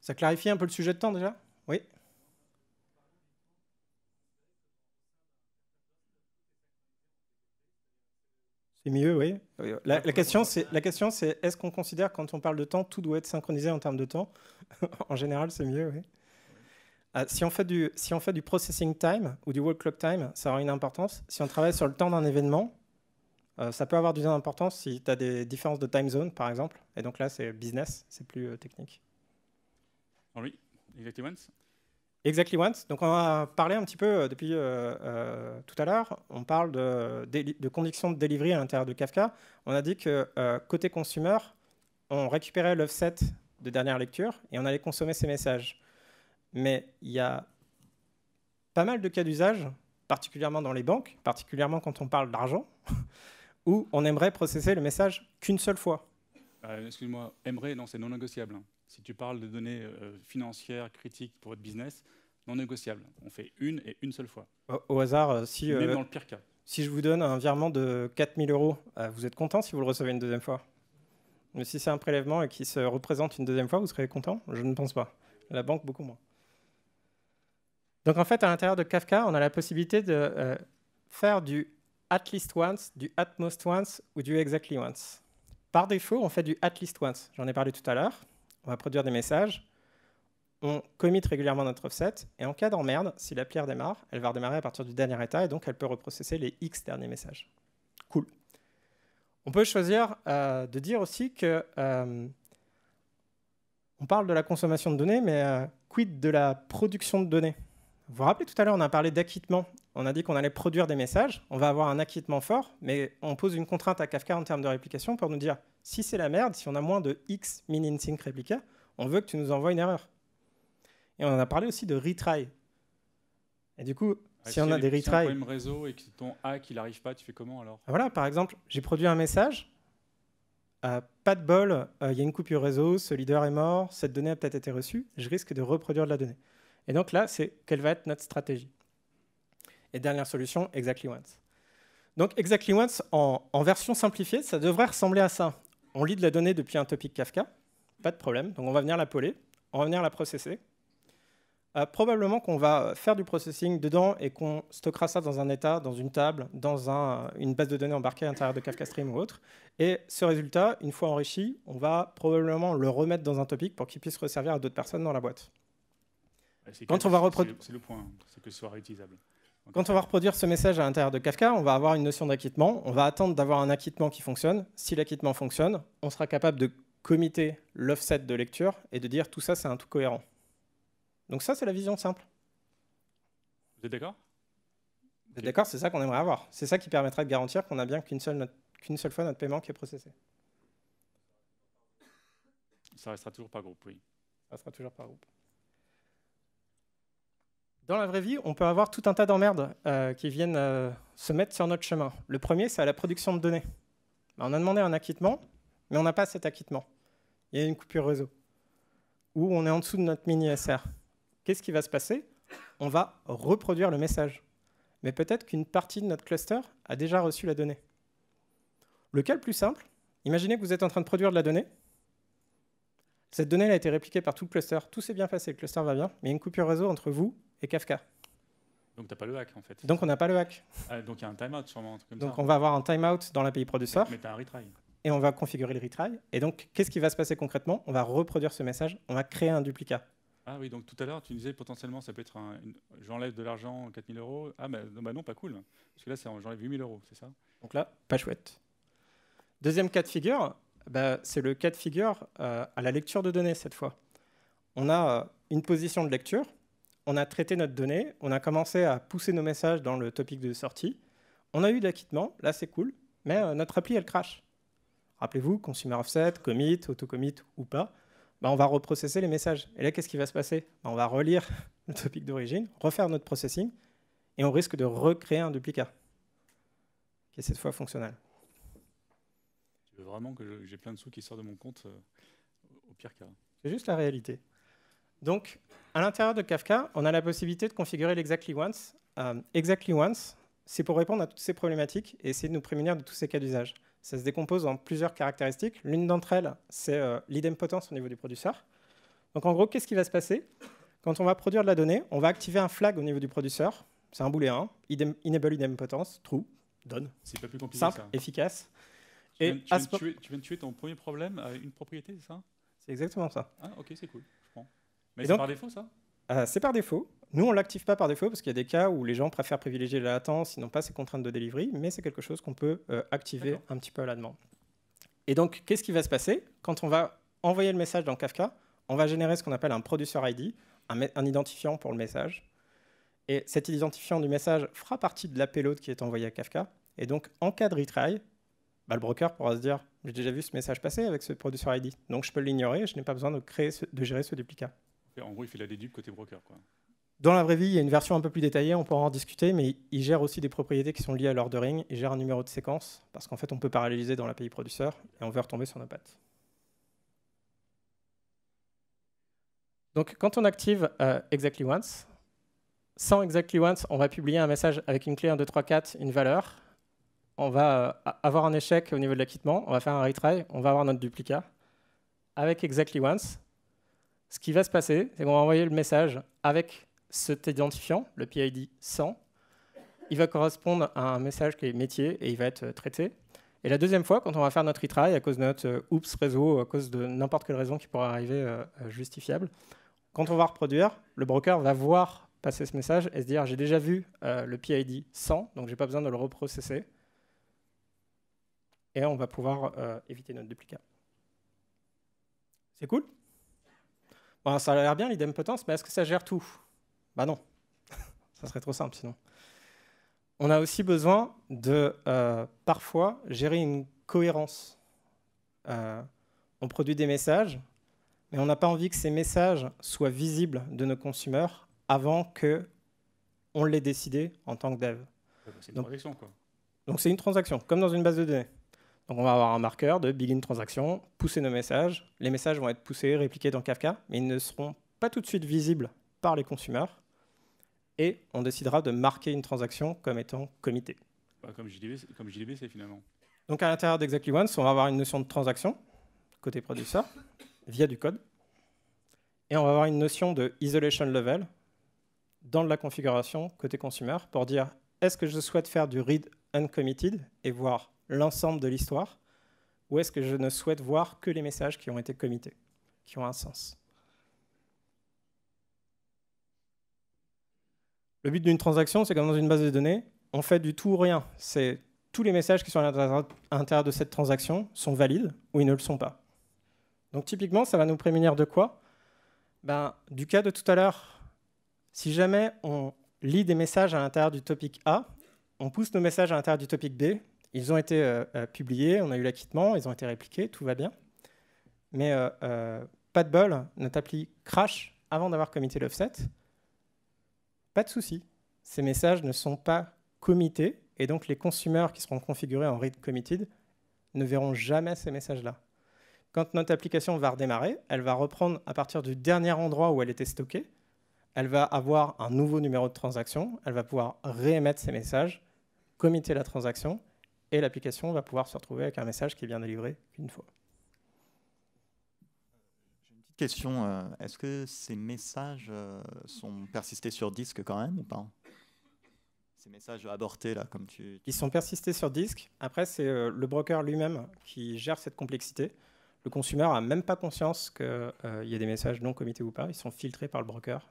Ça clarifie un peu le sujet de temps déjà Oui C'est mieux, oui. La, la question, c'est est-ce qu'on considère quand on parle de temps, tout doit être synchronisé en termes de temps <laughs> En général, c'est mieux, oui. Ah, si, on fait du, si on fait du processing time ou du wall clock time, ça aura une importance. Si on travaille sur le temps d'un événement, euh, ça peut avoir temps importance si tu as des différences de time zone, par exemple. Et donc là, c'est business, c'est plus euh, technique. Oui, exactement. Exactly Once. Donc, on a parlé un petit peu euh, depuis euh, euh, tout à l'heure. On parle de, de, conditions de delivery à l'intérieur de Kafka. On a dit que côté consumer, on récupérait l'offset de dernière lecture et on allait consommer ces messages. Mais il y a pas mal de cas d'usage, particulièrement dans les banques, particulièrement quand on parle d'argent, <laughs> où on aimerait processer le message qu'une seule fois. Euh, Excuse-moi, aimerait, non, c'est non négociable. Si tu parles de données euh, financières, critiques pour votre business, non négociable. On fait une et une seule fois. Au, hasard, euh, si. Euh, cas. Si je vous donne un virement de 4000 euros, vous êtes content si vous le recevez une deuxième fois Mais si c'est un prélèvement et qu'il se représente une deuxième fois, vous serez content Je ne pense pas. La banque, beaucoup moins. Donc en fait, à l'intérieur de Kafka, on a la possibilité de faire du at least once, du at most once ou du exactly once. Par défaut, on fait du at least once. J'en ai parlé tout à l'heure on va produire des messages, on commit régulièrement notre offset, et en cas d'emmerde, si l'appli redémarre, elle va redémarrer à partir du dernier état, et donc elle peut reprocesser les X derniers messages. Cool. On peut choisir euh, de dire aussi que... Euh, on parle de la consommation de données, mais euh, quid de la production de données Vous vous rappelez tout à l'heure, on a parlé d'acquittement. On a dit qu'on allait produire des messages, on va avoir un acquittement fort, mais on pose une contrainte à Kafka en termes de réplication pour nous dire si c'est la merde, si on a moins de X min in-sync on veut que tu nous envoies une erreur. Et on en a parlé aussi de retry. Et du coup, ah, si on a des retry... Si problème réseau et que ton hack n'arrive pas, tu fais comment alors ah, Voilà, par exemple, j'ai produit un message. Euh, pas de bol, euh, il y a une coupure réseau, ce leader est mort, cette donnée a peut-être été reçue, je risque de reproduire de la donnée. Et donc là, c'est quelle va être notre stratégie Et dernière solution, exactly once. Donc exactly once en version simplifiée, ça devrait ressembler à ça on lit de la donnée depuis un topic Kafka, pas de problème. Donc on va venir la poler, on va venir la processer. Euh, probablement qu'on va faire du processing dedans et qu'on stockera ça dans un état, dans une table, dans une base de données embarquée à l'intérieur de Kafka Stream ou autre. Et ce résultat, une fois enrichi, on va probablement le remettre dans un topic pour qu'il puisse resservir à d'autres personnes dans la boîte. C'est le point, c'est que ce soit réutilisable. Quand on va reproduire ce message à l'intérieur de Kafka, on va avoir une notion d'acquittement. On va attendre d'avoir un acquittement qui fonctionne. Si l'acquittement fonctionne, on sera capable de committer l'offset de lecture et de dire tout ça, c'est un tout cohérent. Donc ça, c'est la vision simple. Vous êtes d'accord Vous êtes d'accord, c'est ça qu'on aimerait avoir. C'est ça qui permettrait de garantir qu'on a bien qu'une seule, qu'une seule fois notre paiement qui est processé. Ça restera toujours par groupe, oui. Ça restera toujours par groupe. Dans la vraie vie, on peut avoir tout un tas d'emmerdes euh, qui viennent euh, se mettre sur notre chemin. Le premier, c'est à la production de données. Bah, on a demandé un acquittement, mais on n'a pas cet acquittement. Il y a une coupure réseau. Ou on est en dessous de notre mini-SR. Qu'est-ce qui va se passer On va reproduire le message. Mais peut-être qu'une partie de notre cluster a déjà reçu la donnée. Le cas le plus simple, imaginez que vous êtes en train de produire de la donnée. Cette donnée a été répliquée par tout le cluster. Tout s'est bien passé, le cluster va bien, mais il y a une coupure réseau entre vous Kafka. Donc tu n'as pas le hack en fait. Donc on n'a pas le hack. Ah, donc il y a un timeout sûrement. donc on va avoir un timeout dans l'API Producer. Mais, tu as un retry. Et on va configurer le retry. Et donc qu'est-ce qui va se passer concrètement On va reproduire ce message. On va créer un duplicat. Ah oui, donc tout à l'heure, tu disais potentiellement ça peut être un. J'enlève de l'argent, 4000 euros. Ah bah, non, pas cool. Parce que là, j'enlève 8000 euros, c'est ça Donc là, pas chouette. Deuxième cas de figure, bah, c'est le cas de figure euh, à la lecture de données cette fois. On a euh, une position de lecture on a traité notre donnée, on a commencé à pousser nos messages dans le topic de sortie, on a eu de l'acquittement, là c'est cool, mais euh, notre appli elle crache. Rappelez-vous, consumer offset, commit, auto ou pas, bah, on va reprocesser les messages. Et là, qu'est-ce qui va se passer bah, On va relire <laughs> le topic d'origine, refaire notre processing, et on risque de recréer un duplicat, qui est cette fois fonctionnel. Tu veux vraiment que j'ai plein de sous qui sortent de mon compte euh, au pire cas C'est juste la réalité. Donc, à l'intérieur de Kafka, on a la possibilité de configurer l'exactly once. Euh, exactly once, c'est pour répondre à toutes ces problématiques et essayer de nous prémunir de tous ces cas d'usage. Ça se décompose en plusieurs caractéristiques. L'une d'entre elles, c'est euh, l'idempotence au niveau du producteur. Donc en gros, qu'est-ce qui va se passer Quand on va produire de la donnée, on va activer un flag au niveau du producteur. C'est un booléen, idem, enable idempotence, true, donne. C'est pas plus compliqué Simple, efficace. et tu, viens tu viens de tuer ton premier problème à une propriété, c'est ça C'est exactement ça. Ah, ok, c'est cool. Mais c'est par défaut, ça ah, C'est par défaut. Nous, on ne l'active pas par défaut parce qu'il y a des cas où les gens préfèrent privilégier la latence, ils n'ont pas ces contraintes de delivery, mais c'est quelque chose qu'on peut euh, activer un petit peu à la demande. Et donc, qu'est-ce qui va se passer Quand on va envoyer le message dans Kafka, on va générer ce qu'on appelle un producer ID, un, identifiant pour le message. Et cet identifiant du message fera partie de la payload qui est envoyée à Kafka. Et donc, en cas de retry, bah, le broker pourra se dire j'ai déjà vu ce message passer avec ce producer ID, donc je peux l'ignorer, je n'ai pas besoin de, créer de gérer ce duplicat. En gros, il fait la dédupe côté broker. Quoi. Dans la vraie vie, il y a une version un peu plus détaillée, on pourra en discuter, mais il gère aussi des propriétés qui sont liées à l'ordering, il gère un numéro de séquence, parce qu'en fait, on peut paralléliser dans l'API produceur, et on veut retomber sur nos pattes. Donc, quand on active euh, exactly once, sans exactly once, on va publier un message avec une clé 1, 2, 3, 4, une valeur. On va euh, avoir un échec au niveau de l'acquittement, on va faire un retry, on va avoir notre duplicat. Avec exactly once, ce qui va se passer, c'est qu'on va envoyer le message avec cet identifiant, le PID 100. Il va correspondre à un message qui est métier et il va être euh, traité. Et la deuxième fois, quand on va faire notre retry à cause de notre euh, oups réseau, à cause de n'importe quelle raison qui pourrait arriver euh, justifiable, quand on va reproduire, le broker va voir passer ce message et se dire j'ai déjà vu le PID 100, donc j'ai pas besoin de le reprocesser. Et on va pouvoir éviter notre duplicat. C'est cool bah, ça a l'air bien l'idempotence, mais est-ce que ça gère tout Bah non, <laughs> ça serait trop simple sinon. On a aussi besoin de euh, parfois gérer une cohérence. Euh, on produit des messages, mais on n'a pas envie que ces messages soient visibles de nos consommateurs avant que on les décidé en tant que dev. Bah, c'est une transaction, quoi. Donc c'est une transaction, comme dans une base de données on va avoir un marqueur de begin transaction, pousser nos messages. Les messages vont être poussés, répliqués dans Kafka, mais ils ne seront pas tout de suite visibles par les consommateurs. Et on décidera de marquer une transaction comme étant committée. Bah, comme JDBC finalement. Donc à l'intérieur d'Exactly Once, on va avoir une notion de transaction côté producteur via du code. Et on va avoir une notion de isolation level dans la configuration côté consumer pour dire est-ce que je souhaite faire du read uncommitted et voir l'ensemble de l'histoire Ou est-ce que je ne souhaite voir que les messages qui ont été commités, qui ont un sens Le but d'une transaction, c'est comme dans une base de données, on fait du tout rien. C'est tous les messages qui sont à l'intérieur de cette transaction sont valides ou ils ne le sont pas. Donc typiquement, ça va nous prémunir de quoi ben, Du cas de tout à l'heure, si jamais on lit des messages à l'intérieur du topic A, on pousse nos messages à l'intérieur du topic B, ils ont été euh, euh, publiés, on a eu l'acquittement, ils ont été répliqués, tout va bien. Mais euh, pas de bol, notre appli crash avant d'avoir commité l'offset. Pas de souci. Ces messages ne sont pas committés et donc les consommateurs qui seront configurés en read committed ne verront jamais ces messages-là. Quand notre application va redémarrer, elle va reprendre à partir du dernier endroit où elle était stockée. Elle va avoir un nouveau numéro de transaction. Elle va pouvoir réémettre ces messages, committer la transaction et l'application va pouvoir se retrouver avec un message qui bien délivré qu'une fois. J'ai une petite question. Euh, est-ce que ces messages euh, sont persistés sur disque quand même ou pas ces messages abortés là, comme tu, Ils sont persistés sur disque. Après, c'est euh, le broker lui-même qui gère cette complexité. Le consumer a même pas conscience qu'il y a des messages non committés ou pas. Ils sont filtrés par le broker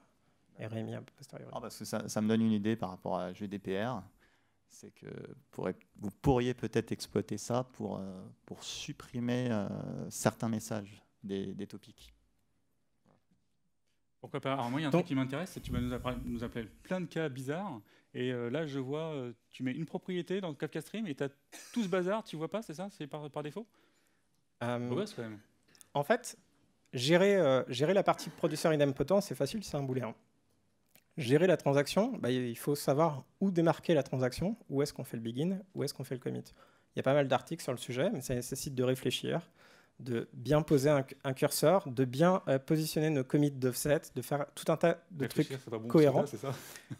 et réémis à posteriori. Ah, parce que ça, ça, me donne une idée par rapport à GDPR c'est que vous pourriez peut-être exploiter ça pour, euh, pour supprimer euh, certains messages des, des topics. Pourquoi pas Alors moi, il y a un truc qui m'intéresse, c'est que tu vas nous, appeler plein de cas bizarres. Et euh, là, je vois, tu mets une propriété dans le Kafka Stream et tu as tout ce bazar, tu vois pas, c'est ça C'est par, par, défaut En fait, gérer, gérer la partie produceur idempotent, c'est facile, c'est un boulet. Gérer la transaction, bah, il faut savoir où démarquer la transaction, où est-ce qu'on fait le begin, où est-ce qu'on fait le commit. Il y a pas mal d'articles sur le sujet, mais ça nécessite de réfléchir, de bien poser un, curseur, de bien euh, positionner nos commits d'offset, de faire tout un tas de trucs cohérents.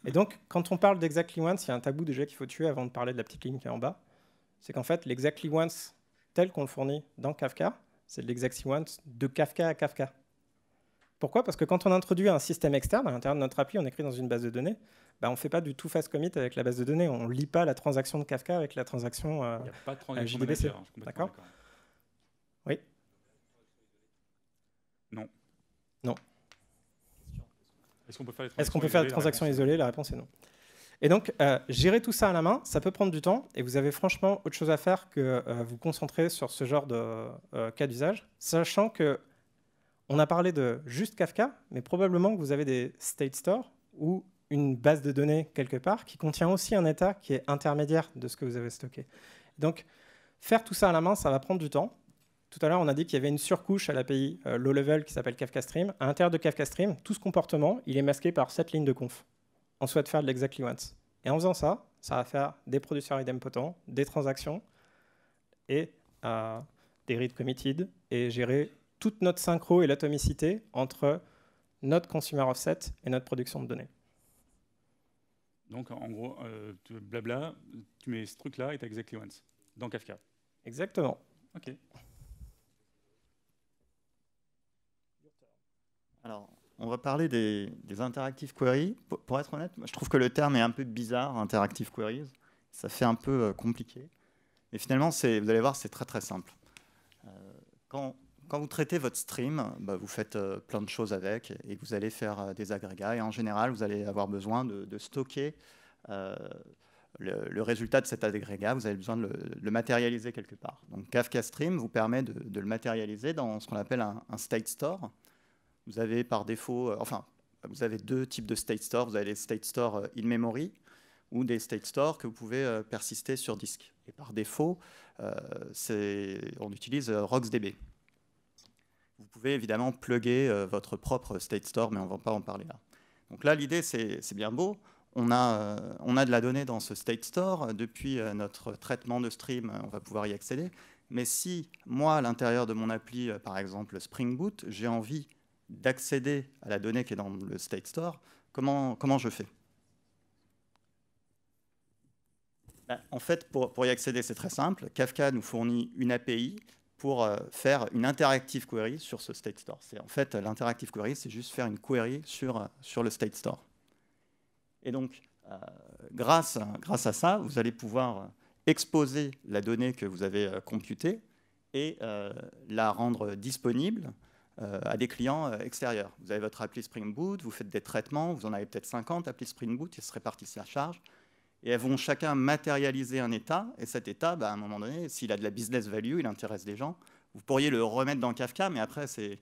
Et donc, quand on parle d'exactly once, il y a un tabou déjà qu'il faut tuer avant de parler de la petite ligne qui est en bas. C'est qu'en fait, l'exactly once tel qu'on le fournit dans Kafka, c'est l'exactly once de Kafka à Kafka. Pourquoi Parce que quand on introduit un système externe à l'intérieur de notre appli, on écrit dans une base de données, bah, on ne fait pas du tout fast commit avec la base de données. On ne lit pas la transaction de Kafka avec la transaction euh, euh, JDBC. D'accord Oui Non. Non. Est-ce qu'on peut faire, des transactions isolées La réponse est non. Et donc, euh, gérer tout ça à la main, ça peut prendre du temps, et vous avez franchement autre chose à faire que vous concentrer sur ce genre de cas d'usage, sachant que on a parlé de juste Kafka, mais probablement que vous avez des state stores ou une base de données quelque part qui contient aussi un état qui est intermédiaire de ce que vous avez stocké. Donc, faire tout ça à la main, ça va prendre du temps. Tout à l'heure, on a dit qu'il y avait une surcouche à l'API euh, low level qui s'appelle Kafka Stream. À l'intérieur de Kafka Stream, tout ce comportement, il est masqué par cette ligne de conf. On souhaite faire de l'exactly once. Et en faisant ça, ça va faire des producteurs idempotents, des transactions et euh, des read committed et gérer toute notre synchro et l'atomicité entre notre consumer offset et notre production de données. Donc en gros, euh, tu, blabla, tu mets ce truc-là et tu as exactly once dans Kafka. Exactement. Ok. Alors, on va parler des, interactive queries. pour être honnête, je trouve que le terme est un peu bizarre, interactive queries. Ça fait un peu euh, compliqué. Mais finalement, vous allez voir, c'est très très simple. Euh, quand quand vous traitez votre stream, bah, vous faites euh, plein de choses avec et vous allez faire euh, des agrégats. Et en général, vous allez avoir besoin de, stocker euh, le, résultat de cet agrégat. Vous avez besoin de le, matérialiser quelque part. Donc Kafka Stream vous permet de, le matérialiser dans ce qu'on appelle un, state store. Vous avez par défaut, enfin, vous avez deux types de state store. Vous avez les state store in memory ou des state Store que vous pouvez persister sur disque. Et par défaut, on utilise RocksDB. Vous pouvez évidemment plugger euh, votre propre state store, mais on ne va pas en parler là. Donc là, l'idée, c'est bien beau. On a, euh, on a de la donnée dans ce state store. Depuis euh, notre traitement de stream, on va pouvoir y accéder. Mais si moi, à l'intérieur de mon appli, par exemple Spring Boot, j'ai envie d'accéder à la donnée qui est dans le state store, comment, comment je fais ben, En fait, pour y accéder, c'est très simple. Kafka nous fournit une API pour euh, faire une interactive query sur ce state store. C'est en fait l'interactive query, c'est juste faire une query sur, euh, sur le state store. Et donc, euh, grâce, grâce à ça, vous allez pouvoir exposer la donnée que vous avez computée et la rendre disponible à des clients extérieurs. Vous avez votre appli Spring Boot, vous faites des traitements, vous en avez peut-être 50 appli Spring Boot ils se répartissent la charge et elles vont chacun matérialiser un état, et cet état, bah, à un moment donné, s'il a de la business value, il intéresse des gens, vous pourriez le remettre dans Kafka, mais après, euh,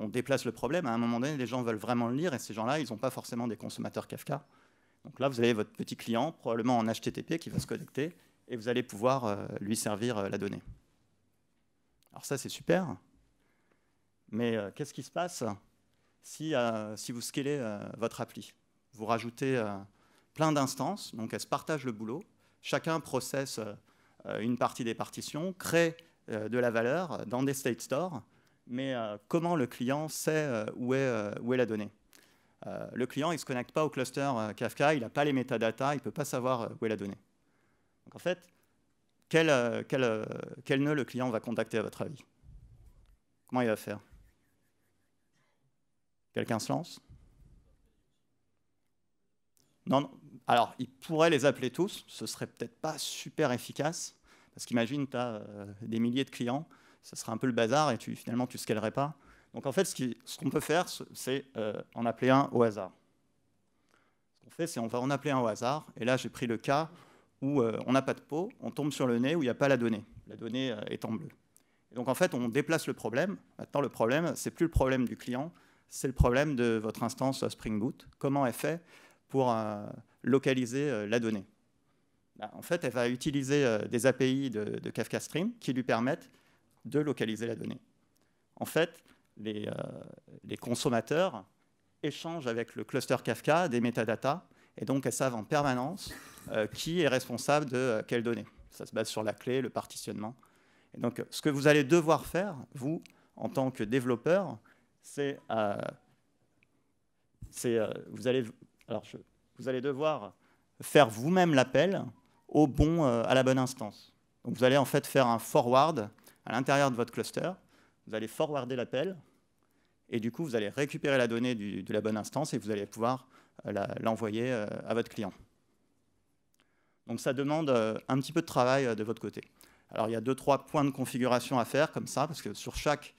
on déplace le problème, à un moment donné, les gens veulent vraiment le lire, et ces gens-là, ils n'ont pas forcément des consommateurs Kafka. Donc là, vous avez votre petit client, probablement en HTTP, qui va se connecter, et vous allez pouvoir euh, lui servir euh, la donnée. Alors ça, c'est super, mais qu'est-ce qui se passe si, si vous scalez votre appli Vous rajoutez plein d'instances, donc elles se partagent le boulot. Chacun processe euh, une partie des partitions, crée euh, de la valeur dans des state stores, mais euh, comment le client sait où, est, où est la donnée Le client, il ne se connecte pas au cluster Kafka, il n'a pas les métadatas, il ne peut pas savoir où est la donnée. Donc en fait, quel, quel nœud le client va contacter à votre avis Comment il va faire Quelqu'un se lance non, non, alors, il pourrait les appeler tous, ce serait peut-être pas super efficace, parce qu'imagine, tu as euh, des milliers de clients, ça serait un peu le bazar et tu, finalement, tu ne scalerais pas. Donc, en fait, ce, qu'on peut faire, c'est euh, en appeler un au hasard. Ce qu'on fait, c'est on va en appeler un au hasard, et là, j'ai pris le cas où euh, on n'a pas de peau, on tombe sur le nez où il n'y a pas la donnée, la donnée est en bleu. Et donc, en fait, on déplace le problème. Maintenant, le problème, c'est plus le problème du client, c'est le problème de votre instance Spring Boot. Comment est fait pour localiser euh, la donnée bah, En fait, elle va utiliser euh, des API de, Kafka Stream qui lui permettent de localiser la donnée. En fait, les, euh, consommateurs échangent avec le cluster Kafka des métadatas et donc elles savent en permanence qui est responsable de quelle quelles données. Ça se base sur la clé, le partitionnement. Et donc ce que vous allez devoir faire, vous, en tant que développeur, c'est... vous allez... Alors je, vous allez devoir faire vous-même l'appel au bon, euh, à la bonne instance. Donc vous allez en fait faire un forward à l'intérieur de votre cluster, vous allez forwarder l'appel, et du coup vous allez récupérer la donnée de la bonne instance et vous allez pouvoir euh, l'envoyer euh, à votre client. Donc ça demande un petit peu de travail de votre côté. Alors il y a deux, trois points de configuration à faire comme ça, parce que sur chaque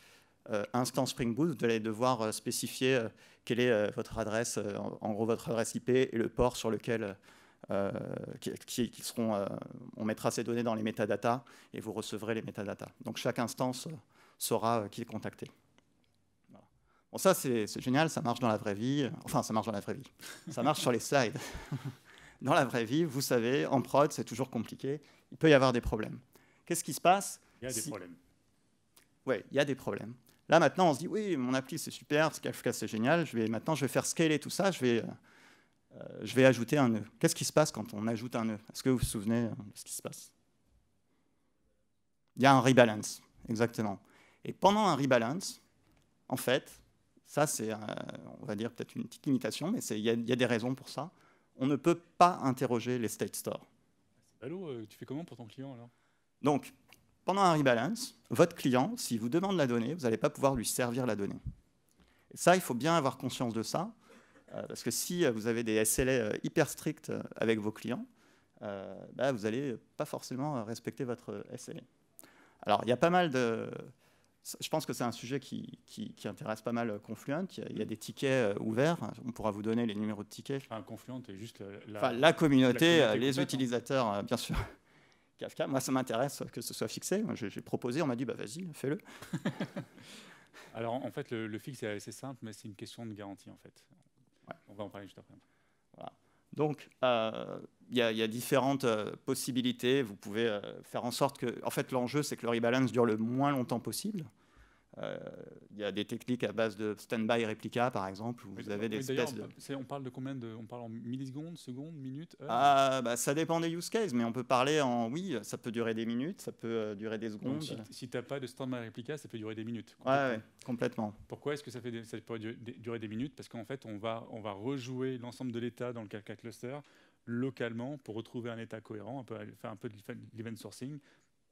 instance Spring Boot, vous allez devoir spécifier quelle est euh, votre adresse, euh, en, gros votre adresse IP et le port sur lequel euh, qui, seront, on mettra ces données dans les métadatas et vous recevrez les métadatas. Donc chaque instance saura qui est contacté. Bon ça c'est génial, ça marche dans la vraie vie, enfin ça marche dans la vraie vie, ça marche sur les slides. <laughs> dans la vraie vie, vous savez, en prod c'est toujours compliqué, il peut y avoir des problèmes. Qu'est-ce qui se passe Il y a des problèmes. Oui, il y a des problèmes. Là, maintenant, on se dit, oui, mon appli, c'est super, Kafka, c'est génial. Je vais, maintenant, je vais faire scaler tout ça. Je vais, euh, euh, je vais ajouter un nœud. Qu'est-ce qui se passe quand on ajoute un nœud Est-ce que vous vous souvenez euh, de ce qui se passe Il y a un rebalance, exactement. Et pendant un rebalance, en fait, ça, c'est, on va dire, peut-être une petite limitation, mais il y, a des raisons pour ça. On ne peut pas interroger les state stores. Allô, tu fais comment pour ton client alors Donc, pendant un rebalance, votre client, s'il vous demande la donnée, vous n'allez pas pouvoir lui servir la donnée. ça, il faut bien avoir conscience de ça, euh, parce que si euh, vous avez des SLA euh, hyper stricts avec vos clients, bah, vous n'allez pas forcément respecter votre SLA. Alors, il y a pas mal de... Je pense que c'est un sujet qui, intéresse pas mal Confluent. Il y, a, des tickets ouverts. On pourra vous donner les numéros de tickets. Enfin, ah, Confluent est juste la communauté, les hein. utilisateurs, bien sûr. Kafka. Moi, ça m'intéresse que ce soit fixé. J'ai proposé, on m'a dit, bah, vas-y, fais-le. <laughs> Alors, en fait, le, fixe est assez simple, mais c'est une question de garantie, en fait. On va en parler juste après. Donc, il euh, y, a différentes euh, possibilités. Vous pouvez euh, faire en sorte que, en fait, l'enjeu, c'est que le rebalance dure le moins longtemps possible. Euh, il y a des techniques à base de standby réplica, par exemple, où vous avez des On parle de combien de, On parle en millisecondes, secondes, minutes ah, bah, Ça dépend des use cases, mais on peut parler en... Oui, ça peut durer des minutes, ça peut euh, durer des secondes. si, tu n'as pas de standby réplica, ça peut durer des minutes. Oui, complètement. Pourquoi est-ce que ça, fait ça peut durer des minutes Parce qu'en fait, on va, on va rejouer l'ensemble de l'état dans le Kafka cluster localement pour retrouver un état cohérent, on peut faire un peu de l'event sourcing.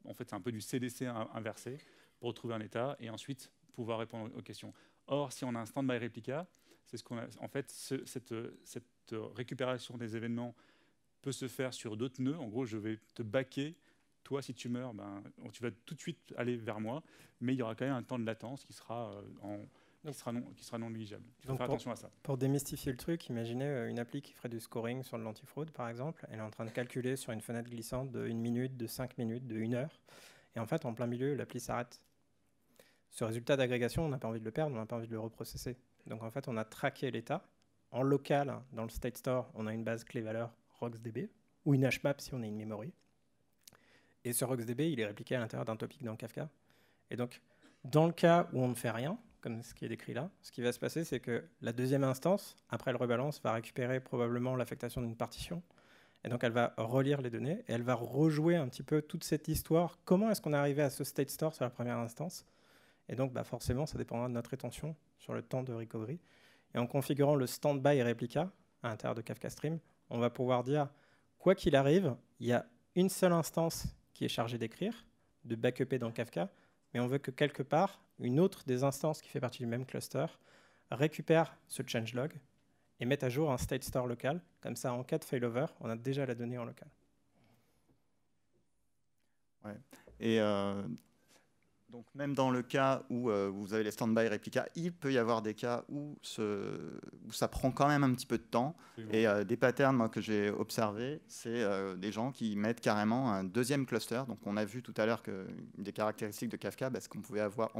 En fait, c'est un peu du CDC inversé pour retrouver un état et ensuite pouvoir répondre aux questions. Or, si on a un stand-by réplica, c'est ce qu'on En fait, cette, récupération des événements peut se faire sur d'autres nœuds. En gros, je vais te baquer. Toi, si tu meurs, ben, tu vas tout de suite aller vers moi, mais il y aura quand même un temps de latence qui sera euh, en, sera non, négligeable. Il faut faire attention à ça. Pour démystifier le truc, imaginez euh, une appli qui ferait du scoring sur de l'antifraude, par exemple. Elle est en train de calculer sur une fenêtre glissante de 1 minute, de 5 minutes, de 1 heure. Et en fait, en plein milieu, l'appli s'arrête ce résultat d'agrégation, on n'a pas envie de le perdre, on n'a pas envie de le reprocesser. Donc en fait, on a traqué l'état. En local, dans le state store, on a une base clé valeur RocksDB ou une HMAP si on a une memory. Et ce RocksDB, il est répliqué à l'intérieur d'un topic dans Kafka. Et donc, dans le cas où on ne fait rien, comme ce qui est décrit là, ce qui va se passer, c'est que la deuxième instance, après le rebalance, va récupérer probablement l'affectation d'une partition. Et donc, elle va relire les données et elle va rejouer un petit peu toute cette histoire. Comment est-ce qu'on est arrivé à ce state store sur la première instance et donc, bah, forcément, ça dépendra de notre rétention sur le temps de recovery. Et en configurant le standby et réplica à l'intérieur de Kafka Stream, on va pouvoir dire, quoi qu'il arrive, il y a une seule instance qui est chargée d'écrire, de backuper dans Kafka, mais on veut que quelque part, une autre des instances qui fait partie du même cluster récupère ce changelog et mette à jour un state store local. Comme ça, en cas de failover, on a déjà la donnée en local. Ouais. Et euh, donc même dans le cas où euh, vous avez les stand-by réplicas, il peut y avoir des cas où, ça prend quand même un petit peu de temps. Et euh, des patterns que j'ai observés, c'est euh, des gens qui mettent carrément un deuxième cluster. Donc on a vu tout à l'heure que des caractéristiques de Kafka, parce bah, qu'on pouvait avoir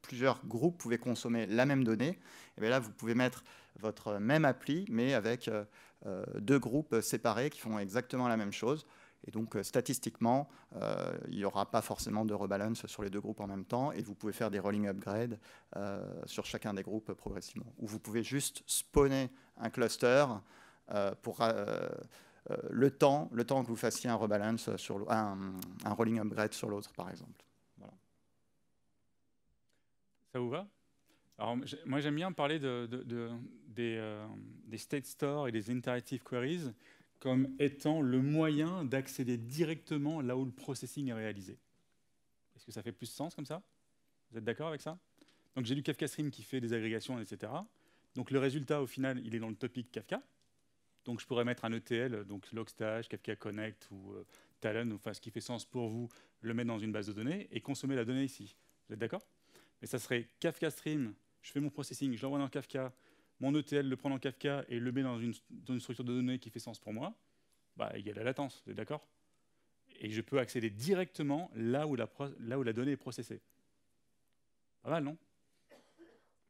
plusieurs groupes pouvaient consommer la même donnée. Et bien là, vous pouvez mettre votre même appli, mais avec deux groupes séparés qui font exactement la même chose. Et donc, euh, statistiquement, euh, il n'y aura pas forcément de rebalance sur les deux groupes en même temps, et vous pouvez faire des rolling upgrades euh, sur chacun des groupes progressivement. Ou vous pouvez juste spawner un cluster pour le, temps, le temps que vous fassiez un rebalance sur un, rolling upgrade sur l'autre, par exemple. Ça vous va alors, moi, j'aime bien parler de, des, des, state stores et des interactive queries, comme étant le moyen d'accéder directement là où le processing est réalisé. Est-ce que ça fait plus sens comme ça Vous êtes d'accord avec ça Donc j'ai du Kafka Stream qui fait des agrégations, etc. Donc le résultat, au final, il est dans le topic Kafka. Donc je pourrais mettre un ETL, donc Logstash, Kafka Connect ou euh, Talon, enfin ce qui fait sens pour vous, le mettre dans une base de données et consommer la donnée ici. Vous êtes d'accord Mais ça serait Kafka Stream, je fais mon processing, je l'envoie dans Kafka, mon ETL le prendre en Kafka et le met dans une, structure de données qui fait sens pour moi, bah, il y a la latence, vous êtes d'accord Et je peux accéder directement là où la, là où la donnée est processée. Pas mal, non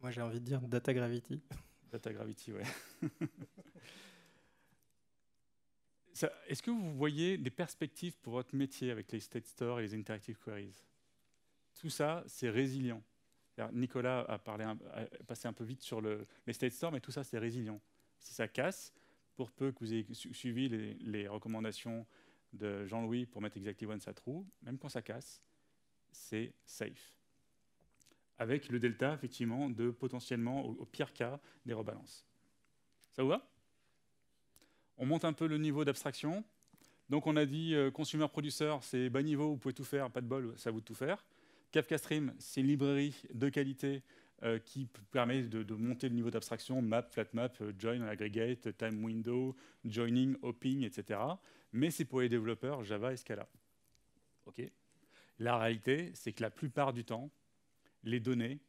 Moi, j'ai envie de dire Data Gravity. <laughs> Data Gravity, ouais. <laughs> Est-ce que vous voyez des perspectives pour votre métier avec les state Store et les interactive queries Tout ça, c'est résilient. Nicolas a, parlé passé un peu vite sur le, les state stores, mais tout ça, c'est résilient. Si ça casse, pour peu que vous ayez suivi les, recommandations de Jean-Louis pour mettre Exactly One, sa trou, même quand ça casse, c'est safe. Avec le delta, effectivement, de potentiellement, au, pire cas, des rebalances. Ça vous va On monte un peu le niveau d'abstraction. Donc on a dit euh, consumer-produceur, c'est bas niveau, vous pouvez tout faire, pas de bol, ça vous de tout faire. Kafka Stream, c'est une librairie de qualité euh, qui permet de, monter le niveau d'abstraction, map, flat map, euh, join, aggregate, time window, joining, hopping, etc. Mais c'est pour les développeurs Java et Scala. Ok. La réalité, c'est que la plupart du temps, les données,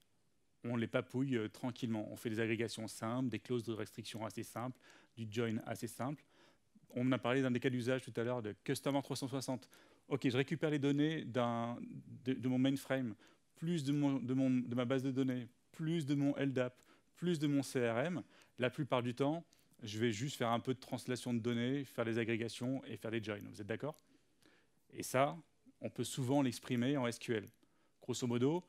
on les papouille euh, tranquillement. On fait des agrégations simples, des clauses de restriction assez simples, du join assez simple. On a parlé d'un des cas d'usage tout à l'heure de Customer 360. OK, je récupère les données de, mon mainframe, plus de, de, ma base de données, plus de mon LDAP, plus de mon CRM, la plupart du temps, je vais juste faire un peu de translation de données, faire des agrégations et faire des joins. Vous êtes d'accord Et ça, on peut souvent l'exprimer en SQL. Grosso modo,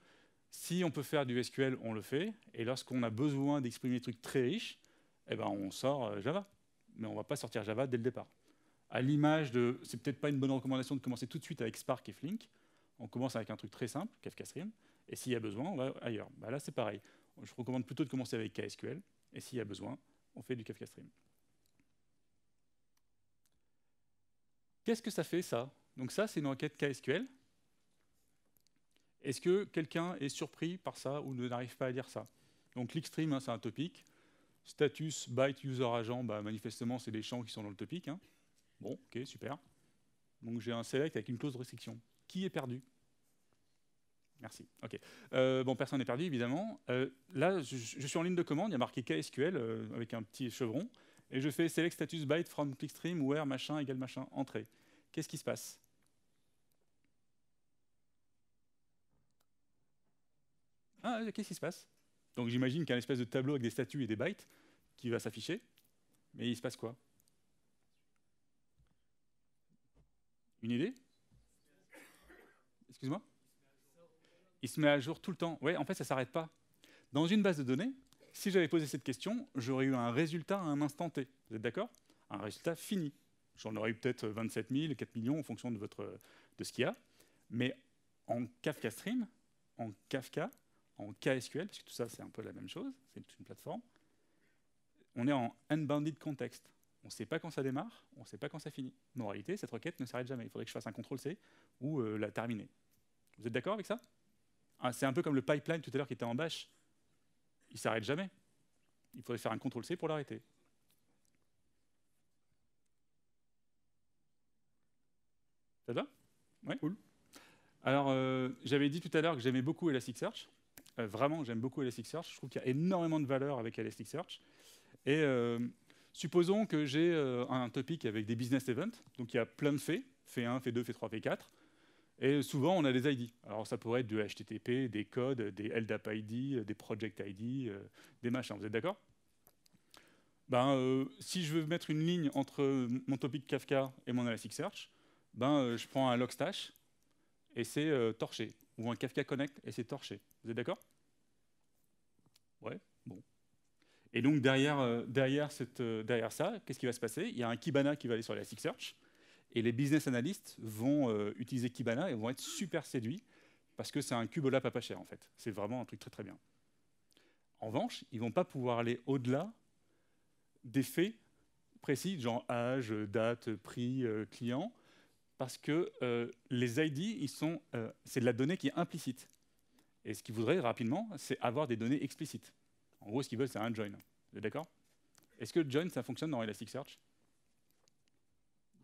si on peut faire du SQL, on le fait. Et lorsqu'on a besoin d'exprimer des trucs très riches, eh ben on sort euh, Java. Mais on ne va pas sortir Java dès le départ à l'image de, c'est peut-être pas une bonne recommandation de commencer tout de suite avec Spark et Flink. On commence avec un truc très simple, Kafka Stream, et s'il y a besoin, on va ailleurs. Bah là, c'est pareil. Je recommande plutôt de commencer avec KSQL, et s'il y a besoin, on fait du Kafka Stream. Qu'est-ce que ça fait, ça Donc ça, c'est une requête KSQL. Est-ce que quelqu'un est surpris par ça ou ne n'arrive pas à dire ça Donc clickstream, hein, c'est un topic. Status, byte, user, agent, bah, manifestement, c'est des champs qui sont dans le topic. Hein. Bon, ok, super. Donc j'ai un select avec une clause de restriction. Qui est perdu Merci. Ok. Euh, bon, personne n'est perdu, évidemment. Euh, là, je, suis en ligne de commande, il y a marqué KSQL euh, avec un petit chevron, et je fais select status byte from clickstream where machin égale machin entrée. Qu'est-ce qui se passe Ah, qu'est-ce qui se passe Donc j'imagine qu'il y a une espèce de tableau avec des statuts et des bytes qui va s'afficher, mais il se passe quoi Une idée Excuse-moi Il se met à jour tout le temps. Oui, en fait, ça ne s'arrête pas. Dans une base de données, si j'avais posé cette question, j'aurais eu un résultat à un instant T. Vous êtes d'accord Un résultat fini. J'en aurais eu peut-être 27 000, 4 millions en fonction de, votre, de ce qu'il y a. Mais en Kafka Stream, en Kafka, en KSQL, parce que tout ça c'est un peu la même chose, c'est une plateforme, on est en unbounded context on ne sait pas quand ça démarre, on ne sait pas quand ça finit. Mais en réalité, cette requête ne s'arrête jamais. Il faudrait que je fasse un CTRL-C ou euh, la terminer. Vous êtes d'accord avec ça ah, C'est un peu comme le pipeline tout à l'heure qui était en bash. Il ne s'arrête jamais. Il faudrait faire un CTRL-C pour l'arrêter. Ça te va Oui Cool. Alors, euh, j'avais dit tout à l'heure que j'aimais beaucoup Elasticsearch. Euh, vraiment, j'aime beaucoup Elasticsearch. Je trouve qu'il y a énormément de valeur avec Elasticsearch. Et Supposons que j'ai euh, un topic avec des business events, donc il y a plein de faits, fait 1, fait 2, fait 3, fait 4, et souvent on a des ID. Alors ça pourrait être du HTTP, des codes, des LDAP ID, des Project ID, euh, des machins, vous êtes d'accord ben, euh, si je veux mettre une ligne entre mon topic Kafka et mon Elasticsearch, ben, je prends un Logstash et c'est torché, ou un Kafka Connect et c'est torché. Vous êtes d'accord Ouais, bon, et donc derrière, euh, derrière, cette, euh, derrière ça, qu'est-ce qui va se passer Il y a un Kibana qui va aller sur Elasticsearch, et les business analysts vont euh, utiliser Kibana et vont être super séduits, parce que c'est un cubola pas pas cher en fait. C'est vraiment un truc très très bien. En revanche, ils ne vont pas pouvoir aller au-delà des faits précis, genre âge, date, prix, client, parce que les ID, c'est de la donnée qui est implicite. Et ce qu'ils voudraient rapidement, c'est avoir des données explicites. En gros, ce qu'ils veulent, c'est un join. Vous êtes d'accord Est-ce que join, ça fonctionne dans Elasticsearch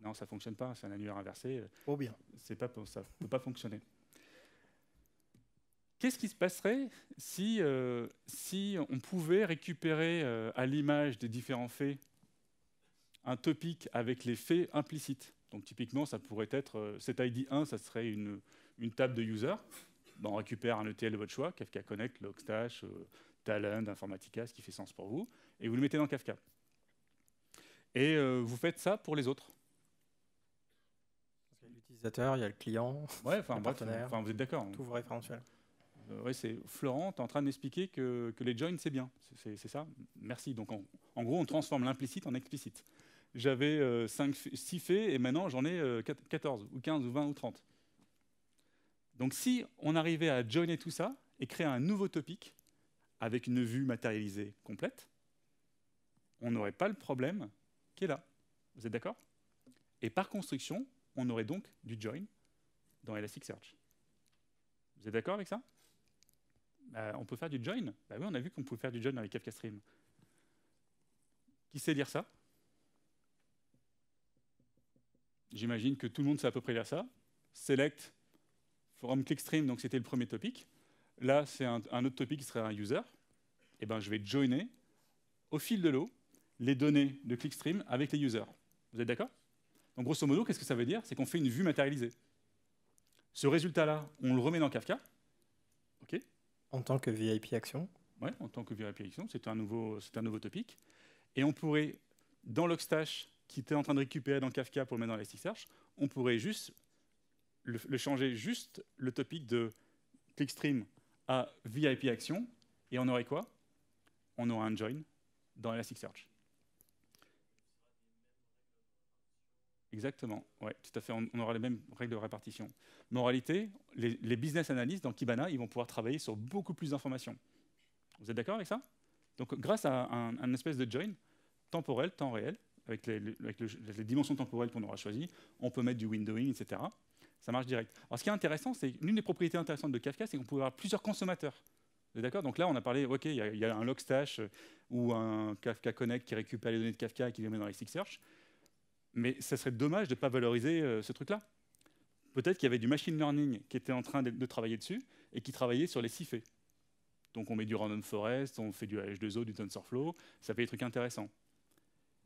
Non, ça ne fonctionne pas, c'est un annuaire inversé. Oh bien. Pas, ça ne peut pas fonctionner. Qu'est-ce qui se passerait si, euh, si on pouvait récupérer euh, à l'image des différents faits un topic avec les faits implicites Donc typiquement, ça pourrait être, euh, cet ID 1, ça serait une, une table de user. on récupère un ETL de votre choix, Kafka Connect, Logstash, talent ce qui fait sens pour vous, et vous le mettez dans Kafka. Et euh, vous faites ça pour les autres. Il y a l'utilisateur, il y a le client, ouais, enfin, <laughs> vous êtes d'accord. Hein. Tout référentiel. Euh, c'est Florent, tu es en train de m'expliquer que, les joins, c'est bien. C'est ça Merci. Donc en, gros, on transforme l'implicite en explicite. J'avais euh, 6 faits et maintenant j'en ai 14 euh, ou 15 ou 20 ou 30. Donc si on arrivait à joiner tout ça et créer un nouveau topic, avec une vue matérialisée complète, on n'aurait pas le problème qui est là. Vous êtes d'accord Et par construction, on aurait donc du join dans Elasticsearch. Vous êtes d'accord avec ça bah, On peut faire du join bah oui, on a vu qu'on pouvait faire du join avec Kafka Stream. Qui sait lire ça J'imagine que tout le monde sait à peu près lire ça. Select, forum clickstream, donc c'était le premier topic. Là, c'est un, autre topic qui serait un user. Et eh ben, je vais joiner au fil de l'eau les données de clickstream avec les users. Vous êtes d'accord Donc, grosso modo, qu'est-ce que ça veut dire C'est qu'on fait une vue matérialisée. Ce résultat-là, on le remet dans Kafka. OK En tant que VIP Action Oui, en tant que VIP Action, c'est un, nouveau, un nouveau topic. Et on pourrait, dans Logstash, qui était en train de récupérer dans Kafka pour le mettre dans Elasticsearch, on pourrait juste le changer juste le topic de clickstream à VIP Action, et on aurait quoi On aura un join dans Elasticsearch. Exactement, ouais, tout à fait, on, aura les mêmes règles de répartition. Moralité, les, les business analysts dans Kibana, ils vont pouvoir travailler sur beaucoup plus d'informations. Vous êtes d'accord avec ça Donc grâce à un, espèce de join, temporel, temps réel, avec les, avec les dimensions temporelles qu'on aura choisies, on peut mettre du windowing, etc ça marche direct. Alors, ce qui est intéressant, c'est l'une des propriétés intéressantes de Kafka, c'est qu'on pouvait avoir plusieurs consommateurs. D'accord Donc là, on a parlé, OK, il y, a un Logstash euh, ou un Kafka Connect qui récupère les données de Kafka et qui les met dans Elasticsearch. Mais ça serait dommage de ne pas valoriser euh, ce truc-là. Peut-être qu'il y avait du machine learning qui était en train de, travailler dessus et qui travaillait sur les six faits. Donc on met du random forest, on fait du H2O, du TensorFlow, ça fait des trucs intéressants.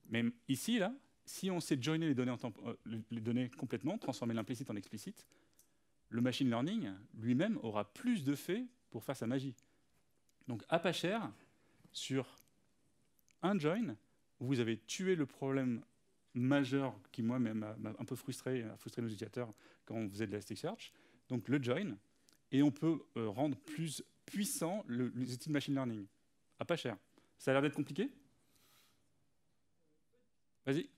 Mais ici, là, si on sait joiner euh, les données, complètement, transformer l'implicite en explicite, le machine learning lui-même aura plus de faits pour faire sa magie. Donc à pas cher, sur un join, vous avez tué le problème majeur qui moi m'a un peu frustré, a frustré nos utilisateurs quand on faisait de search. donc le join, et on peut euh, rendre plus puissant les outils de machine learning. À pas cher. Ça a l'air d'être compliqué Vas-y.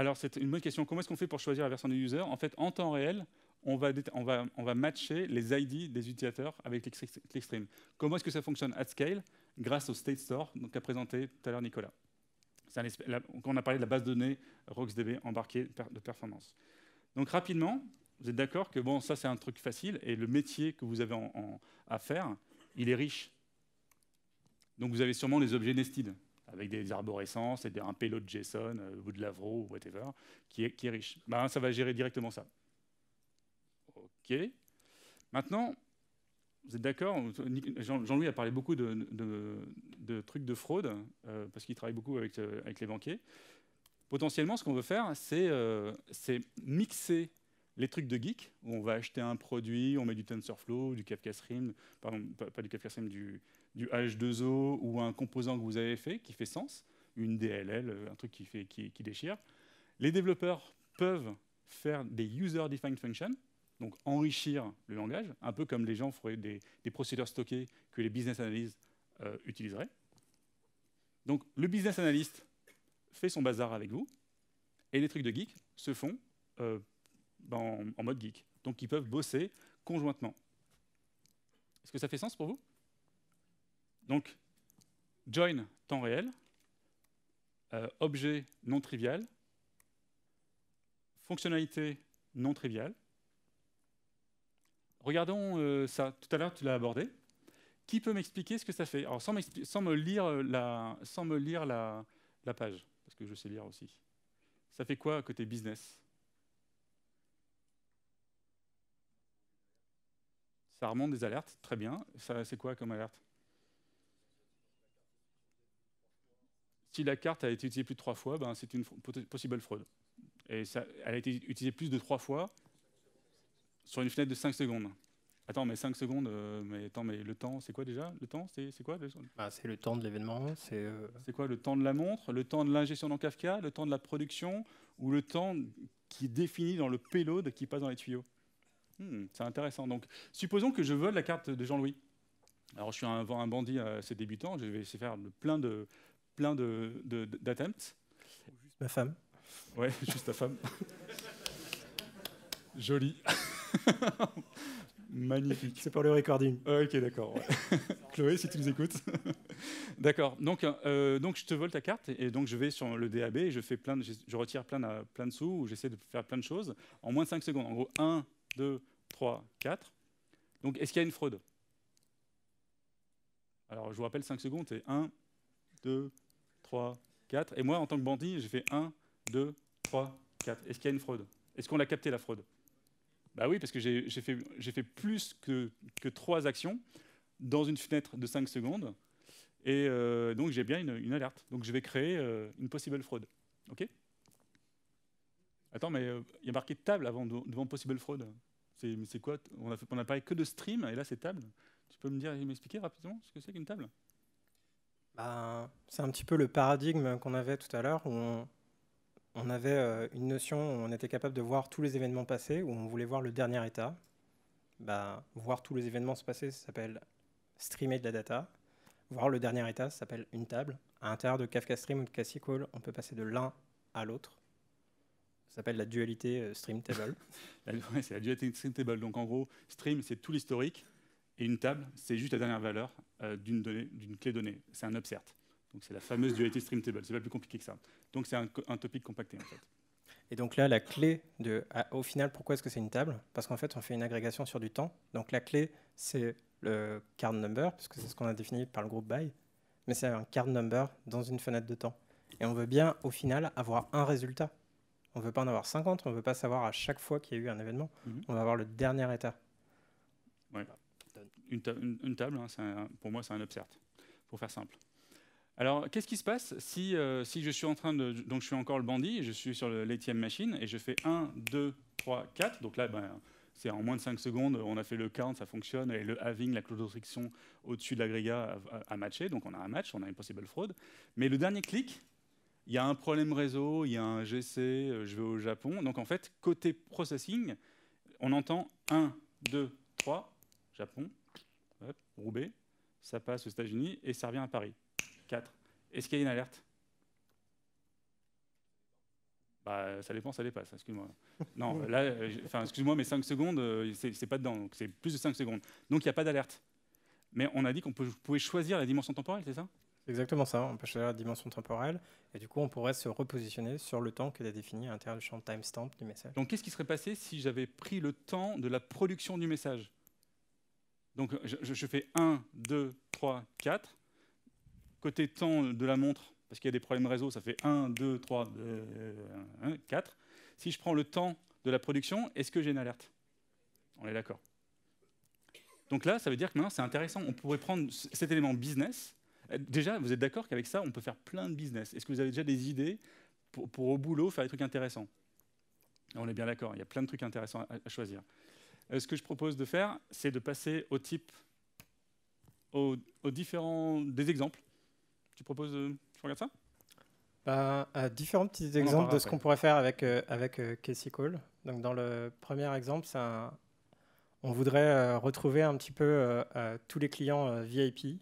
Alors, c'est une bonne question. Comment est-ce qu'on fait pour choisir la version des users En fait, en temps réel, on va, on, va, on va, matcher les ID des utilisateurs avec clickstream. Comment est-ce que ça fonctionne at scale Grâce au State Store qu'a présenté tout à l'heure Nicolas. on a parlé de la base de données RocksDB embarquée de performance. Donc rapidement, vous êtes d'accord que bon, ça c'est un truc facile et le métier que vous avez à faire, il est riche. Donc vous avez sûrement les objets nested avec des arborescences et un payload de JSON euh, ou de Lavro ou whatever, qui est, qui est riche. Ben, ça va gérer directement ça. OK. Maintenant, vous êtes d'accord Jean-Louis a parlé beaucoup de, trucs de fraude, euh, parce qu'il travaille beaucoup avec, euh, avec, les banquiers. Potentiellement, ce qu'on veut faire, c'est mixer les trucs de geek, où on va acheter un produit, on met du TensorFlow, du KafkaStream, pardon, pas, du KafkaStream, du, du H2O ou un composant que vous avez fait qui fait sens, une DLL, un truc qui, fait, qui, déchire. Les développeurs peuvent faire des user-defined functions, donc enrichir le langage, un peu comme les gens feraient des, procédures stockées que les business analysts euh, utiliseraient. Donc le business analyst fait son bazar avec vous, et les trucs de geek se font euh, en mode geek. Donc ils peuvent bosser conjointement. Est-ce que ça fait sens pour vous donc, join temps réel, euh, objet non trivial, fonctionnalité non triviale. Regardons euh, ça, tout à l'heure tu l'as abordé. Qui peut m'expliquer ce que ça fait Alors, sans, me lire, euh, la, sans me lire la, la, page, parce que je sais lire aussi. Ça fait quoi côté business Ça remonte des alertes, très bien. C'est quoi comme alerte si la carte a été utilisée plus de trois fois, ben, c'est une possible fraude. Et elle a été utilisée plus de trois fois sur une fenêtre de cinq secondes. Attends, mais cinq secondes, euh, mais attends, mais le temps, c'est quoi déjà Le temps, c'est quoi bah, C'est le temps de l'événement. Euh, c'est quoi le temps de la montre Le temps de l'ingestion dans Kafka Le temps de la production Ou le temps qui est défini dans le payload qui passe dans les tuyaux hmm, C'est intéressant. Donc, supposons que je vole la carte de Jean-Louis. Alors, je suis un, un bandit euh, assez débutant, je vais essayer de faire plein de, plein d'attempts. De, juste ma femme. Ouais, <laughs> juste ta femme. Jolie. <laughs> Magnifique. C'est pour le recording. Ah, ok, d'accord. <laughs> Chloé, si tu nous écoutes. d'accord. Donc, euh, donc, je te vole ta carte et donc je vais sur le DAB et je, fais plein je retire plein de, plein sous ou j'essaie de faire plein de choses en moins de 5 secondes. En gros, 1, 2, 3, 4. Donc, est-ce qu'il y a une fraude Alors, je vous rappelle 5 secondes, et 1, 2, 3. 3, 4. Et moi, en tant que bandit, j'ai fait 1, 2, 3, 4. Est-ce qu'il y a une fraude Est-ce qu'on l'a capté, la fraude Bah oui, parce que j'ai fait, plus que, que 3 actions dans une fenêtre de 5 secondes. Et euh, donc, j'ai bien une, alerte. Donc, je vais créer euh, une possible fraude. OK Attends, mais euh, il y a marqué table avant, devant possible fraude. C'est quoi On n'a parlé que de stream, et là, c'est table. Tu peux me dire et m'expliquer rapidement ce que c'est qu'une table ben, c'est un petit peu le paradigme qu'on avait tout à l'heure où on, avait euh, une notion où on était capable de voir tous les événements passés, où on voulait voir le dernier état. Bah, voir tous les événements se passer, ça s'appelle streamer de la data. Voir le dernier état, ça s'appelle une table. À l'intérieur de Kafka Stream ou de KSQL, on peut passer de l'un à l'autre. Ça s'appelle la dualité euh, stream table. <laughs> c'est la dualité stream table. Donc en gros, stream, c'est tout l'historique. Et une table, c'est juste la dernière valeur euh, d'une clé donnée. C'est un upsert. Donc c'est la fameuse duality stream table. C'est pas plus compliqué que ça. Donc c'est un, topic compacté en fait. Et donc là, la clé de, au final, pourquoi est-ce que c'est une table Parce qu'en fait, on fait une agrégation sur du temps. Donc la clé, c'est le card number, parce que c'est ce qu'on a défini par le groupe by, mais c'est un card number dans une fenêtre de temps. Et on veut bien, au final, avoir un résultat. On ne veut pas en avoir 50, on ne veut pas savoir à chaque fois qu'il y a eu un événement. Mm-hmm. On va avoir le dernier état. Ouais une, table, hein, pour moi c'est un upsert, pour faire simple. Alors, qu'est-ce qui se passe si, euh, si, je suis en train de... Donc, je suis encore le bandit, je suis sur l'ATM machine, et je fais 1, 2, 3, 4. Donc là, ben, c'est en moins de 5 secondes, on a fait le count, ça fonctionne, et le having, la clause friction au-dessus de l'agrégat a, matché, donc on a un match, on a une possible fraude, Mais le dernier clic, il y a un problème réseau, il y a un GC, euh, je vais au Japon. Donc, en fait, côté processing, on entend 1, 2, 3, Japon, Roubaix, ça passe aux États-Unis et ça revient à Paris. 4. Est-ce qu'il y a une alerte bah, ça dépend, ça dépasse, excuse-moi. Non, <laughs> là, euh, excuse-moi, mais 5 secondes, c'est euh, pas dedans, donc c'est plus de 5 secondes. Donc il n'y a pas d'alerte. Mais on a dit qu'on pouvait choisir la dimension temporelle, c'est ça exactement ça, on peut choisir la dimension temporelle, et du coup, on pourrait se repositionner sur le temps que a défini à l'intérieur du champ timestamp du message. Donc qu'est-ce qui serait passé si j'avais pris le temps de la production du message donc je, fais 1, 2, 3, 4. Côté temps de la montre, parce qu'il y a des problèmes réseau, ça fait 1, 2, 3, 4. Si je prends le temps de la production, est-ce que j'ai une alerte On est d'accord. Donc là, ça veut dire que maintenant, c'est intéressant. On pourrait prendre cet élément business. Euh, déjà, vous êtes d'accord qu'avec ça, on peut faire plein de business. Est-ce que vous avez déjà des idées pour, au boulot faire des trucs intéressants On est bien d'accord, il y a plein de trucs intéressants à choisir. Euh, ce que je propose de faire, c'est de passer au type, aux, différents des exemples. Tu proposes, euh, tu regardes ça ben, différents petits exemples de ce qu'on pourrait faire avec, euh, avec Casey Call. Donc, dans le premier exemple, on voudrait retrouver un petit peu tous les clients VIP.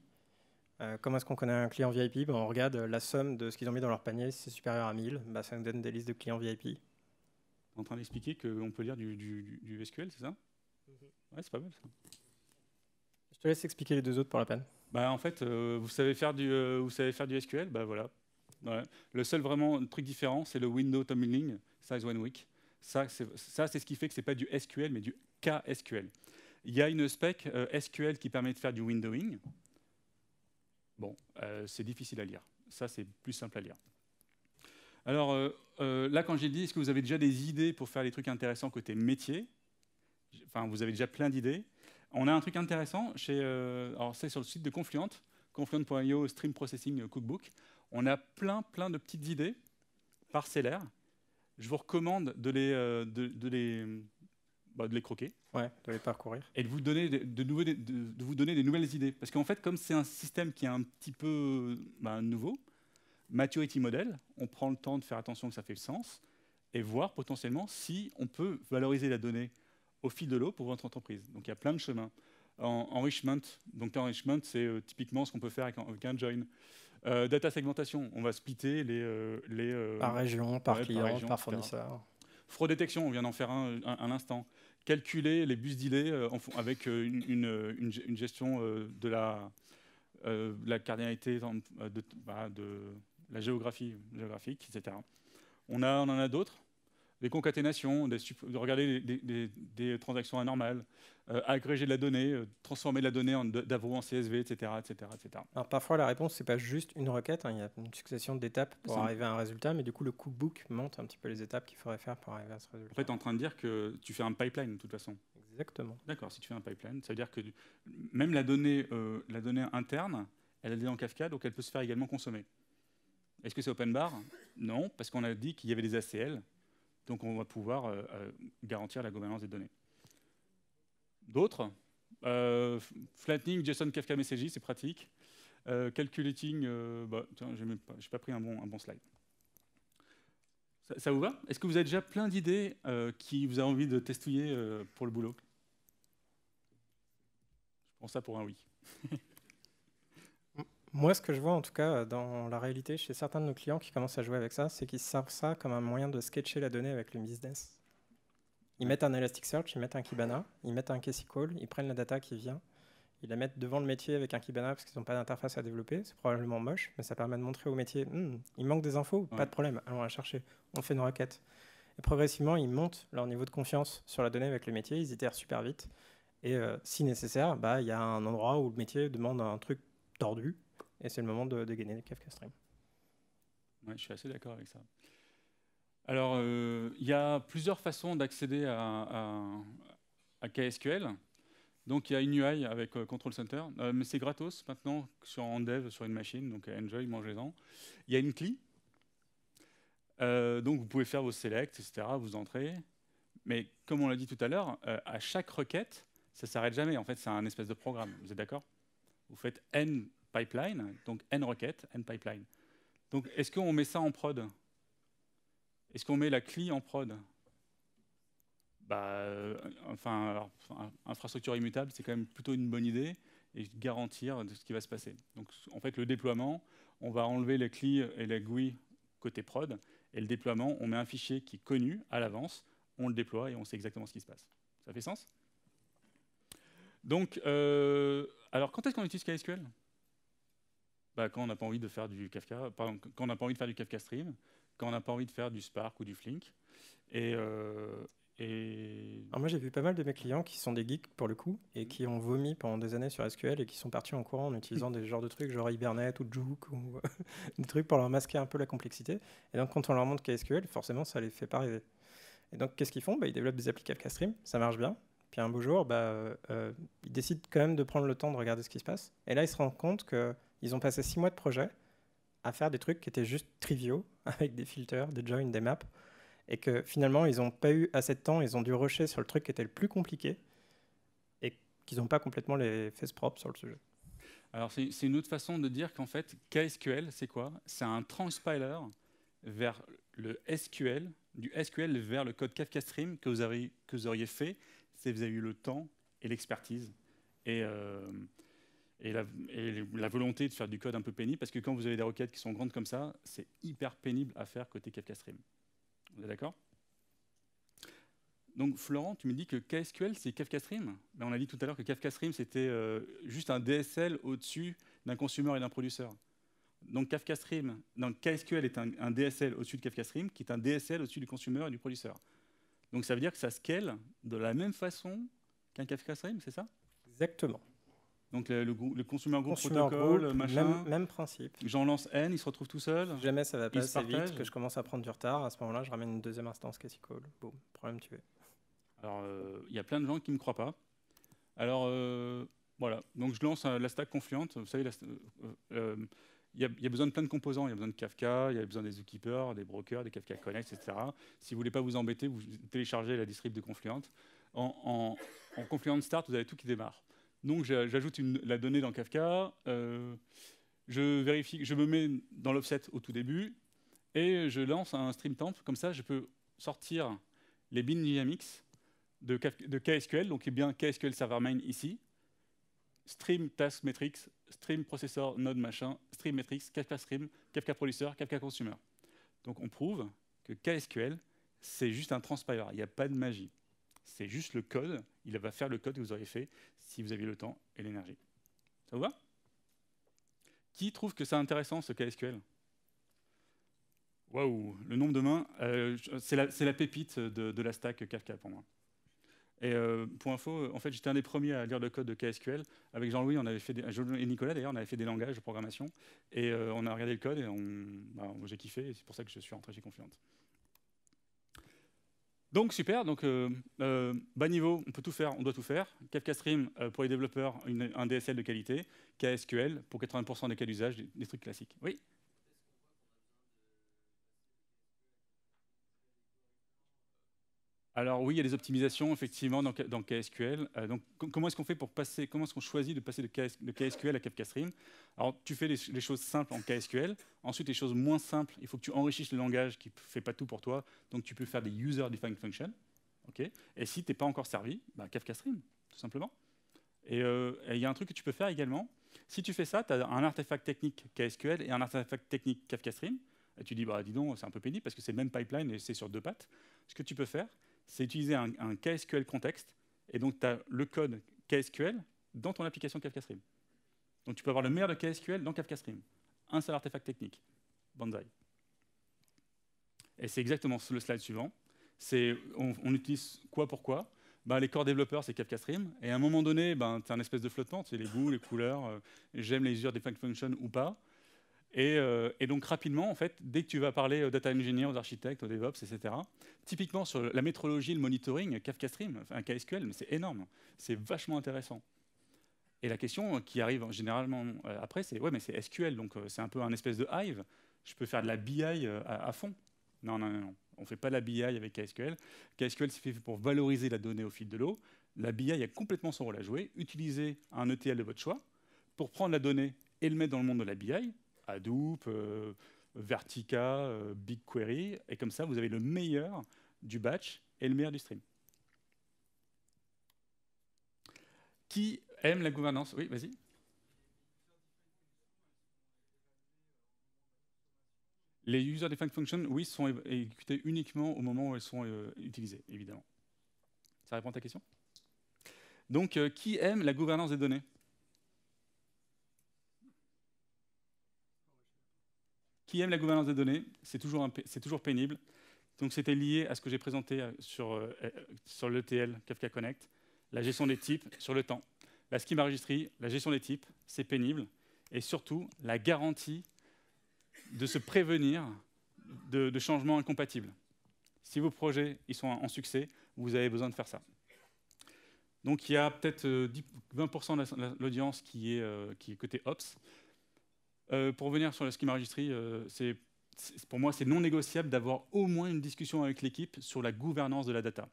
comment est-ce qu'on connaît un client VIP ben, On regarde la somme de ce qu'ils ont mis dans leur panier. Si c'est supérieur à 1000, ben, ça nous donne des listes de clients VIP. En train d'expliquer qu'on peut lire du SQL, c'est ça Mhm. c'est pas mal Je te laisse expliquer les deux autres pour la peine. Bah, en fait, euh, vous, savez faire du, euh, vous savez faire du SQL Bah voilà. Le seul vraiment truc différent, c'est le window tumbling, size one week. Ça, c'est ce qui fait que ce n'est pas du SQL, mais du KSQL. Il y a une spec euh, SQL qui permet de faire du windowing. Bon, c'est difficile à lire. Ça, c'est plus simple à lire. Alors là, quand j'ai dit, est-ce que vous avez déjà des idées pour faire des trucs intéressants côté métier enfin, vous avez déjà plein d'idées. On a un truc intéressant, chez, euh, alors c'est sur le site de Confluent, confluent.io Stream Processing euh, Cookbook. On a plein, plein de petites idées parcellaires. Je vous recommande de les, euh, de, les, bah, de les croquer. Ouais, de les parcourir. Et de vous donner, de, de, vous donner des nouvelles idées. Parce qu'en fait, comme c'est un système qui est un petit peu bah, nouveau, maturity model, on prend le temps de faire attention que ça fait le sens et voir potentiellement si on peut valoriser la donnée au fil de l'eau pour votre entreprise. Donc il y a plein de chemins. En, enrichment, donc l'enrichment, c'est euh, typiquement ce qu'on peut faire avec un, join. Euh, data segmentation, on va splitter les. Euh, les par région, par client, par, fournisseur. Fraud détection, on vient d'en faire un, instant. Calculer les bus delay avec une, une, gestion de la, la cardinalité de, bah, de, la géographie géographique, etc. On, a, on en a d'autres des concaténations, de regarder des, transactions anormales, euh, agréger de la donnée, euh, transformer de la donnée en en CSV, etc. etc., etc. Alors parfois, la réponse, ce n'est pas juste une requête, hein. il y a une succession d'étapes pour arriver à un résultat, mais du coup, le cookbook monte un petit peu les étapes qu'il faudrait faire pour arriver à ce résultat. En fait, tu es en train de dire que tu fais un pipeline, de toute façon. Exactement. D'accord, si tu fais un pipeline, ça veut dire que même la donnée, euh, la donnée interne, elle est dans Kafka, donc elle peut se faire également consommer. Est-ce que c'est open bar Non, parce qu'on a dit qu'il y avait des ACL, donc on va pouvoir euh, euh, garantir la gouvernance des données. D'autres, euh, flattening, JSON, Kafka Messages, c'est pratique. calculating, bah, je n'ai pas, pris un bon, slide. Ça, vous va Est-ce que vous avez déjà plein d'idées qui vous a envie de testouiller pour le boulot Je prends ça pour un oui. <laughs> Moi, ce que je vois, en tout cas, euh, dans la réalité, chez certains de nos clients qui commencent à jouer avec ça, c'est qu'ils savent ça comme un moyen de sketcher la donnée avec le business. Ils mettent un Elasticsearch, ils mettent un Kibana, ils mettent un Call, ils prennent la data qui vient, ils la mettent devant le métier avec un Kibana parce qu'ils n'ont pas d'interface à développer. C'est probablement moche, mais ça permet de montrer au métier hmm, il manque des infos, pas de problème, allons la chercher, on fait une requête. Et progressivement, ils montent leur niveau de confiance sur la donnée avec le métier, ils itèrent super vite. Et euh, si nécessaire, bah, il y a un endroit où le métier demande un truc tordu, et c'est le moment de, gagner le Kafka Stream. je suis assez d'accord avec ça. Alors, euh, il y a plusieurs façons d'accéder à, KSQL. Donc, il y a une UI avec euh, Control Center, euh, mais c'est gratos maintenant sur, en dev sur une machine, donc enjoy, mangez-en. Il y a une CLI, donc vous pouvez faire vos selects, etc., vous entrez. Mais comme on l'a dit tout à l'heure, à chaque requête, ça ne s'arrête jamais. En fait, c'est un espèce de programme, vous êtes d'accord Vous faites N pipeline, donc n requête n pipeline. Donc est-ce qu'on met ça en prod Est-ce qu'on met la clé en prod bah, euh, enfin, infrastructure immutable, c'est quand même plutôt une bonne idée et garantir de ce qui va se passer. Donc, en fait, le déploiement, on va enlever la CLI et la GUI côté prod, et le déploiement, on met un fichier qui est connu à l'avance, on le déploie et on sait exactement ce qui se passe. Ça fait sens Donc, euh, alors quand est-ce qu'on utilise KSQL bah, quand on n'a pas envie de faire du Kafka, quand on n'a pas envie de faire du Kafka Stream, quand on n'a pas envie de faire du Spark ou du Flink. Et, euh, et... moi j'ai vu pas mal de mes clients qui sont des geeks pour le coup et mm. qui ont vomi pendant des années sur SQL et qui sont partis en courant en utilisant mm. des genres de trucs genre Hibernate ou Juke ou <laughs> des trucs pour leur masquer un peu la complexité. Et donc quand on leur montre SQL, forcément ça les fait pas rêver. Et donc qu'est-ce qu'ils font bah, Ils développent des applis Kafka Stream, ça marche bien. Puis un beau jour, bah, euh, ils décident quand même de prendre le temps de regarder ce qui se passe. Et là ils se rendent compte que ils ont passé six mois de projet à faire des trucs qui étaient juste triviaux, <laughs> avec des filters, des joins, des maps, et que finalement, ils n'ont pas eu assez de temps, ils ont dû rusher sur le truc qui était le plus compliqué, et qu'ils n'ont pas complètement les fesses propres sur le sujet. Alors, c'est une autre façon de dire qu'en fait, KSQL, c'est quoi C'est un transpiler vers le SQL, du SQL vers le code Kafka Stream que vous, auriez, que vous auriez fait si vous avez eu le temps et l'expertise. Et. Euh, et la, volonté de faire du code un peu pénible, parce que quand vous avez des requêtes qui sont grandes comme ça, c'est hyper pénible à faire côté Kafka Stream. Vous êtes d'accord Donc Florent, tu me dis que KSQL, c'est Kafka Stream ben, On a dit tout à l'heure que Kafka Stream, c'était euh, juste un DSL au-dessus d'un consommateur et d'un producteur. Donc Kafka Stream, KSQL est un, DSL au-dessus de Kafka Stream, qui est un DSL au-dessus du consommateur et du producteur. Donc ça veut dire que ça scale de la même façon qu'un Kafka Stream, c'est ça Exactement. Donc le, le, le Consumer Group Protocol, machin. Même, principe. J'en lance N, il se retrouve tout seul. jamais ça va pas assez vite, que je commence à prendre du retard, à ce moment-là, je ramène une deuxième instance quasi call. Bon, problème tué. Alors, euh, il y a plein de gens qui ne me croient pas. Alors, euh, voilà. Donc je lance euh, la stack Confluente. Vous savez, il y, a besoin de plein de composants. Il y a besoin de Kafka, il y a besoin des Zookeepers, des brokers, des Kafka Connect, etc. Si vous voulez pas vous embêter, vous téléchargez la distrib de Confluente. En, en, en Confluent Start, vous avez tout qui démarre. Donc j'ajoute la donnée dans Kafka, euh, je, vérifie, je me mets dans l'offset au tout début, et je lance un stream temp, comme ça je peux sortir les bin dynamics de, de KSQL, donc eh bien KSQL Server Main ici, stream task metrics, stream processor node machin, stream metrics, Kafka stream, Kafka producer, Kafka consumer. Donc on prouve que KSQL, c'est juste un transpiler, il n'y a pas de magie. C'est juste le code. Il va faire le code que vous auriez fait si vous aviez le temps et l'énergie. Ça vous va Qui trouve que c'est intéressant ce KSQL Waouh, le nombre de mains, euh, c'est la, pépite de, la stack Kafka pour moi. Et euh, pour info, en fait, j'étais un des premiers à lire le code de KSQL. Avec Jean-Louis, et Nicolas d'ailleurs, on avait fait des langages de programmation et euh, on a regardé le code et bah, j'ai kiffé. c'est pour ça que je suis rentré chez Confluent. Donc super, donc euh, euh, bas niveau, on peut tout faire, on doit tout faire. Kafka Stream euh, pour les développeurs, un DSL de qualité, KSQL pour 80% des cas d'usage, des, des, trucs classiques. Oui Alors oui, il y a des optimisations effectivement dans, dans KSQL. Euh, donc comment est-ce qu'on fait pour passer, comment est-ce qu'on choisit de passer de, KSQL à Kafka Stream Alors tu fais les, choses simples en KSQL, ensuite les choses moins simples, il faut que tu enrichisses le langage qui ne fait pas tout pour toi, donc tu peux faire des user-defined functions. et si tu n'es pas encore servi, bah, Kafka Stream, tout simplement. Euh, et il y a un truc que tu peux faire également. Si tu fais ça, tu as un artefact technique KSQL et un artefact technique Kafka Stream. Et tu dis, bah, dis donc, c'est un peu pénible parce que c'est même pipeline et c'est sur deux pattes. Ce que tu peux faire, c'est utiliser un, KSQL contexte, et donc tu as le code KSQL dans ton application Kafka Stream. Donc tu peux avoir le meilleur de KSQL dans Kafka Stream. Un seul artefact technique, Banzai. Et c'est exactement le slide suivant. On, utilise quoi pourquoi ben, bah, les corps développeurs, c'est Kafka Stream. Et à un moment donné, ben, tu as un espèce de flottement, c'est les goûts, les couleurs, euh, j'aime les usures des functions ou pas. Euh, et, donc rapidement, en fait, dès que tu vas parler aux euh, data engineers, aux architectes, aux DevOps, etc., typiquement sur la métrologie, le monitoring, Kafka Stream, un KSQL, mais c'est énorme, c'est vachement intéressant. Et la question euh, qui arrive généralement après, c'est ouais, mais c'est SQL, donc c'est un peu un espèce de hive. Je peux faire de la BI à, fond. Non, non, non, On ne fait pas de la BI avec KSQL. KSQL, c'est fait pour valoriser la donnée au fil de l'eau. La BI a complètement son rôle à jouer. Utilisez un ETL de votre choix pour prendre la donnée et le mettre dans le monde de la BI Hadoop, euh, Vertica, euh, BigQuery, et comme ça, vous avez le meilleur du batch et le meilleur du stream. Qui aime la gouvernance Oui, vas-y. Les user defined functions, oui, sont exécutées uniquement au moment où elles sont euh, utilisées, évidemment. Ça répond à ta question Donc, qui aime la gouvernance des données Qui aime la gouvernance des données C'est toujours, toujours, pénible. Donc c'était lié à ce que j'ai présenté euh, sur, euh, euh, l'ETL Kafka Connect, la gestion des types sur le temps. La schema registry, la gestion des types, c'est pénible. Et surtout, la garantie de se prévenir de, changements incompatibles. Si vos projets ils sont en succès, vous avez besoin de faire ça. Donc il y a peut-être 20% de l'audience qui est, qui est côté Ops. Euh, pour revenir sur la schéma registry, euh, c'est pour moi, c'est non négociable d'avoir au moins une discussion avec l'équipe sur la gouvernance de la data,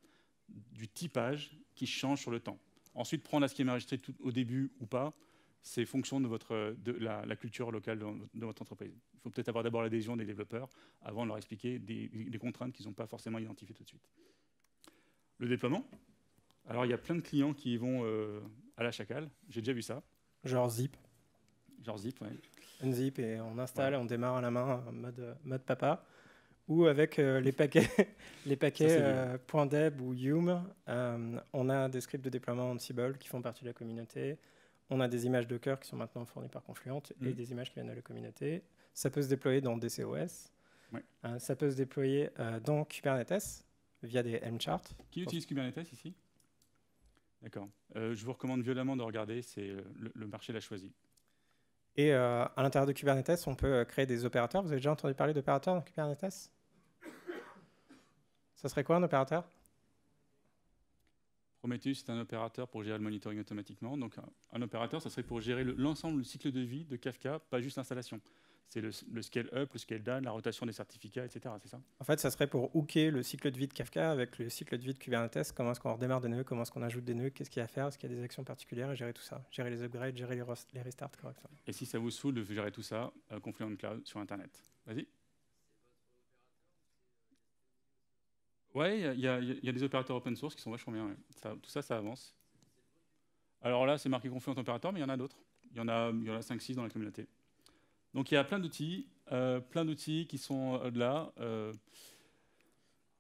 du typage qui change sur le temps. Ensuite, prendre la schéma registry au début ou pas, c'est fonction de, votre, de la, culture locale de, votre entreprise. Il faut peut-être avoir d'abord l'adhésion des développeurs avant de leur expliquer des, contraintes qu'ils n'ont pas forcément identifiées tout de suite. Le déploiement. Alors, il y a plein de clients qui vont euh, à la chacal, J'ai déjà vu ça. Genre Zip. Genre Zip, oui unzip et on installe on démarre à la main en mode, euh, papa. Ou avec euh, les <laughs> paquets, les paquets euh, .deb ou YUM, on a des scripts de déploiement Ansible qui font partie de la communauté. On a des images de Docker qui sont maintenant fournies par Confluent et mm. des images qui viennent de la communauté. Ça peut se déployer dans DCOS. ça peut se déployer dans Kubernetes via des Mcharts. Qui utilise Kubernetes ici D'accord. je vous recommande violemment de regarder, c'est le, le, marché l'a choisi. Et euh, à l'intérieur de Kubernetes, on peut euh, créer des opérateurs. Vous avez déjà entendu parler d'opérateurs dans Kubernetes Ça serait quoi un opérateur Prometheus est un opérateur pour gérer le monitoring automatiquement. Donc un, opérateur, ça serait pour gérer l'ensemble du cycle de vie de Kafka, pas juste l'installation c'est le, scale-up, le scale-down, la rotation des certificats, etc. C'est ça En fait, ça serait pour hooker le cycle de vie de Kafka avec le cycle de vie de Kubernetes. Comment est-ce qu'on redémarre des nœuds Comment est-ce qu'on ajoute des nœuds Qu'est-ce qu'il y a à faire Est-ce qu'il y a des actions particulières Et gérer tout ça. Gérer les upgrades, gérer les, restarts correctement. Et si ça vous saoule de gérer tout ça, euh, Confluent Cloud sur Internet. Vas-y. Oui, il y, a des opérateurs open source qui sont vachement bien. tout ça, ça avance. Alors là, c'est marqué Confluent Operator, mais il y en a d'autres. Il y en a, il y en a 5-6 dans la communauté. Donc il y a plein d'outils, euh, plein d'outils qui sont euh, là euh,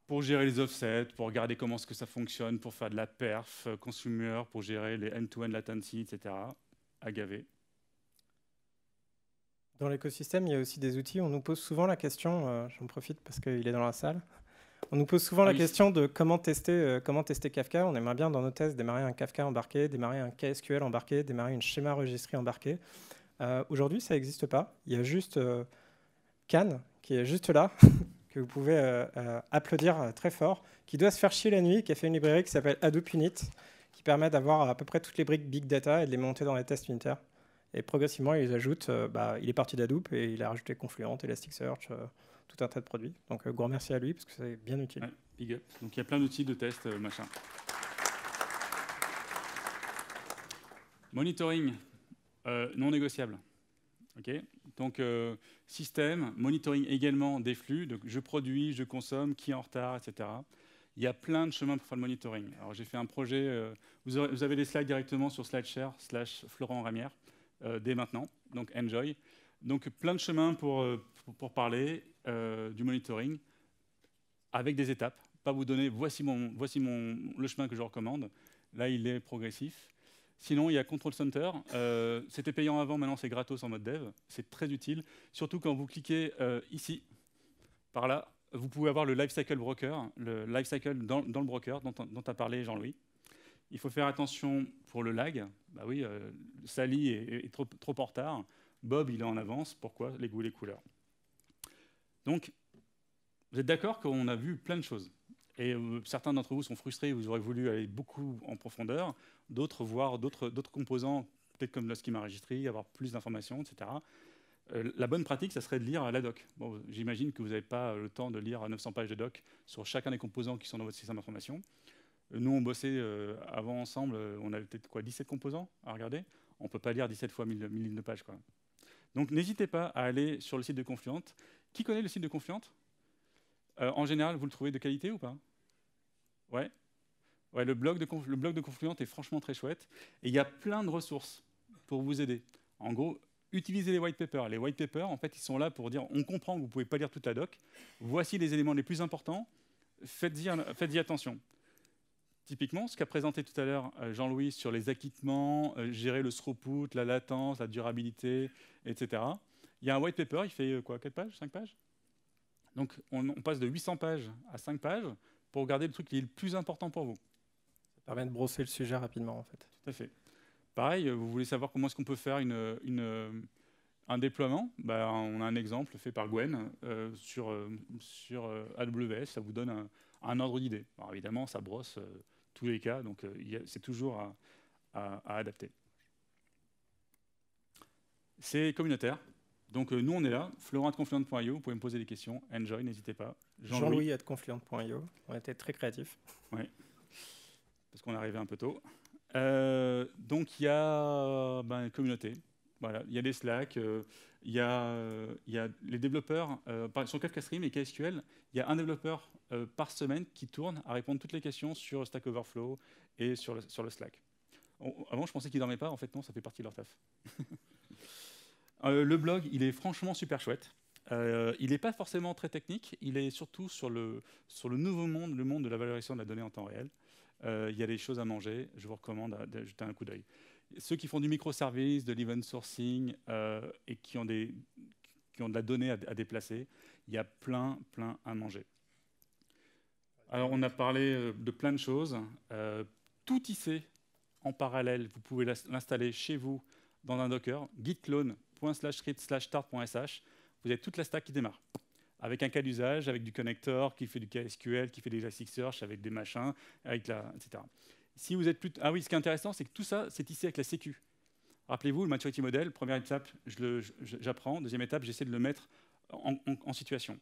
pour gérer les offsets, pour regarder comment ce que ça fonctionne, pour faire de la perf consumer, pour gérer les end-to-end latency, etc. À Dans l'écosystème, il y a aussi des outils. On nous pose souvent la question, j'en profite parce qu'il est dans la salle. On nous pose souvent la ah question de comment tester, comment tester Kafka. On aimerait bien dans nos tests démarrer un Kafka embarqué, démarrer un KSQL embarqué, démarrer une schéma registry embarqué. Euh, aujourd'hui, ça n'existe pas. Il y a juste euh, Cannes qui est juste là, <laughs> que vous pouvez euh, applaudir très fort, qui doit se faire chier la nuit, qui a fait une librairie qui s'appelle Hadoop Unit, qui permet d'avoir à peu près toutes les briques Big Data et de les monter dans les tests unitaires. Et progressivement, il ajoute, bah, il est parti d'Hadoop et il a rajouté Confluent, Elasticsearch, tout un tas de produits. Donc, grand merci à lui parce que c'est bien utile. Donc, il y a plein d'outils de test, machin. Monitoring, euh, non négociable. Donc, euh, système, monitoring également des flux. Donc, je produis, je consomme, qui est en retard, etc. Il y a plein de chemins pour faire le monitoring. Alors, j'ai fait un projet. Euh, vous, avez les slides directement sur SlideShare slash Florent Ramière dès maintenant. Donc, enjoy. Donc, plein de chemins pour, parler du monitoring avec des étapes. Pas vous donner, voici, mon, voici mon, le chemin que je recommande. Là, il est progressif. Sinon, il y a Control Center. Euh, c'était payant avant, maintenant c'est gratos en mode dev. C'est très utile. Surtout quand vous cliquez euh, ici, par là, vous pouvez avoir le Lifecycle Broker, le Lifecycle dans, dans le broker dont, a parlé Jean-Louis. Il faut faire attention pour le lag. Bah oui, euh, Sally est, trop, en retard. Bob, il est en avance. Pourquoi Les goûts, les couleurs. Donc, vous êtes d'accord qu'on a vu plein de choses. Et euh, certains d'entre vous sont frustrés, vous aurez voulu aller beaucoup en profondeur, d'autres voir d'autres composants, peut-être comme le schéma registry, avoir plus d'informations, etc. Euh, la bonne pratique, ça serait de lire la doc. Bon, J'imagine que vous n'avez pas le temps de lire 900 pages de doc sur chacun des composants qui sont dans votre système d'information. Nous, on bossait euh, avant ensemble, on avait peut-être quoi 17 composants à regarder. On ne peut pas lire 17 fois 1000 lignes de pages. Quoi. Donc n'hésitez pas à aller sur le site de Confluent. Qui connaît le site de Confluent euh, en général, vous le trouvez de qualité ou pas Ouais. ouais le, blog de le blog de Confluent est franchement très chouette. Et il y a plein de ressources pour vous aider. En gros, utilisez les white papers. Les white papers, en fait, ils sont là pour dire on comprend que vous ne pouvez pas lire toute la doc. Voici les éléments les plus importants. Faites-y attention. Typiquement, ce qu'a présenté tout à l'heure euh, Jean-Louis sur les acquittements, euh, gérer le throughput, la latence, la durabilité, etc. Il y a un white paper, il fait quoi 4 pages 5 pages donc on, passe de 800 pages à 5 pages pour regarder le truc qui est le plus important pour vous. Ça permet de brosser le sujet rapidement en fait. Tout à fait. Pareil, vous voulez savoir comment est-ce qu'on peut faire euh, un déploiement bah, On a un exemple fait par Gwen euh, sur, euh, sur AWS, ça vous donne un, ordre d'idée. évidemment, ça brosse tous les cas, donc c'est toujours à adapter. C'est communautaire, donc euh, nous, on est là. Florent confluent.io, vous pouvez me poser des questions. Enjoy, n'hésitez pas. Jean-Louis Jean confluent.io. On a été très créatifs. Oui, parce qu'on est arrivé un peu tôt. Euh, donc il y a ben, une communauté. Voilà, il y a des Slack, euh, il, y a, les développeurs sur Kafka Stream et KSQL. Il y a un développeur par semaine qui tourne à répondre toutes les questions sur Stack Overflow et sur le, sur le Slack. avant, je pensais qu'ils dormaient pas. En fait, non, ça fait partie de leur taf. <laughs> Euh, le blog, il est franchement super chouette. Euh, il n'est pas forcément très technique, il est surtout sur le, sur le nouveau monde, le monde de la valorisation de la donnée en temps réel. Euh, il y a des choses à manger, je vous recommande d'ajouter un coup d'œil. Ceux qui font du microservice, de l'event sourcing et qui ont, des, qui ont de la donnée à, déplacer, il y a plein, plein à manger. Alors, on a parlé de plein de choses. tout tissé en parallèle, vous pouvez l'installer chez vous dans un Docker. Git clone, script script/start.sh, vous avez toute la stack qui démarre. Avec un cas d'usage, avec du connector qui fait du KSQL, qui fait des Elasticsearch, avec des machins, avec la, etc. Si vous êtes ah oui, ce qui est intéressant, c'est que tout ça, c'est ici avec la sécu. Rappelez-vous, le maturity model, première étape, j'apprends. Deuxième étape, j'essaie de le mettre en situation.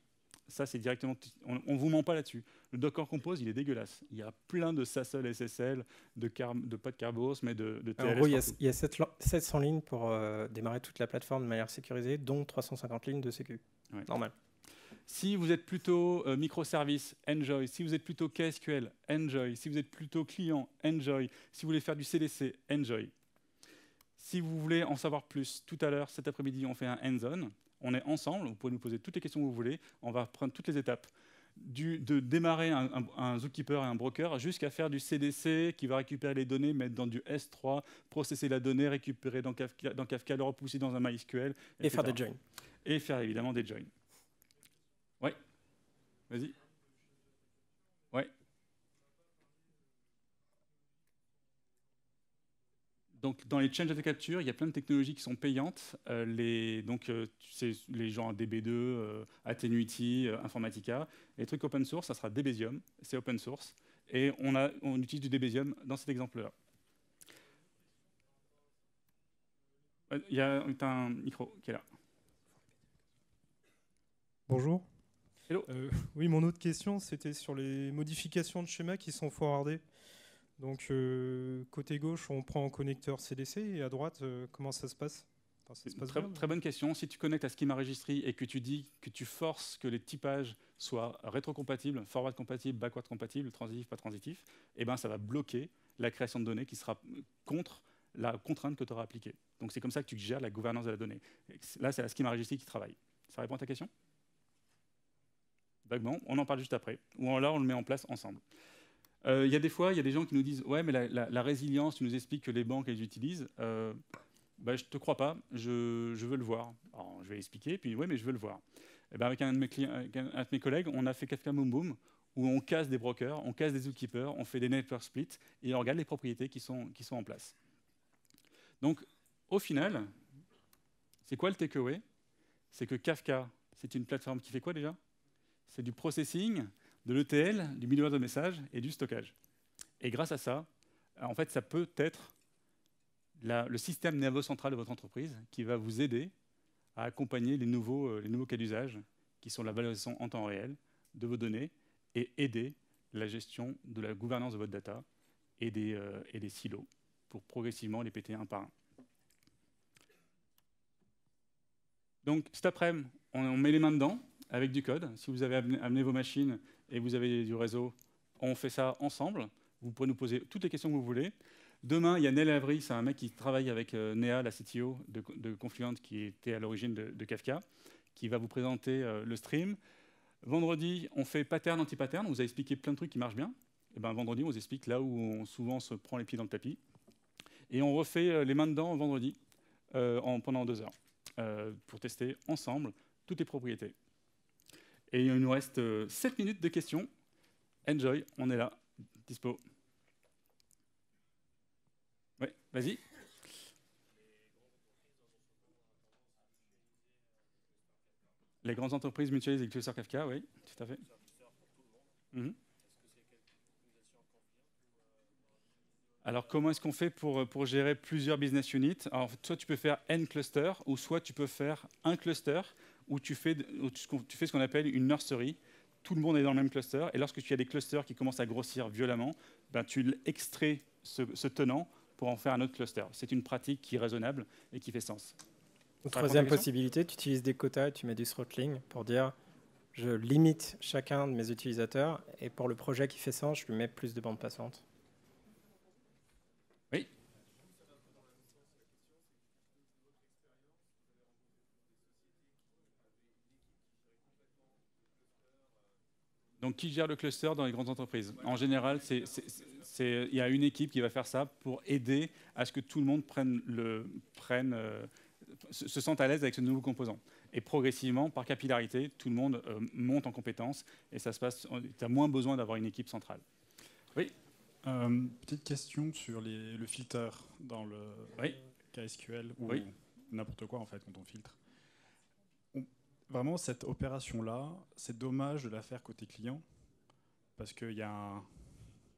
Ça, c'est directement. On, ne vous ment pas là-dessus. Le Docker Compose, il est dégueulasse. Il y a plein de SASL, SSL, de, de pas de Carbos, mais de, TLS En gros, il y, a, 700 lignes pour euh, démarrer toute la plateforme de manière sécurisée, dont 350 lignes de sécu. Normal. Si vous êtes plutôt euh, microservice, enjoy. Si vous êtes plutôt KSQL, enjoy. Si vous êtes plutôt client, enjoy. Si vous voulez faire du CDC, enjoy. Si vous voulez en savoir plus, tout à l'heure, cet après-midi, on fait un end zone on est ensemble, vous pouvez nous poser toutes les questions que vous voulez, on va prendre toutes les étapes. Du, de démarrer un, zookeeper et un broker jusqu'à faire du CDC qui va récupérer les données, mettre dans du S3, processer la donnée, récupérer dans Kafka, dans Kafka repousser dans un MySQL. Et faire des joins. Et faire évidemment des joins. Oui, vas-y. Donc, dans les changes de capture, il y a plein de technologies qui sont payantes. Euh, les, donc, euh, les gens DB2, euh, Attenuity, Informatica. Les trucs open source, ça sera Debesium. C'est open source. Et on, a, on utilise du Debesium dans cet exemple-là. Il y a un micro qui est là. Bonjour. Hello. oui, mon autre question, c'était sur les modifications de schéma qui sont forwardées. Donc euh, côté gauche, on prend un connecteur CDC et à droite, euh, comment ça se passe, très, bonne question. Si tu connectes à Schema Registry et que tu dis que tu forces que les typages soient rétrocompatibles, forward compatibles, backward compatibles, transitifs, pas transitifs, eh ben, ça va bloquer la création de données qui sera contre la contrainte que tu auras appliquée. Donc c'est comme ça que tu gères la gouvernance de la donnée. Là, c'est la Schema Registry qui travaille. Ça répond à ta question Vaguement, on en parle juste après. Ou alors on le met en place ensemble. Euh, il y a des fois, il y a des gens qui nous disent Ouais, mais la, résilience, tu nous expliques que les banques, elles utilisent. Euh, bah, je ne te crois pas, je, veux le voir. Alors, je vais expliquer, puis ouais, mais je veux le voir. Eh ben, avec, un de mes collègues, on a fait Kafka Boom Boom, où on casse des brokers, on casse des zookeepers, on fait des network splits, et on regarde les propriétés qui sont, qui sont en place. Donc, au final, c'est quoi le takeaway C'est que Kafka, c'est une plateforme qui fait quoi déjà C'est du processing, de l'ETL, du middleware de message et du stockage. Et grâce à ça, euh, en fait, ça peut être le système nerveux central de votre entreprise qui va vous aider à accompagner les nouveaux, euh, les nouveaux cas d'usage qui sont la valorisation en temps réel de vos données et aider la gestion de la gouvernance de votre data et des, euh, et des silos pour progressivement les péter un par un. Donc cet après-midi, on, met les mains dedans avec du code. Si vous avez amené vos machines, et vous avez du réseau, on fait ça ensemble. Vous pouvez nous poser toutes les questions que vous voulez. Demain, il y a Nel Avry, c'est un mec qui travaille avec Nea, euh, Néa, la CTO de, Confluent, qui était à l'origine de, Kafka, qui va vous présenter euh, le stream. Vendredi, on fait pattern, anti-pattern. On vous a expliqué plein de trucs qui marchent bien. Et eh ben, vendredi, on vous explique là où on souvent se prend les pieds dans le tapis. Et on refait euh, les mains dedans vendredi en, pendant deux heures pour tester ensemble toutes les propriétés. Et il nous reste 7 euh, minutes de questions. Enjoy, on est là, dispo. Oui, vas-y. Les grandes entreprises mutualisent les clusters Kafka, oui, tout à fait. Mhm. Alors, comment est-ce qu'on fait pour, euh, pour, gérer plusieurs business units Alors, soit tu peux faire N cluster, ou soit tu peux faire un cluster où tu fais, ce qu'on appelle une nursery. Tout le monde est dans le même cluster, et lorsque tu as des clusters qui commencent à grossir violemment, ben, tu extrais ce, tenant pour en faire un autre cluster. C'est une pratique qui est raisonnable et qui fait sens. Troisième possibilité, tu utilises des quotas, tu mets du throttling pour dire je limite chacun de mes utilisateurs et pour le projet qui fait sens, je lui mets plus de bandes passantes. Donc, qui gère le cluster dans les grandes entreprises En général, il y a une équipe qui va faire ça pour aider à ce que tout le monde prenne euh, se, sente à l'aise avec ce nouveau composant. Et progressivement, par capillarité, tout le monde euh, monte en compétences et ça se passe. Tu as moins besoin d'avoir une équipe centrale. Oui. Euh, petite question sur le filter dans le KSQL ou n'importe quoi en fait quand on filtre vraiment, cette opération-là, c'est dommage de la faire côté client, parce qu'il y a un...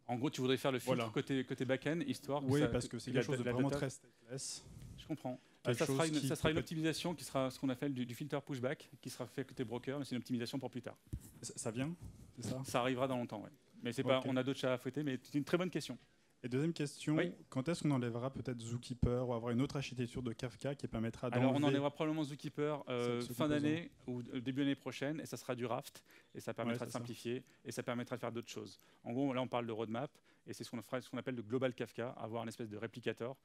En gros, tu voudrais faire le filtre côté, côté back-end, histoire que Oui, parce que c'est quelque chose de vraiment très stateless. Je comprends. Ah, ça sera, une, optimisation qui sera ce qu'on appelle du, du filter back qui sera fait côté broker, mais c'est une optimisation pour plus tard. Ça, ça vient ça, ça arrivera dans longtemps, oui. Mais c'est pas, on a d'autres chats à fouetter, mais c'est une très bonne question. Et deuxième question, quand est-ce qu'on enlèvera peut-être Zookeeper ou avoir une autre architecture de Kafka qui permettra d'enlever... Alors on enlèvera probablement Zookeeper euh, fin d'année ou euh, début d'année prochaine, et ça sera du Raft, et ça permettra de simplifier, et ça permettra de faire d'autres choses. En gros, là on parle de roadmap, et c'est ce qu'on ce appelle le global Kafka, avoir une espèce de réplicateur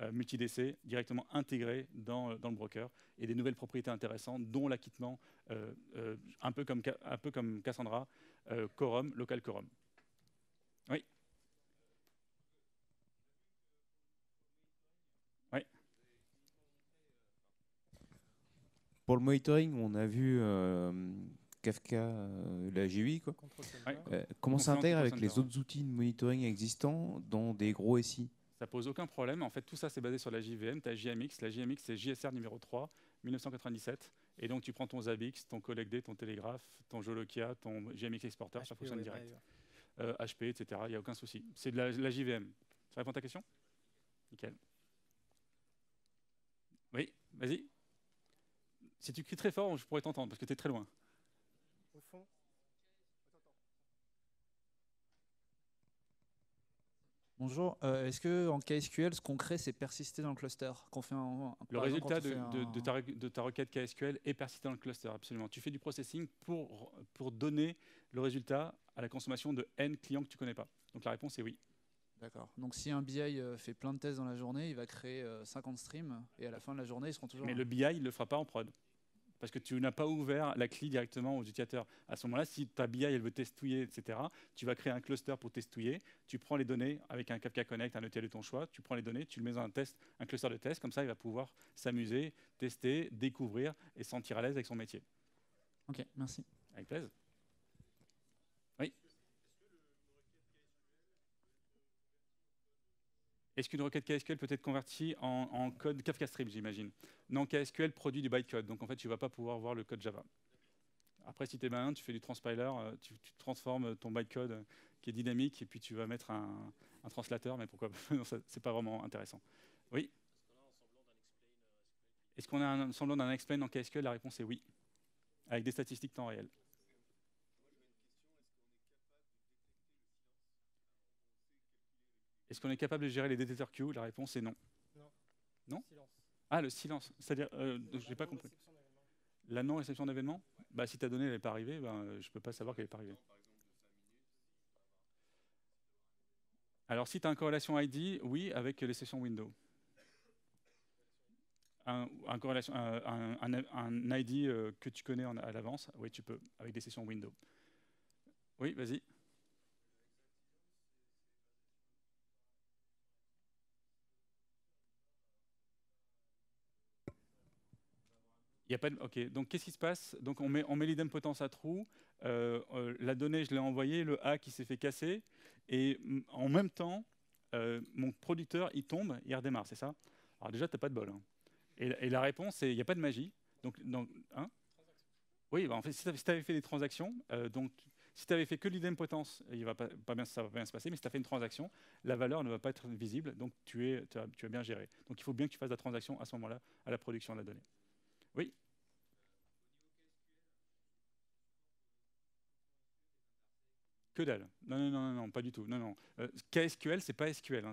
euh, multi-DC directement intégré dans, le broker, et des nouvelles propriétés intéressantes, dont l'acquittement, un, peu comme, un peu comme Cassandra, Quorum, Local Quorum. Pour le monitoring, on a vu euh, Kafka, euh, la GUI. Quoi. Euh, comment comment s'intègre avec les autres outils de monitoring existants dans des gros SI ça pose aucun problème. En fait, tout ça, c'est basé sur la JVM. Tu as JMX. La JMX, c'est JSR numéro 3, 1997. Et donc, tu prends ton Zabbix, ton CollectD, ton Telegraph, ton Jolokia, ton JMX Exporter, ça fonctionne direct. HP, etc. Il n'y a aucun souci. C'est de la, la, JVM. Ça répond à ta question Nickel. Oui, vas-y. Si tu cries très fort, je pourrais t'entendre parce que tu es très loin. Bonjour. Euh, est-ce que en KSQL, ce qu'on crée, c'est persister dans le cluster qu'on fait Le résultat de, ta, requête KSQL est persister dans le cluster, absolument. Tu fais du processing pour, pour donner le résultat à la consommation de n clients que tu ne connais pas. Donc la réponse est oui. D'accord. Donc si un BI euh, fait plein de tests dans la journée, il va créer 50 euh, streams et à la fin de la journée, ils seront toujours. Mais le BI, il ne le fera pas en prod parce que tu n'as pas ouvert la clé directement aux utilisateurs. À ce moment-là, si ta BI elle veut testouiller, etc., tu vas créer un cluster pour testouiller, tu prends les données avec un Kafka Connect, un ETL de ton choix, tu prends les données, tu le mets dans un, test, un cluster de test, comme ça il va pouvoir s'amuser, tester, découvrir et sentir à l'aise avec son métier. Ok, merci. Avec plaisir. Est-ce qu'une requête KSQL peut être convertie en, code Kafka Stream, j'imagine Non, KSQL produit du bytecode, donc en fait, tu ne vas pas pouvoir voir le code Java. Après, si tu es malin, tu fais du transpiler, euh, tu, transformes ton bytecode euh, qui est dynamique et puis tu vas mettre un, translateur, mais pourquoi <laughs> C'est pas vraiment intéressant. Oui Est-ce qu'on a un semblant d'un explain en KSQL La réponse est oui, avec des statistiques temps réel. Est-ce qu'on est capable de gérer les détecteurs Q La réponse est non. Non. Ah, le silence. C'est-à-dire, euh, je n'ai pas compris. La non-réception d'événements bah, Si ta donnée n'est pas arrivée, ben, euh, je ne peux pas savoir qu'elle n'est pas arrivée. Alors, si tu as une corrélation ID, oui, avec les sessions Windows. Un, un, ID euh, que tu connais à l'avance, oui, tu peux, avec des sessions Windows. Oui, vas-y. pas Ok, donc qu'est-ce qui se passe Donc on met, on met l'idempotence à trou, euh, euh, la donnée je l'ai envoyée, le A qui s'est fait casser, et en même temps, euh, mon producteur il tombe, il redémarre, c'est ça Alors déjà, tu n'as pas de bol. Hein. Et, la réponse, c'est il n'y a pas de magie. Donc, hein oui, bah, en fait, si tu avais, fait des transactions, donc si tu avais fait que l'idempotence, il va pas, pas, bien, va bien se passer, mais si tu as fait une transaction, la valeur ne va pas être visible, donc tu, es, tu as bien géré. Donc il faut bien que tu fasses la transaction à ce moment-là, à la production de la donnée. Oui Que dalle. Non, non, non, non, pas du tout. Non, non. n'est euh, c'est pas SQL. Hein,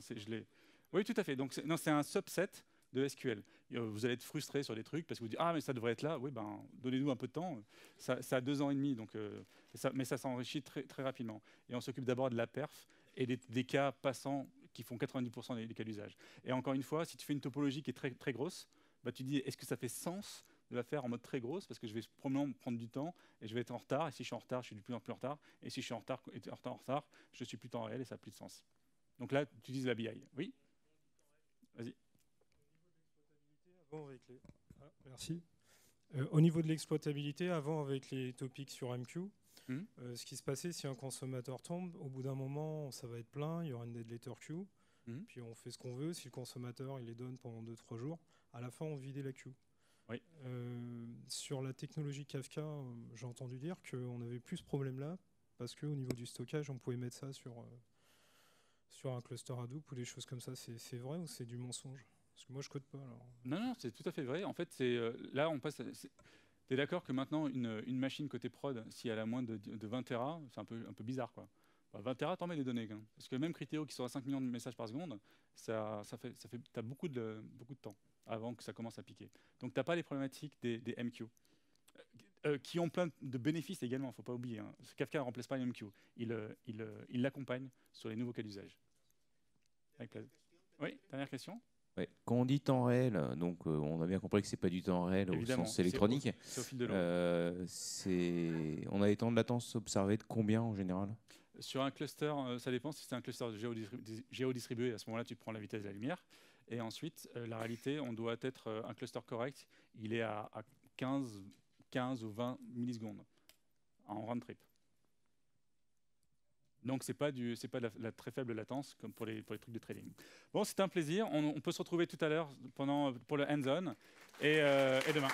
oui, tout à fait. Donc, non, c'est un subset de SQL. Euh, vous allez être frustré sur des trucs parce que vous dites ah mais ça devrait être là. Oui, ben donnez-nous un peu de temps. Ça, ça, a deux ans et demi, donc euh, mais ça s'enrichit très, très rapidement. Et on s'occupe d'abord de la perf et des, cas passants qui font 90% des, cas d'usage. Et encore une fois, si tu fais une topologie qui est très très grosse, bah, tu dis est-ce que ça fait sens de la faire en mode très grosse parce que je vais probablement prendre du temps et je vais être en retard. Et si je suis en retard, je suis de plus en plus en retard. Et si je suis en retard, en retard, en retard je suis plus temps réel et ça n'a plus de sens. Donc là, tu utilises la BI. Oui Vas-y. Ah, merci. Euh, au niveau de l'exploitabilité, avant avec les topics sur MQ, hmm euh, ce qui se passait, si un consommateur tombe, au bout d'un moment, ça va être plein, il y aura une dead letter queue, hmm puis on fait ce qu'on veut. Si le consommateur, il les donne pendant 2-3 jours, à la fin, on vidait la queue. Oui. Euh, sur la technologie Kafka, euh, j'ai entendu dire qu'on avait plus ce problème-là parce qu'au niveau du stockage, on pouvait mettre ça sur, euh, sur un cluster Hadoop ou des choses comme ça. C'est vrai ou c'est du mensonge Parce que moi, je code pas. Alors. Non, non, c'est tout à fait vrai. En fait, c'est là, on passe. es d'accord que maintenant, une, machine côté prod, si elle a moins de, 20 Tera, c'est un peu, un peu bizarre, quoi. 20 bah, Tera, t'en mets des données. Hein. Parce que même critéo qui sera à 5 millions de messages par seconde, ça, ça fait, ça fait, t'as beaucoup de, beaucoup de temps avant que ça commence à piquer. Donc tu n'as pas les problématiques des, MQ. Euh, euh, qui ont plein de bénéfices également, il ne faut pas oublier. Hein. Ce Kafka ne remplace pas les MQ, euh, il l'accompagne il, sur les nouveaux cas d'usage. Oui, dernière question Quand on dit temps réel, donc on a bien compris que c'est pas du temps réel au sens électronique. C'est au, fil de on a des temps de latence observés de combien en général Sur un cluster, ça dépend. Si c'est un cluster géodistribué, géodistribué, à ce moment-là, tu prends la vitesse de la lumière. Et ensuite, euh, la réalité, on doit être euh, un cluster correct, il est à, 15, 15 ou 20 millisecondes en round trip. Donc ce n'est pas, du, pas de la, très faible latence comme pour les, les trucs de trading. Bon, c'est un plaisir. On, peut se retrouver tout à l'heure pour le hands-on euh, et demain.